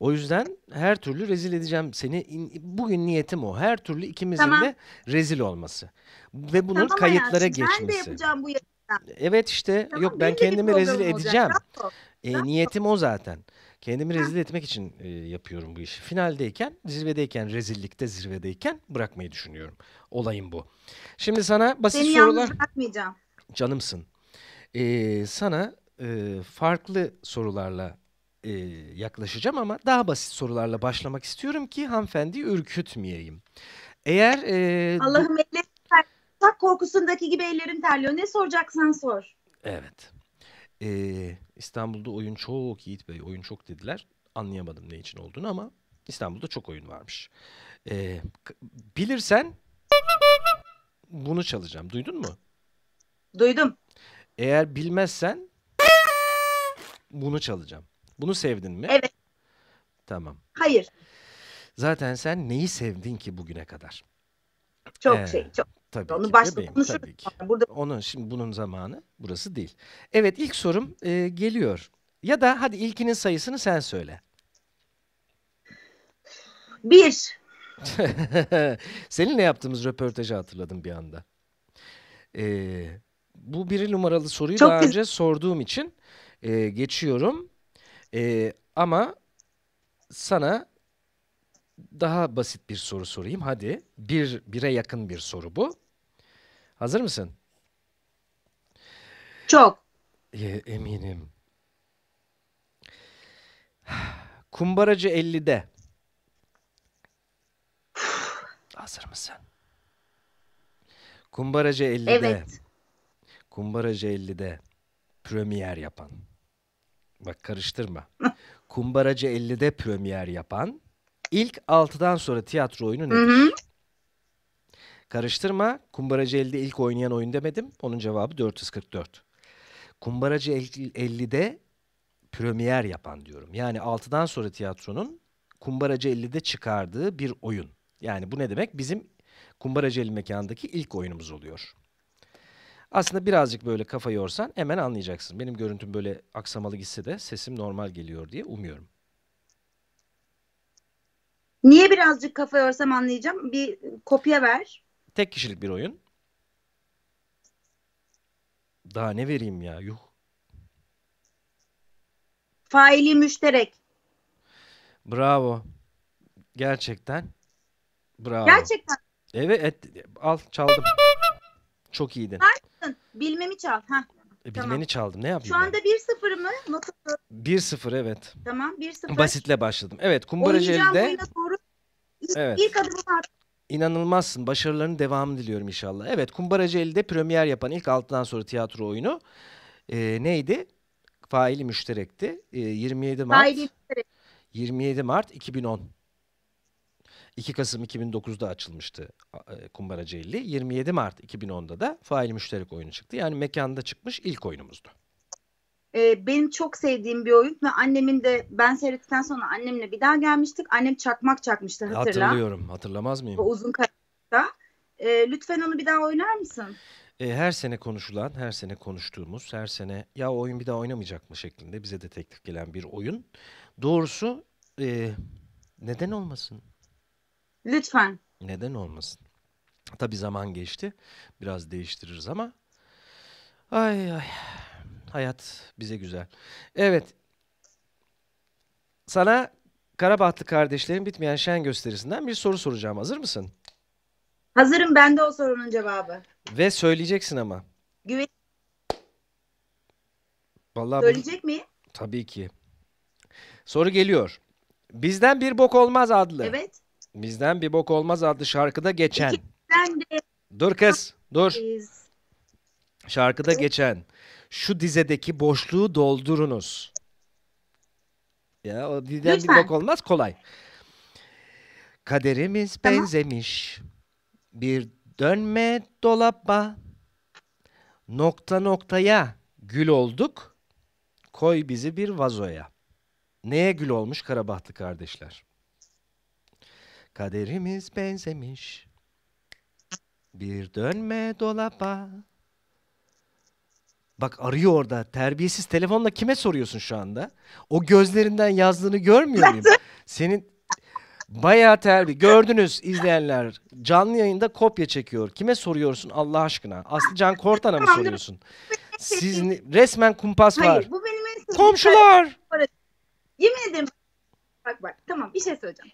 O yüzden her türlü rezil edeceğim seni. Bugün niyetim o. Her türlü ikimizin tamam. de rezil olması. Ve bunun tamam kayıtlara geçmesi. Ben de yapacağım bu Evet işte Tamam, yok ben kendimi rezil edeceğim. E, niyetim o zaten. Kendimi rezil etmek için e, yapıyorum bu işi. Finaldeyken, zirvedeyken, rezillikte zirvedeyken bırakmayı düşünüyorum. Olayım bu. Şimdi sana basit Seni sorular yalnız bırakmayacağım. canımsın. Ee, sana e, farklı sorularla e, yaklaşacağım ama daha basit sorularla başlamak istiyorum ki hanımefendiyi ürkütmeyeyim. Eğer e, bu Allah'ım elle Tak korkusundaki gibi ellerim terliyor. Ne soracaksan sor. Evet. Ee, İstanbul'da oyun çok Yiğit Bey. Oyun çok dediler. Anlayamadım ne için olduğunu ama İstanbul'da çok oyun varmış. Ee, bilirsen bunu çalacağım. Duydun mu? Duydum. Eğer bilmezsen bunu çalacağım. Bunu sevdin mi? Evet. Tamam. Hayır. Zaten sen neyi sevdin ki bugüne kadar? Çok ee, şey, çok Tabii Onu ki başta bebeğim, tabii ki. Burada... Onu, şimdi bunun zamanı burası değil. Evet ilk sorum e, geliyor. Ya da hadi ilkinin sayısını sen söyle. Bir. Seninle yaptığımız röportajı hatırladım bir anda. Ee, bu biri numaralı soruyu Çok daha güzel. önce sorduğum için e, geçiyorum. E, ama sana daha basit bir soru sorayım. Hadi bir bire yakın bir soru bu. Hazır mısın? Çok. E, eminim. Kumbaracı 50'de. Hazır mısın? Kumbaracı 50'de. Evet. Kumbaracı 50'de premier yapan. Bak karıştırma. Kumbaracı 50'de premier yapan İlk 6'dan sonra tiyatro oyunu nedir? Hı hı. Karıştırma. Kumbaracı 50'de ilk oynayan oyun demedim. Onun cevabı 444. Kumbaracı 50'de premier yapan diyorum. Yani 6'dan sonra tiyatronun Kumbaracı 50'de çıkardığı bir oyun. Yani bu ne demek? Bizim Kumbaracı 50 mekandaki ilk oyunumuz oluyor. Aslında birazcık böyle kafa yorsan hemen anlayacaksın. Benim görüntüm böyle aksamalı gitse de sesim normal geliyor diye umuyorum. Niye birazcık kafa yorsam anlayacağım. Bir kopya ver. Tek kişilik bir oyun. Daha ne vereyim ya yuh. Faili müşterek. Bravo. Gerçekten. Bravo. Gerçekten. Evet et, al çaldım. Çok iyiydin. Harikasın. Bilmemi çal. Heh. E, bilmeni tamam. çaldım. Ne yapayım? Şu anda 1-0 mı? Not alıyorum. 1-0 evet. Tamam 1-0. Basitle başladım. Evet kumbaracı elde. Doğru. İlk, evet. ilk adımı attım. İnanılmazsın. Başarıların devamını diliyorum inşallah. Evet kumbaracı elde premier yapan ilk altından sonra tiyatro oyunu e, neydi? Faili müşterekti. E, 27 Mart. Faili müşterek. 27 Mart 2010. 2 Kasım 2009'da açılmıştı e, Kumbara Celli. 27 Mart 2010'da da fail müşterek oyunu çıktı. Yani mekanda çıkmış ilk oyunumuzdu. Ee, benim çok sevdiğim bir oyun ve annemin de ben seyrettikten sonra annemle bir daha gelmiştik. Annem çakmak çakmıştı hatırla. Hatırlıyorum hatırlamaz mıyım? O uzun karakta. Ee, lütfen onu bir daha oynar mısın? Ee, her sene konuşulan, her sene konuştuğumuz, her sene ya oyun bir daha oynamayacak mı şeklinde bize de teklif gelen bir oyun. Doğrusu e, neden olmasın? Lütfen. Neden olmasın? Tabi zaman geçti. Biraz değiştiririz ama. Ay ay. Hayat bize güzel. Evet. Sana Karabahtlı kardeşlerin bitmeyen şen gösterisinden bir soru soracağım. Hazır mısın? Hazırım ben de o sorunun cevabı. Ve söyleyeceksin ama. Güven Vallahi Söyleyecek bu... miyim? Tabii ki. Soru geliyor. Bizden bir bok olmaz adlı. Evet. Bizden bir bok olmaz adlı şarkıda geçen. Dur kız dur. Şarkıda geçen. Şu dizedeki boşluğu doldurunuz. Ya o dizden Lütfen. bir bok olmaz kolay. Kaderimiz tamam. benzemiş. Bir dönme dolaba. Nokta noktaya gül olduk. Koy bizi bir vazoya. Neye gül olmuş Karabahtlı kardeşler? Kaderimiz benzemiş. Bir dönme dolaba. Bak arıyor orada. Terbiyesiz telefonla kime soruyorsun şu anda? O gözlerinden yazdığını görmüyor muyum? Senin bayağı terbi. Gördünüz izleyenler. Canlı yayında kopya çekiyor. Kime soruyorsun Allah aşkına? Aslı Can Kortan'a mı soruyorsun? Siz resmen kumpas var. Hayır bu benim en Komşular! Yemin ederim. Bak bak tamam bir şey söyleyeceğim.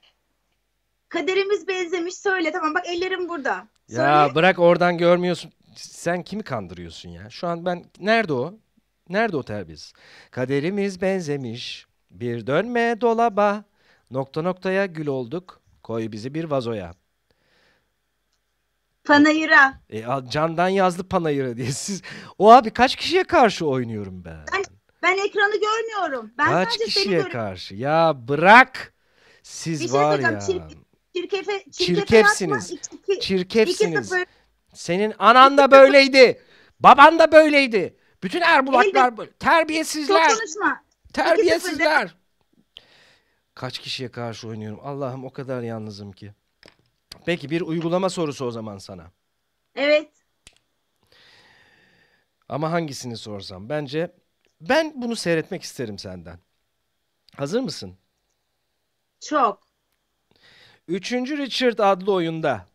Kaderimiz benzemiş söyle tamam bak ellerim burada. Söyle. Ya bırak oradan görmüyorsun. Sen kimi kandırıyorsun ya? Şu an ben nerede o? Nerede o terbiz? Kaderimiz benzemiş. Bir dönme dolaba. Nokta noktaya gül olduk. Koy bizi bir vazoya. Panayıra. E, candan yazdı Panayıra diye. Siz o abi kaç kişiye karşı oynuyorum ben? Ben, ben ekranı görmüyorum. Ben kaç kişiye seni karşı? Ya bırak. Siz bir şey var ya. Çirkin, Çirkefe, çirkefe çirkefsiniz. iki, çirkefsiniz. Senin anan da böyleydi. Baban da böyleydi. Bütün Erbulaklar böyle. Terbiyesizler. Çok konuşma. Terbiyesizler. Kaç kişiye karşı oynuyorum? Allah'ım o kadar yalnızım ki. Peki bir uygulama sorusu o zaman sana. Evet. Ama hangisini sorsam? Bence ben bunu seyretmek isterim senden. Hazır mısın? Çok. Üçüncü Richard adlı oyunda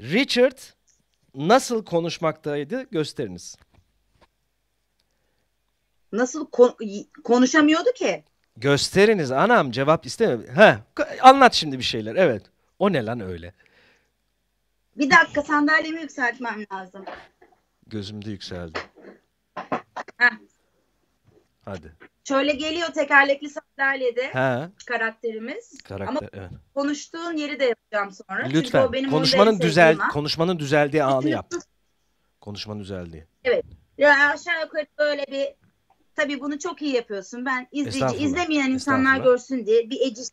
Richard nasıl konuşmaktaydı gösteriniz. Nasıl kon konuşamıyordu ki? Gösteriniz anam cevap istemem Ha anlat şimdi bir şeyler. Evet. O ne lan öyle? Bir dakika sandalyemi yükseltmem lazım. Gözümde yükseldi. Heh. Hadi. Şöyle geliyor tekerlekli sandalye hareketlerle de He. karakterimiz. Karakter, Ama evet. konuştuğun yeri de yapacağım sonra. Lütfen. Çünkü o benim konuşmanın düzel sevdiğim konuşmanın düzeldiği anı yap. konuşmanın düzeldiği. Evet. Yani aşağı yukarı böyle bir tabii bunu çok iyi yapıyorsun. Ben izleyici izlemeyen insanlar görsün diye bir eciş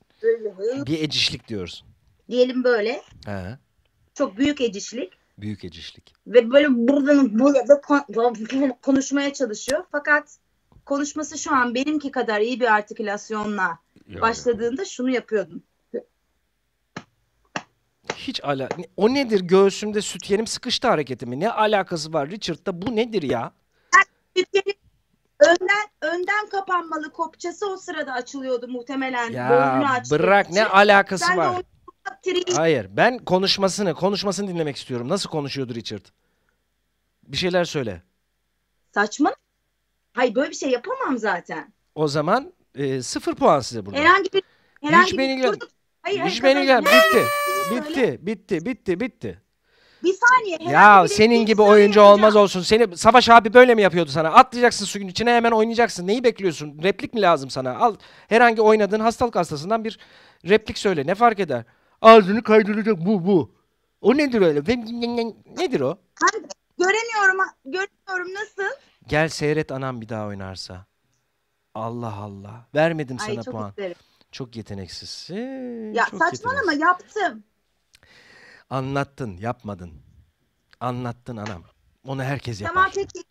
Bir ecişlik diyoruz. diyelim böyle. He. Çok büyük ecişlik Büyük ecişlik. ve böyle buradan böyle de konuşmaya çalışıyor. Fakat konuşması şu an benimki kadar iyi bir artikülasyonla ya. başladığında şunu yapıyordum. Hiç ala o nedir göğsümde süt yerim sıkıştı hareketi mi? Ne alakası var Richard'da bu nedir ya? önden önden kapanmalı kopçası o sırada açılıyordu muhtemelen. Ya bırak ne alakası ben var? Hayır ben konuşmasını konuşmasını dinlemek istiyorum. Nasıl konuşuyordu Richard? Bir şeyler söyle. Saçma Hayır böyle bir şey yapamam zaten. O zaman e, sıfır puan size burada. Herhangi bir herhangi Hiç bir çocuk... Hayır, Hiç beni ilgilen. Bitti. Bitti. Bitti. Bitti. Bitti. Bir saniye. Ya senin gibi oyuncu olmaz olsun. Seni Savaş abi böyle mi yapıyordu sana? Atlayacaksın suyun içine hemen oynayacaksın. Neyi bekliyorsun? Replik mi lazım sana? Al herhangi oynadığın hastalık hastasından bir replik söyle. Ne fark eder? Ağzını kaydıracak bu bu. O nedir öyle? Nedir o? göremiyorum. Göremiyorum nasıl? Gel seyret anam bir daha oynarsa. Allah Allah. Vermedim Ay, sana çok puan. Isterim. Çok yeteneksizsin. Ya çok saçmalama yaptım. Anlattın, yapmadın. Anlattın anam. Onu herkes yapar. Tamam peki. Tamam,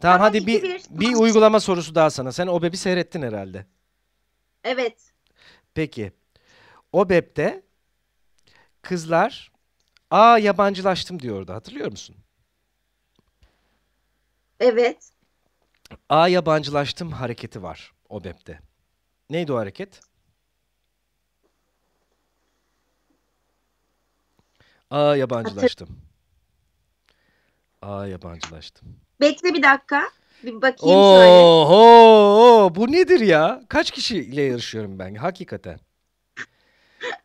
tamam hadi bir, bir, bir uygulama sorusu daha sana. Sen OBEP'i seyrettin herhalde. Evet. Peki. OBEP'te kızlar aa yabancılaştım diyordu. Hatırlıyor musun? Evet. A yabancılaştım hareketi var ODEP'te. Neydi o hareket? A yabancılaştım. A yabancılaştım. Bekle bir dakika. Bir bakayım Oo, şöyle. Oo, bu nedir ya? Kaç kişiyle yarışıyorum ben hakikaten?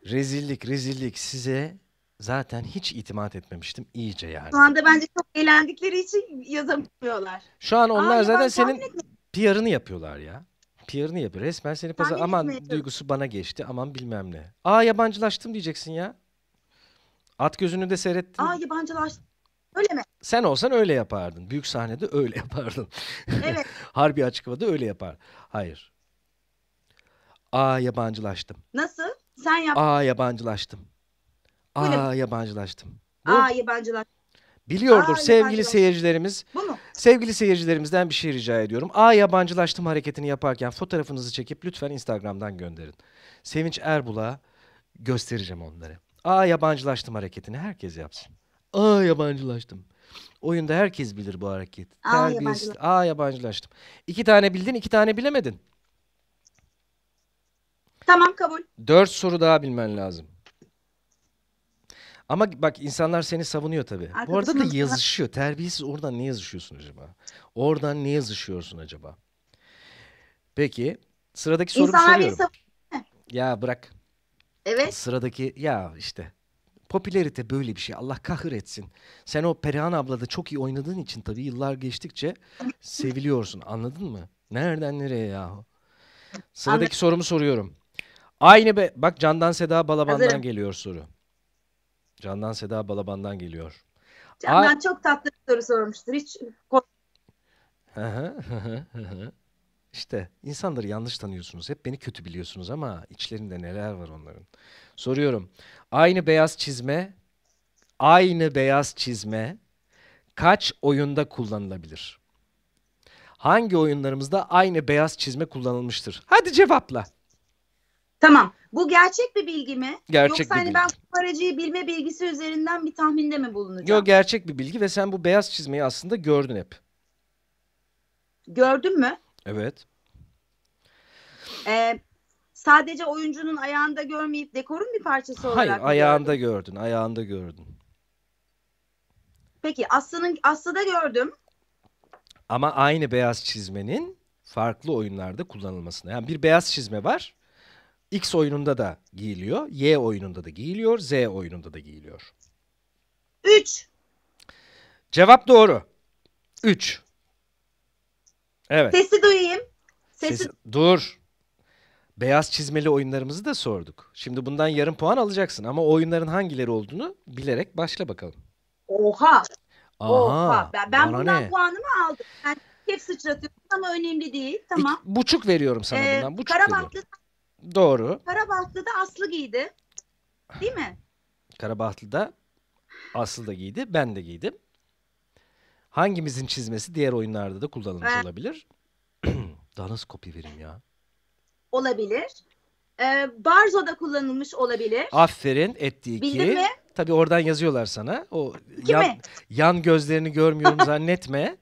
rezillik, rezillik. Size zaten hiç itimat etmemiştim. iyice yani. Şu anda bence çok eğlendikleri için yazamıyorlar. Şu an onlar Aa, zaten senin PR'ını yapıyorlar ya. PR'ını yapıyor. Resmen seni pazar aman etmeye duygusu bana geçti. Aman bilmem ne. Aa yabancılaştım diyeceksin ya. At gözünü de seyrettin. Aa yabancılaştım. Öyle mi? Sen olsan öyle yapardın. Büyük sahnede öyle yapardın. Evet. Harbi açık havada öyle yapar. Hayır. Aa yabancılaştım. Nasıl? Sen yap. Aa yabancılaştım. Buyurun. yabancılaştım. Bu Aa yabancılar. biliyordur Aa, sevgili seyircilerimiz. Bu mu? Sevgili seyircilerimizden bir şey rica ediyorum. A yabancılaştım hareketini yaparken fotoğrafınızı çekip lütfen Instagram'dan gönderin. Sevinç Erbul'a göstereceğim onları. A yabancılaştım hareketini herkes yapsın. A yabancılaştım. Oyunda herkes bilir bu hareket. A yabancılaştım. Aa yabancılaştım. İki tane bildin, iki tane bilemedin. Tamam kabul. Dört soru daha bilmen lazım. Ama bak insanlar seni savunuyor tabii. Arkadaşım Bu arada da yazışıyor. Terbiyesiz oradan ne yazışıyorsun acaba? Oradan ne yazışıyorsun acaba? Peki sıradaki sorumu İnsanlar beni soruyorum. Ya bırak. Evet. Sıradaki ya işte popülerite böyle bir şey. Allah kahretsin. Sen o Perihan abla da çok iyi oynadığın için tabii yıllar geçtikçe seviliyorsun. Anladın mı? Nereden nereye yahu? Sıradaki Anladım. sorumu soruyorum. Aynı be bak Candan Seda Balaban'dan Hazırım. geliyor soru. Candan Seda Balaban'dan geliyor. Candan A- çok tatlı bir soru sormuştur. Hiç işte insanları yanlış tanıyorsunuz. Hep beni kötü biliyorsunuz ama içlerinde neler var onların. Soruyorum. Aynı beyaz çizme, aynı beyaz çizme kaç oyunda kullanılabilir? Hangi oyunlarımızda aynı beyaz çizme kullanılmıştır? Hadi cevapla. Tamam. Bu gerçek bir bilgi mi? Gerçek Yoksa bir hani bilgi. ben kumaracıyı bilme bilgisi üzerinden bir tahminde mi bulunacağım? Yok gerçek bir bilgi ve sen bu beyaz çizmeyi aslında gördün hep. Gördün mü? Evet. Ee, sadece oyuncunun ayağında görmeyip dekorun bir parçası olarak Hayır ayağında gördün? gördün ayağında gördün. Peki Aslı'nın Aslı'da gördüm. Ama aynı beyaz çizmenin farklı oyunlarda kullanılmasına. Yani bir beyaz çizme var. X oyununda da giyiliyor, Y oyununda da giyiliyor, Z oyununda da giyiliyor. 3. Cevap doğru. 3. Evet. Sesi duyayım. Sesi... Sesi... Dur. Beyaz çizmeli oyunlarımızı da sorduk. Şimdi bundan yarım puan alacaksın ama oyunların hangileri olduğunu bilerek başla bakalım. Oha. Aha, Oha. Ben, bundan ne? puanımı aldım. Yani hep sıçratıyorum ama önemli değil. Tamam. İki, buçuk veriyorum sana ee, bundan. Buçuk Karabahtlı veriyorum. Doğru. Karabahtlı'da Aslı giydi. Değil mi? Karabahtlı'da Aslı da giydi. Ben de giydim. Hangimizin çizmesi diğer oyunlarda da kullanılmış evet. olabilir. Daha nasıl kopya vereyim ya? Olabilir. Ee, Barzo'da kullanılmış olabilir. Aferin ettiği ki. Bildin mi? Tabii oradan yazıyorlar sana. O yan, yan gözlerini görmüyorum zannetme.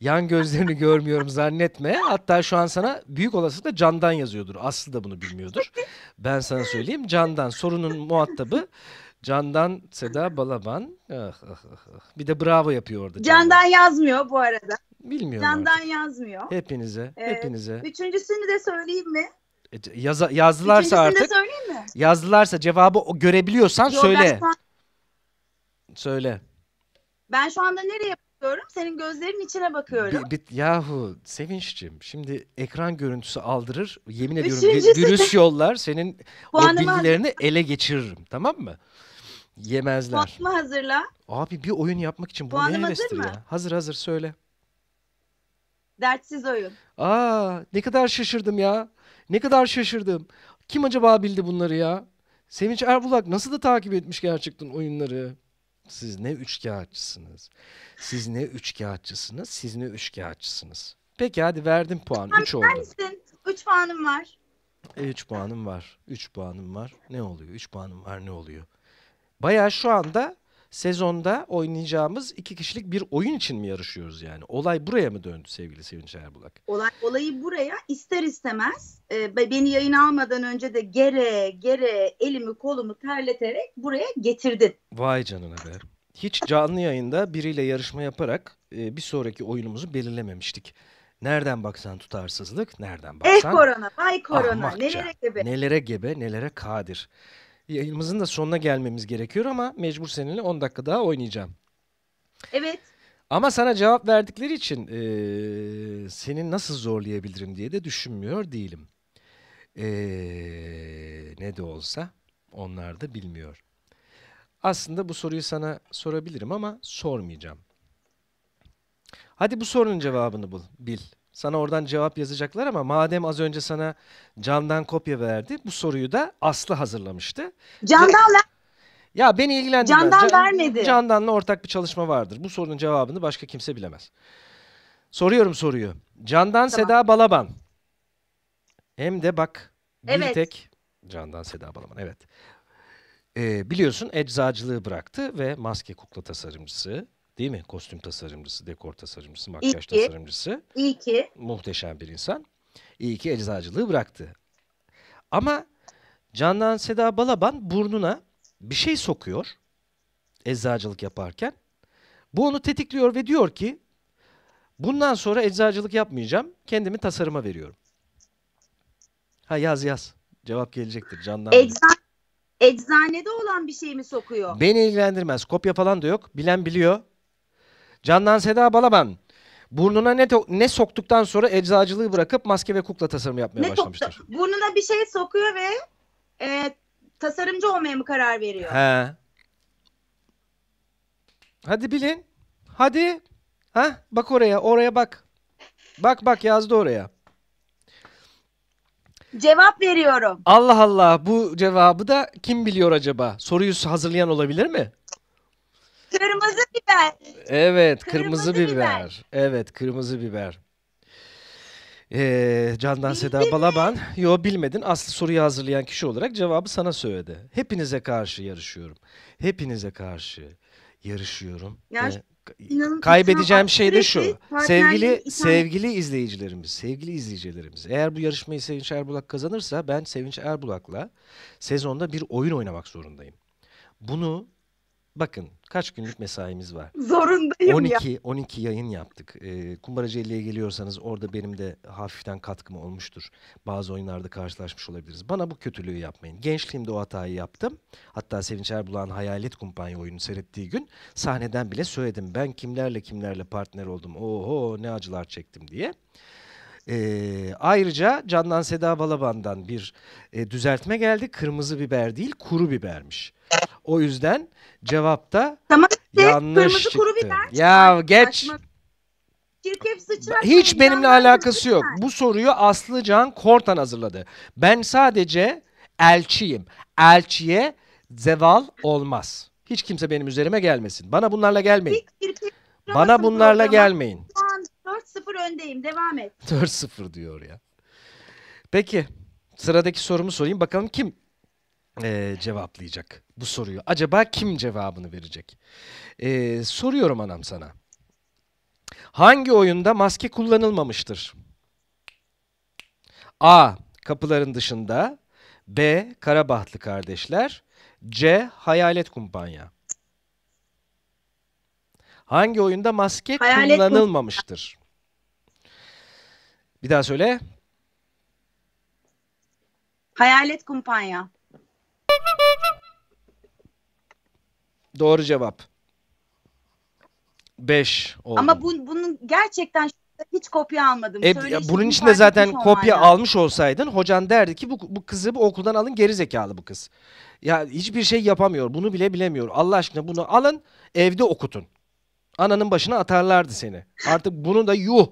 yan gözlerini görmüyorum zannetme. Hatta şu an sana büyük olasılıkla Candan yazıyordur. Aslı da bunu bilmiyordur. Ben sana söyleyeyim. Candan sorunun muhatabı Candan Seda Balaban. Ah, ah, ah, ah. Bir de bravo yapıyor orada. Candan, Candan yazmıyor bu arada. Bilmiyorum. Candan artık. yazmıyor. Hepinize, ee, hepinize. Üçüncüsünü de söyleyeyim mi? E, Yaz, yazdılarsa artık. Üçüncüsünü de söyleyeyim mi? Yazdılarsa cevabı görebiliyorsan Yo, söyle. Ben Söyle. Ben şu anda nereye bakıyorum? Senin gözlerin içine bakıyorum. Bir, bir, yahu Sevinç'cim şimdi ekran görüntüsü aldırır. Yemin ediyorum Üçüncüsü. virüs yollar senin Puanımı o bilgilerini hazırla. ele geçiririm. Tamam mı? Yemezler. Puanımı hazırla. Abi bir oyun yapmak için bunu Puanım ne hazır ya? Hazır hazır söyle. Dertsiz oyun. Aa ne kadar şaşırdım ya. Ne kadar şaşırdım. Kim acaba bildi bunları ya? Sevinç Erbulak nasıl da takip etmiş gerçekten oyunları. Siz ne üçkağıtçısınız. Siz ne üçkağıtçısınız. Siz ne üçkağıtçısınız. Peki hadi verdim puan. 3 oldu. Misin? Üç puanım var. E, üç puanım var. Üç puanım var. Ne oluyor? Üç puanım var ne oluyor? Baya şu anda sezonda oynayacağımız iki kişilik bir oyun için mi yarışıyoruz yani? Olay buraya mı döndü sevgili Sevinç Erbulak? Olay, olayı buraya ister istemez e, beni yayın almadan önce de gere gere elimi kolumu terleterek buraya getirdin. Vay canına be. Hiç canlı yayında biriyle yarışma yaparak e, bir sonraki oyunumuzu belirlememiştik. Nereden baksan tutarsızlık, nereden baksan... Eh korona, vay korona, ahmakça, nelere gebe. Nelere gebe, nelere kadir yayınımızın da sonuna gelmemiz gerekiyor ama mecbur seninle 10 dakika daha oynayacağım. Evet. Ama sana cevap verdikleri için e, seni nasıl zorlayabilirim diye de düşünmüyor değilim. E, ne de olsa onlar da bilmiyor. Aslında bu soruyu sana sorabilirim ama sormayacağım. Hadi bu sorunun cevabını bul, bil. Sana oradan cevap yazacaklar ama madem az önce sana Can'dan kopya verdi, bu soruyu da Aslı hazırlamıştı. Can'dan Ve... ver. Ya beni ilgilendirmez. Can'dan Can, vermedi. Can'danla ortak bir çalışma vardır. Bu sorunun cevabını başka kimse bilemez. Soruyorum soruyu. Candan tamam. Seda Balaban. Hem de bak bir evet. tek Candan Seda Balaban. Evet. Ee, biliyorsun eczacılığı bıraktı ve maske kukla tasarımcısı, Değil mi? Kostüm tasarımcısı, dekor tasarımcısı, makyaj iyi ki, tasarımcısı. İyi ki. Muhteşem bir insan. İyi ki eczacılığı bıraktı. Ama Candan Seda Balaban burnuna bir şey sokuyor eczacılık yaparken. Bu onu tetikliyor ve diyor ki bundan sonra eczacılık yapmayacağım. Kendimi tasarıma veriyorum. Ha yaz yaz. Cevap gelecektir Candan. Eczan Eczanede olan bir şey mi sokuyor? Beni ilgilendirmez. Kopya falan da yok. Bilen biliyor. Candan Seda Balaban burnuna ne, ne soktuktan sonra eczacılığı bırakıp maske ve kukla tasarımı yapmaya ne başlamıştır. Soktu? Burnuna bir şey sokuyor ve e, tasarımcı olmaya mı karar veriyor? He. Hadi bilin. Hadi. Ha? Bak oraya, oraya bak. Bak bak yazdı oraya. Cevap veriyorum. Allah Allah bu cevabı da kim biliyor acaba? Soruyu hazırlayan olabilir mi? Kırmızı biber. Evet, kırmızı, kırmızı biber. biber. Evet, kırmızı biber. Ee, Candan Bildin Seda mi? Balaban. Yo bilmedin. Aslı soruyu hazırlayan kişi olarak cevabı sana söyledi. Hepinize karşı yarışıyorum. Hepinize karşı yarışıyorum. Ya Ee, kaybedeceğim şey de şu. Sevgili sevgili izleyicilerimiz, sevgili izleyicilerimiz. Eğer bu yarışmayı Sevinç Erbulak kazanırsa ben Sevinç Erbulak'la sezonda bir oyun oynamak zorundayım. Bunu Bakın kaç günlük mesaimiz var? Zorundayım 12, ya. 12 yayın yaptık. E, ee, Kumbaracı 50'ye geliyorsanız orada benim de hafiften katkım olmuştur. Bazı oyunlarda karşılaşmış olabiliriz. Bana bu kötülüğü yapmayın. Gençliğimde o hatayı yaptım. Hatta Sevinç Erbulan Hayalet Kumpanya oyunu seyrettiği gün sahneden bile söyledim. Ben kimlerle kimlerle partner oldum. Oho ne acılar çektim diye. E, ayrıca Candan Seda Balaban'dan bir e, düzeltme geldi. Kırmızı biber değil kuru bibermiş. O yüzden cevapta tamam, yanlış kırmızı çıktı. Kuru biber. Ya geç. Hiç benimle alakası yok. Bu soruyu Aslı Can Kortan hazırladı. Ben sadece elçiyim. Elçiye zeval olmaz. Hiç kimse benim üzerime gelmesin. Bana bunlarla gelmeyin. Çirkef bana bunlarla gelmeyin. Şu an 4-0 öndeyim. Devam et. 4-0 diyor ya. Peki sıradaki sorumu sorayım. Bakalım kim e, cevaplayacak bu soruyu? Acaba kim cevabını verecek? E, soruyorum anam sana. Hangi oyunda maske kullanılmamıştır? A. Kapıların dışında. B. Karabahtlı kardeşler. C. Hayalet kumpanya. Hangi oyunda maske Hayalet kullanılmamıştır? Mi? Bir daha söyle. Hayalet kumpanya. Doğru cevap. 5 oldu. Ama bu, bunun gerçekten hiç kopya almadım. E, Söyleşim bunun içinde zaten kopya olaydı. almış olsaydın hocan derdi ki bu, bu kızı bu okuldan alın geri zekalı bu kız. Ya hiçbir şey yapamıyor. Bunu bile bilemiyor. Allah aşkına bunu alın evde okutun. Ananın başına atarlardı seni. Artık bunu da yuh.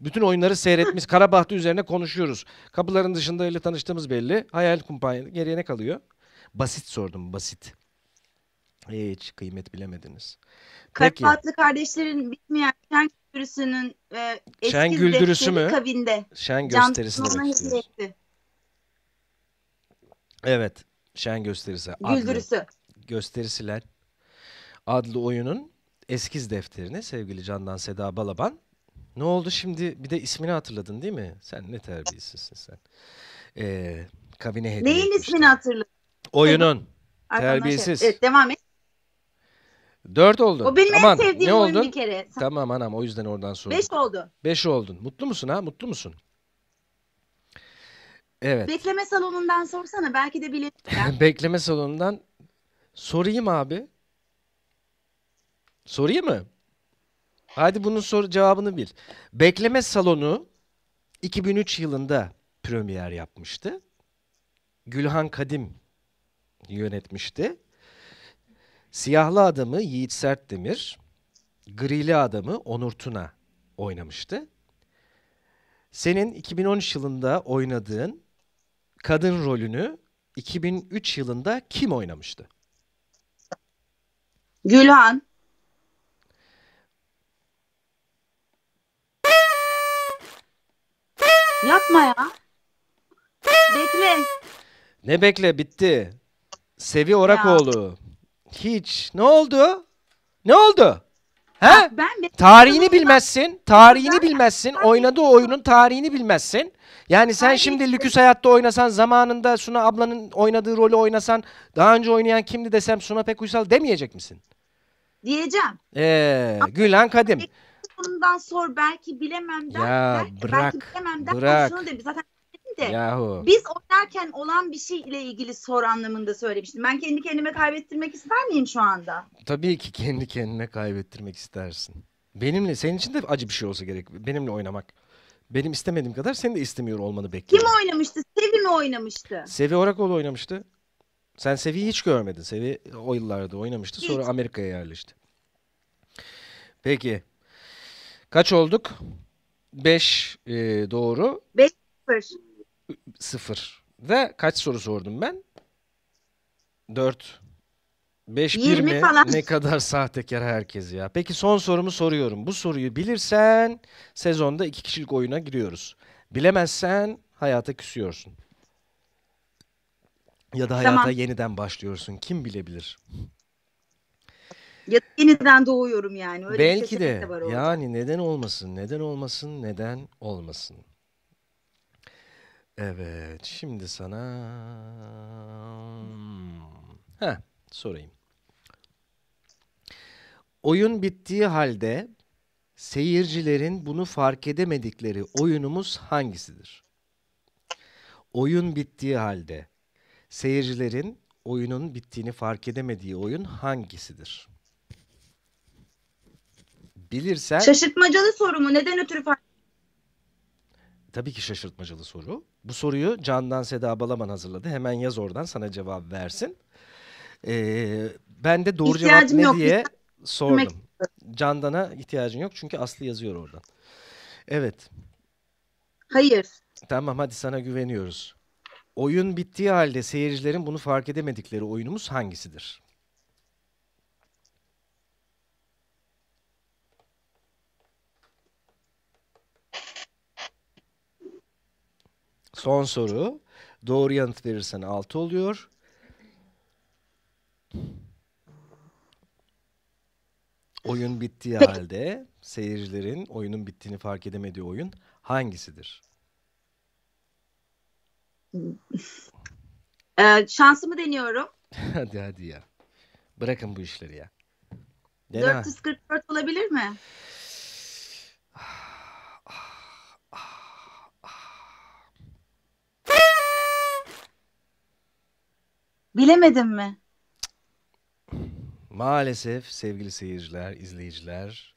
Bütün oyunları seyretmiş. Karabahtı üzerine konuşuyoruz. Kapıların dışında ile tanıştığımız belli. Hayal kumpanya. Geriye ne kalıyor? Basit sordum. Basit. Hiç kıymet bilemediniz. Karabahtlı kardeşlerin bitmeyen şen güldürüsünün e, eski şen güldürüsü mü? kavinde. Şen gösterisine bekliyoruz. Evet. Şen gösterisi. Güldürüsü. Adlı gösterisiler adlı oyunun eskiz defterini, sevgili Candan Seda Balaban. Ne oldu şimdi? Bir de ismini hatırladın değil mi? Sen ne terbiyesizsin sen. Ee, kabine hediye Neyin etmiştim. ismini hatırladın? Oyunun. Arkamdan terbiyesiz. evet, devam et. Dört oldun. O benim Aman, en sevdiğim ne oldun? oyun bir kere. Tamam anam o yüzden oradan sordum. Beş oldu. Beş oldun. Mutlu musun ha? Mutlu musun? Evet. Bekleme salonundan sorsana. Belki de bilir. Bekleme salonundan sorayım abi. Soruyu mı? Hadi bunun soru cevabını bil. Bekleme salonu 2003 yılında premier yapmıştı. Gülhan Kadim yönetmişti. Siyahlı adamı Yiğit Sertdemir, grili adamı Onur Tuna oynamıştı. Senin 2013 yılında oynadığın kadın rolünü 2003 yılında kim oynamıştı? Gülhan. Yapma ya. Bekle. Ne bekle bitti. Sevi Orakoğlu. Hiç. Ne oldu? Ne oldu? He? Ben tarihini bilmezsin. Tarihini bilmezsin. Oynadığı oyunun tarihini bilmezsin. Yani sen şimdi Lüküs Hayat'ta oynasan zamanında Suna ablanın oynadığı rolü oynasan daha önce oynayan kimdi desem Suna pek uysal demeyecek misin? Diyeceğim. Ee, Gülen Kadim aklımdan sor belki bilemem der. Ya der, bırak. Belki bilemem der. Bırak. Şunu da zaten de Yahu. biz oynarken olan bir şeyle ilgili sor anlamında söylemiştim. Ben kendi kendime kaybettirmek ister miyim şu anda? Tabii ki kendi kendine kaybettirmek istersin. Benimle senin için de acı bir şey olsa gerek. Benimle oynamak. Benim istemediğim kadar senin de istemiyor olmanı bekliyorum. Kim oynamıştı? Sevi mi oynamıştı? Sevi Orakol oynamıştı. Sen Sevi'yi hiç görmedin. Sevi o yıllarda oynamıştı. Sonra Amerika'ya yerleşti. Peki. Kaç olduk? 5 e, doğru. 5 0. 0. Ve kaç soru sordum ben? 4. 5 1 mi? Falan. Ne kadar sahtekar herkes ya. Peki son sorumu soruyorum. Bu soruyu bilirsen sezonda iki kişilik oyuna giriyoruz. Bilemezsen hayata küsüyorsun. Ya da hayata tamam. yeniden başlıyorsun. Kim bilebilir? Ya yeniden doğuyorum yani. Öyle Belki de, de var yani neden olmasın, neden olmasın, neden olmasın. Evet, şimdi sana ha sorayım. Oyun bittiği halde seyircilerin bunu fark edemedikleri oyunumuz hangisidir? Oyun bittiği halde seyircilerin oyunun bittiğini fark edemediği oyun hangisidir? bilirsen... Şaşırtmacalı soru mu? Neden ötürü Tabii ki şaşırtmacalı soru. Bu soruyu Candan Seda Balaman hazırladı. Hemen yaz oradan sana cevap versin. Ee, ben de doğru İhtiyacım cevap ne yok. diye sordum. Candan'a ihtiyacın yok çünkü Aslı yazıyor oradan. Evet. Hayır. Tamam hadi sana güveniyoruz. Oyun bittiği halde seyircilerin bunu fark edemedikleri oyunumuz hangisidir? Son soru. Doğru yanıt verirsen 6 oluyor. Oyun bittiği halde seyircilerin oyunun bittiğini fark edemediği oyun hangisidir? Ee, şansımı deniyorum. hadi hadi ya. Bırakın bu işleri ya. Dene. 444 olabilir mi? Bilemedin mi? Maalesef sevgili seyirciler, izleyiciler,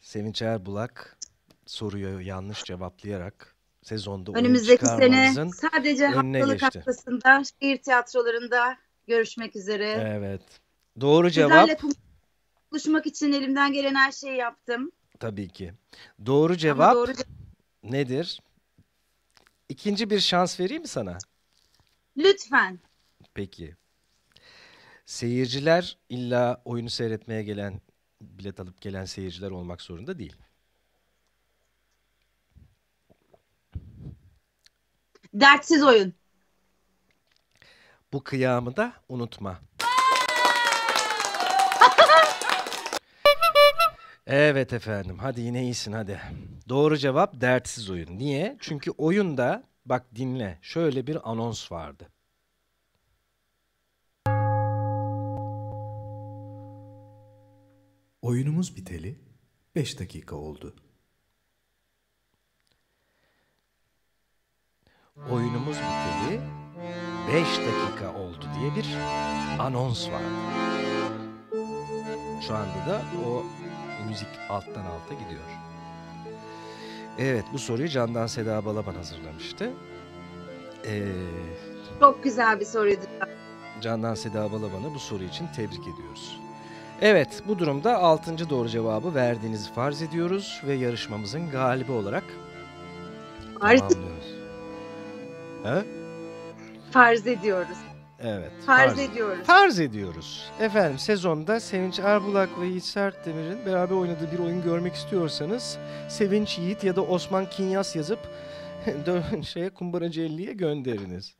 Sevinç Erbulak soruyu yanlış cevaplayarak sezonda önümüzdeki sene sadece haftalık geçti. haftasında şehir tiyatrolarında görüşmek üzere. Evet. Doğru cevap. Sizlerle buluşmak için elimden gelen her şeyi yaptım. Tabii ki. Doğru cevap Ama doğru... nedir? İkinci bir şans vereyim mi sana? Lütfen. Peki. Seyirciler illa oyunu seyretmeye gelen, bilet alıp gelen seyirciler olmak zorunda değil. Dertsiz oyun. Bu kıyamı da unutma. Evet efendim. Hadi yine iyisin hadi. Doğru cevap dertsiz oyun. Niye? Çünkü oyunda bak dinle. Şöyle bir anons vardı. Oyunumuz biteli 5 dakika oldu. Oyunumuz biteli 5 dakika oldu diye bir anons var. Şu anda da o müzik alttan alta gidiyor. Evet bu soruyu Candan Seda Balaban hazırlamıştı. Ee, Çok güzel bir soruydu. Candan Seda Balaban'ı bu soru için tebrik ediyoruz. Evet, bu durumda 6. doğru cevabı verdiğinizi farz ediyoruz ve yarışmamızın galibi olarak Farz. tamamlıyoruz. He? Farz ediyoruz. Evet. Farz, ediyoruz. Farz ediyoruz. Efendim sezonda Sevinç Erbulak ve Yiğit Sertdemir'in beraber oynadığı bir oyun görmek istiyorsanız Sevinç Yiğit ya da Osman Kinyas yazıp şeye Kumbaracı 50'ye gönderiniz.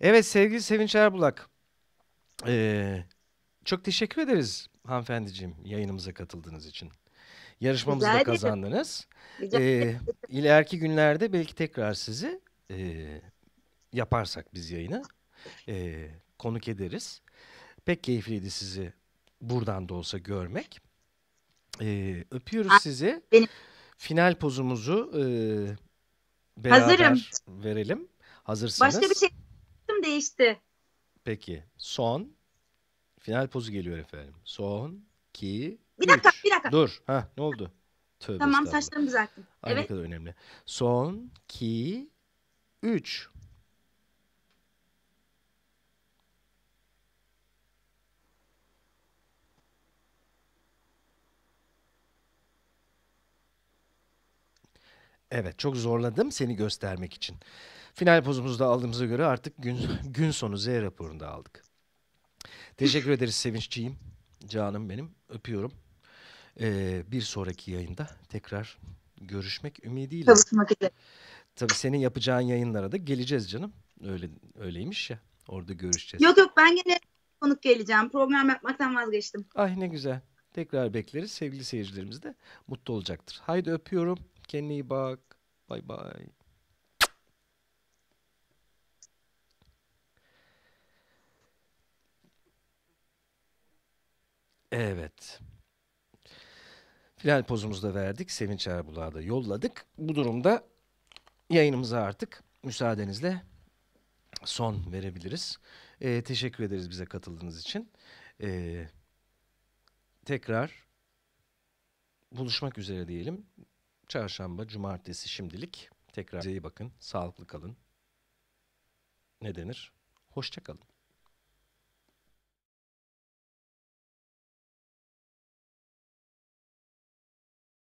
Evet sevgili Sevinç Erbulak. Ee, çok teşekkür ederiz hanımefendiciğim yayınımıza katıldığınız için. Yarışmamızı da kazandınız. Ee, ileriki günlerde belki tekrar sizi e, yaparsak biz yayını e, konuk ederiz. Pek keyifliydi sizi buradan da olsa görmek. E, öpüyoruz Ay, sizi. Benim. Final pozumuzu e, beraber Hazırım. verelim. Hazırsınız. Başka bir şey değişti. Peki son Final pozu geliyor efendim. Son, iki, Bir dakika, üç. bir dakika. Dur. Ha ne oldu? Tövbe Tamam estağfurullah. saçlarımı düzelttim. Ay ne Evet. kadar önemli. Son, iki, üç. Evet, çok zorladım seni göstermek için. Final pozumuzu da aldığımıza göre artık gün, gün sonu Z raporunu da aldık. Teşekkür ederiz Sevinççiyim. Canım benim. Öpüyorum. Ee, bir sonraki yayında tekrar görüşmek ümidiyle. Çalışmak Tabii senin yapacağın yayınlara da geleceğiz canım. Öyle öyleymiş ya. Orada görüşeceğiz. Yok yok ben yine konuk geleceğim. Program yapmaktan vazgeçtim. Ay ah, ne güzel. Tekrar bekleriz. Sevgili seyircilerimiz de mutlu olacaktır. Haydi öpüyorum. Kendine iyi bak. Bay bay. Evet. Final pozumuzu da verdik. Sevinç Erbulak'a da yolladık. Bu durumda yayınımıza artık müsaadenizle son verebiliriz. Ee, teşekkür ederiz bize katıldığınız için. Ee, tekrar buluşmak üzere diyelim. Çarşamba, cumartesi şimdilik. Tekrar iyi bakın, sağlıklı kalın. Ne denir? Hoşçakalın.